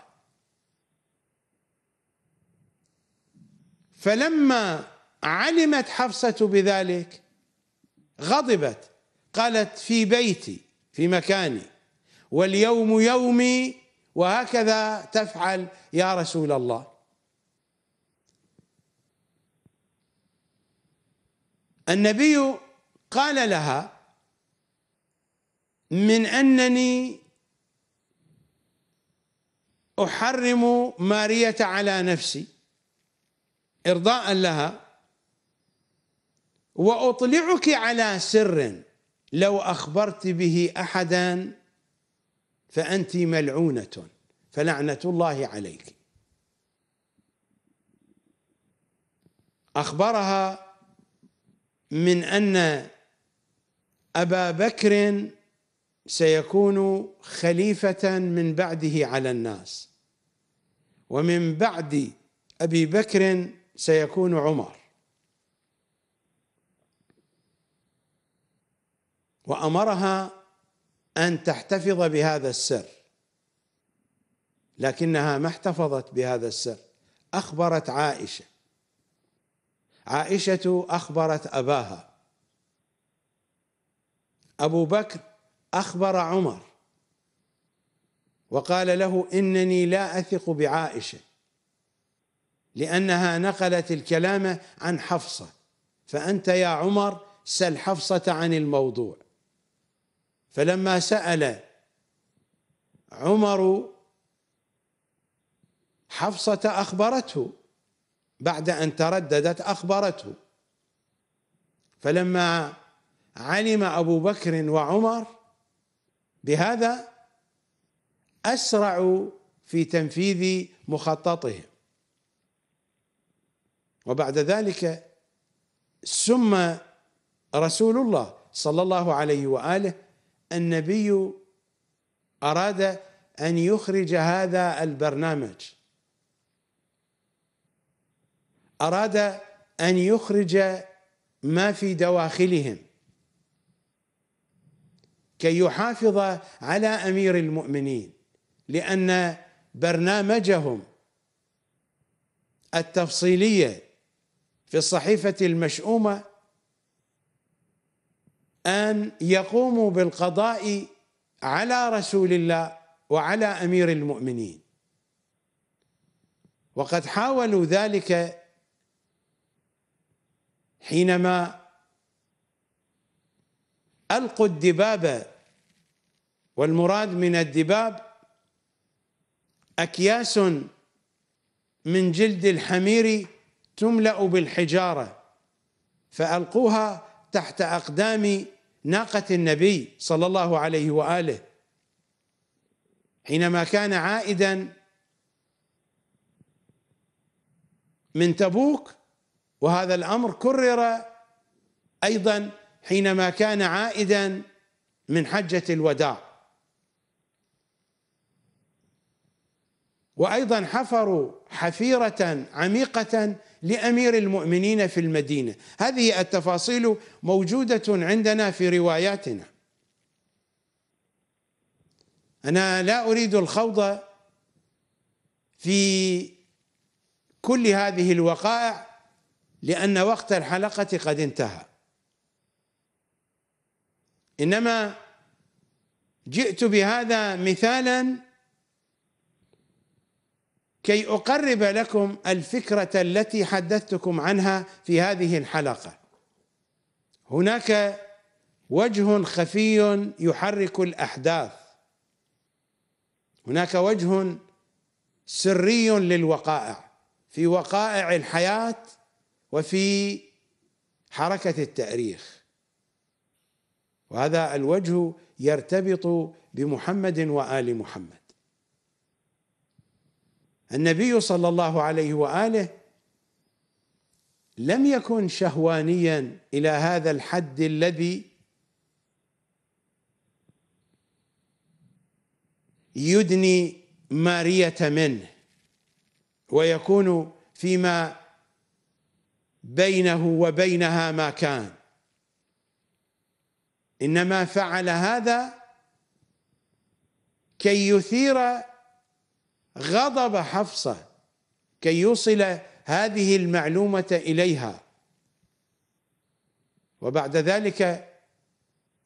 فلما علمت حفصة بذلك غضبت قالت في بيتي في مكاني واليوم يومي وهكذا تفعل يا رسول الله النبي قال لها من انني احرم ماريه على نفسي ارضاء لها واطلعك على سر لو اخبرت به احدا فانت ملعونه فلعنه الله عليك اخبرها من ان ابا بكر سيكون خليفه من بعده على الناس ومن بعد ابي بكر سيكون عمر وامرها ان تحتفظ بهذا السر لكنها ما احتفظت بهذا السر اخبرت عائشه عائشة أخبرت أباها أبو بكر أخبر عمر وقال له إنني لا أثق بعائشة لأنها نقلت الكلام عن حفصة فأنت يا عمر سل حفصة عن الموضوع فلما سأل عمر حفصة أخبرته بعد أن ترددت أخبرته فلما علم أبو بكر وعمر بهذا أسرعوا في تنفيذ مخططهم وبعد ذلك سمى رسول الله صلى الله عليه واله النبي اراد ان يخرج هذا البرنامج أراد أن يخرج ما في دواخلهم كي يحافظ على أمير المؤمنين لأن برنامجهم التفصيلية في الصحيفة المشؤومة أن يقوموا بالقضاء على رسول الله وعلى أمير المؤمنين وقد حاولوا ذلك حينما ألقوا الدباب والمراد من الدباب أكياس من جلد الحمير تملأ بالحجارة فألقوها تحت أقدام ناقة النبي صلى الله عليه وآله حينما كان عائدا من تبوك وهذا الامر كرر ايضا حينما كان عائدا من حجه الوداع وايضا حفروا حفيره عميقه لامير المؤمنين في المدينه هذه التفاصيل موجوده عندنا في رواياتنا انا لا اريد الخوض في كل هذه الوقائع لأن وقت الحلقة قد انتهى إنما جئت بهذا مثالا كي أقرب لكم الفكرة التي حدثتكم عنها في هذه الحلقة هناك وجه خفي يحرك الأحداث هناك وجه سري للوقائع في وقائع الحياه وفي حركة التأريخ وهذا الوجه يرتبط بمحمد وآل محمد النبي صلى الله عليه وآله لم يكن شهوانيا إلى هذا الحد الذي يدني مارية منه ويكون فيما بينه وبينها ما كان انما فعل هذا كي يثير غضب حفصه كي يوصل هذه المعلومه اليها وبعد ذلك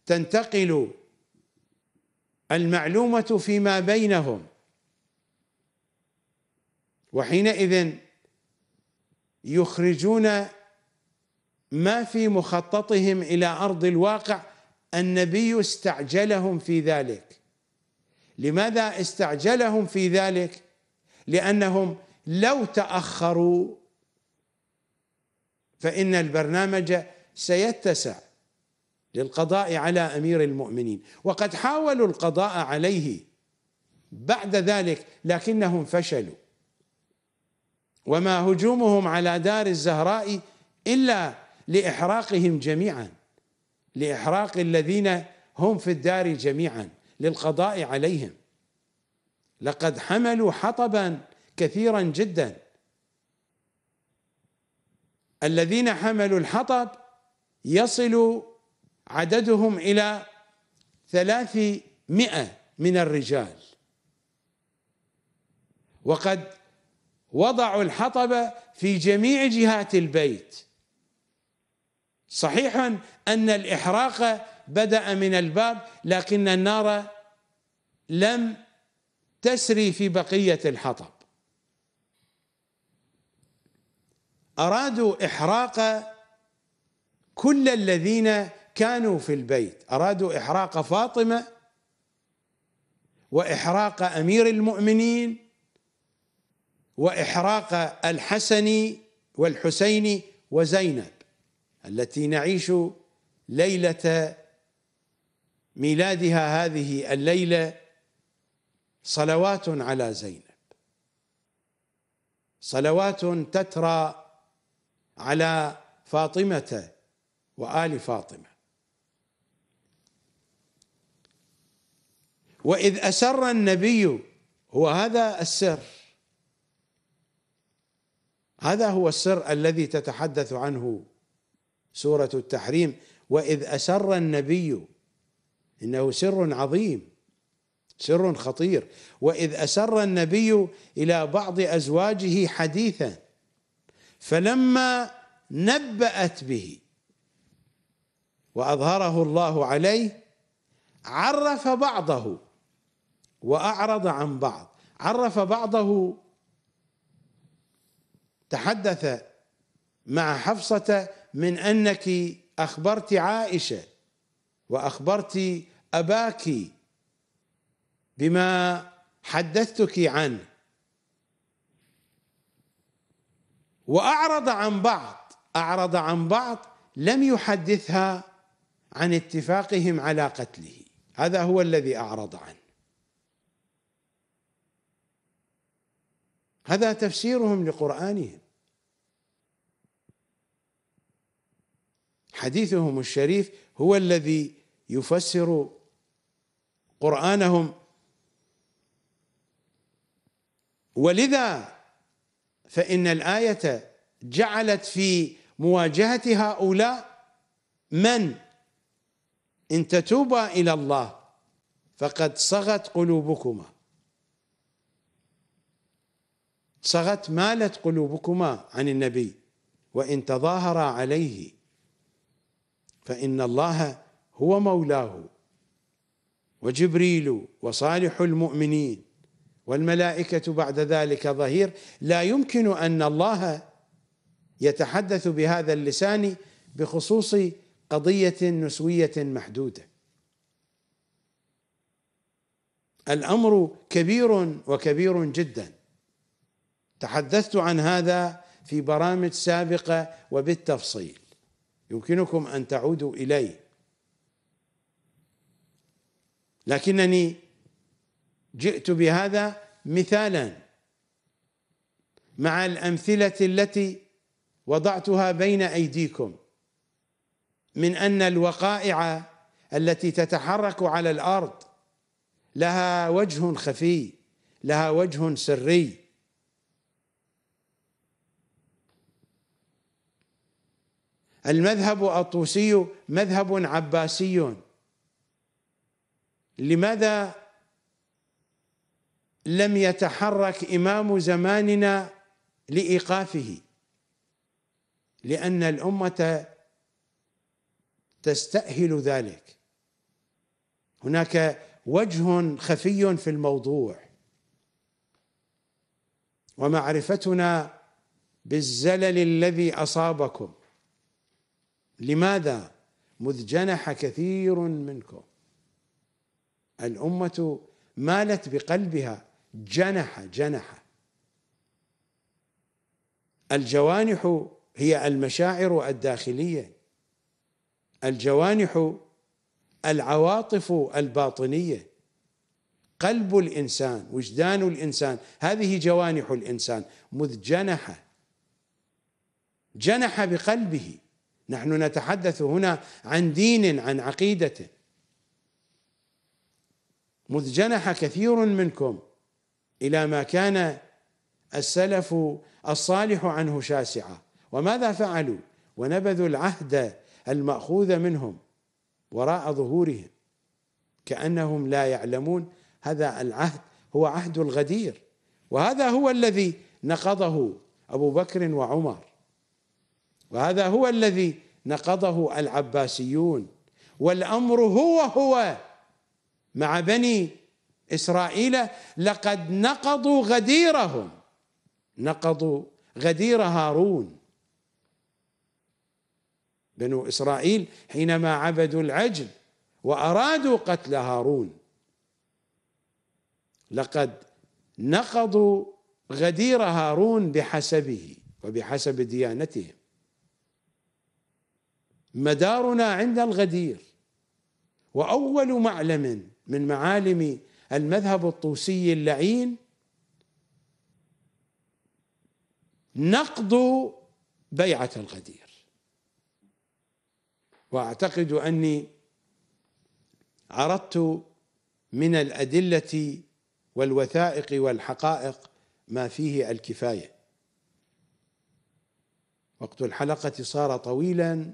تنتقل المعلومه فيما بينهم وحينئذ يخرجون ما في مخططهم الى ارض الواقع النبي استعجلهم في ذلك لماذا استعجلهم في ذلك لانهم لو تاخروا فان البرنامج سيتسع للقضاء على امير المؤمنين وقد حاولوا القضاء عليه بعد ذلك لكنهم فشلوا وما هجومهم على دار الزهراء إلا لإحراقهم جميعا لإحراق الذين هم في الدار جميعا للقضاء عليهم لقد حملوا حطبا كثيرا جدا الذين حملوا الحطب يصل عددهم إلى ثلاثمائة من الرجال وقد وضعوا الحطب في جميع جهات البيت صحيح أن الإحراق بدأ من الباب لكن النار لم تسري في بقية الحطب أرادوا إحراق كل الذين كانوا في البيت أرادوا إحراق فاطمة وإحراق أمير المؤمنين وإحراق الحسن والحسين وزينب التي نعيش ليلة ميلادها هذه الليلة صلوات على زينب صلوات تترى على فاطمة وآل فاطمة وإذ أسر النبي هو هذا السر هذا هو السر الذي تتحدث عنه سوره التحريم واذ اسر النبي انه سر عظيم سر خطير واذ اسر النبي الى بعض ازواجه حديثا فلما نبأت به واظهره الله عليه عرف بعضه واعرض عن بعض عرف بعضه تحدث مع حفصة من أنك أخبرت عائشة وأخبرت أباك بما حدثتك عنه وأعرض عن بعض أعرض عن بعض لم يحدثها عن اتفاقهم على قتله هذا هو الذي أعرض عنه هذا تفسيرهم لقرآنهم حديثهم الشريف هو الذي يفسر قرآنهم ولذا فإن الآية جعلت في مواجهة هؤلاء من إن تتوبا إلى الله فقد صغت قلوبكما صغت مالت قلوبكما عن النبي وان تظاهرا عليه فان الله هو مولاه وجبريل وصالح المؤمنين والملائكه بعد ذلك ظهير لا يمكن ان الله يتحدث بهذا اللسان بخصوص قضيه نسويه محدوده الامر كبير وكبير جدا تحدثت عن هذا في برامج سابقه وبالتفصيل يمكنكم ان تعودوا اليه لكنني جئت بهذا مثالا مع الامثله التي وضعتها بين ايديكم من ان الوقائع التي تتحرك على الارض لها وجه خفي لها وجه سري المذهب الطوسي مذهب عباسي لماذا لم يتحرك إمام زماننا لإيقافه لأن الأمة تستأهل ذلك هناك وجه خفي في الموضوع ومعرفتنا بالزلل الذي أصابكم لماذا؟ مذ جنح كثير منكم الأمة مالت بقلبها جنح جنح الجوانح هي المشاعر الداخلية الجوانح العواطف الباطنية قلب الإنسان وجدان الإنسان هذه جوانح الإنسان مذ جنح جنح بقلبه نحن نتحدث هنا عن دين عن عقيدة مذ جنح كثير منكم إلى ما كان السلف الصالح عنه شاسعا وماذا فعلوا ونبذوا العهد المأخوذ منهم وراء ظهورهم كأنهم لا يعلمون هذا العهد هو عهد الغدير وهذا هو الذي نقضه أبو بكر وعمر وهذا هو الذي نقضه العباسيون والامر هو هو مع بني اسرائيل لقد نقضوا غديرهم نقضوا غدير هارون بنو اسرائيل حينما عبدوا العجل وارادوا قتل هارون لقد نقضوا غدير هارون بحسبه وبحسب ديانتهم مدارنا عند الغدير واول معلم من معالم المذهب الطوسي اللعين نقض بيعه الغدير واعتقد اني عرضت من الادله والوثائق والحقائق ما فيه الكفايه وقت الحلقه صار طويلا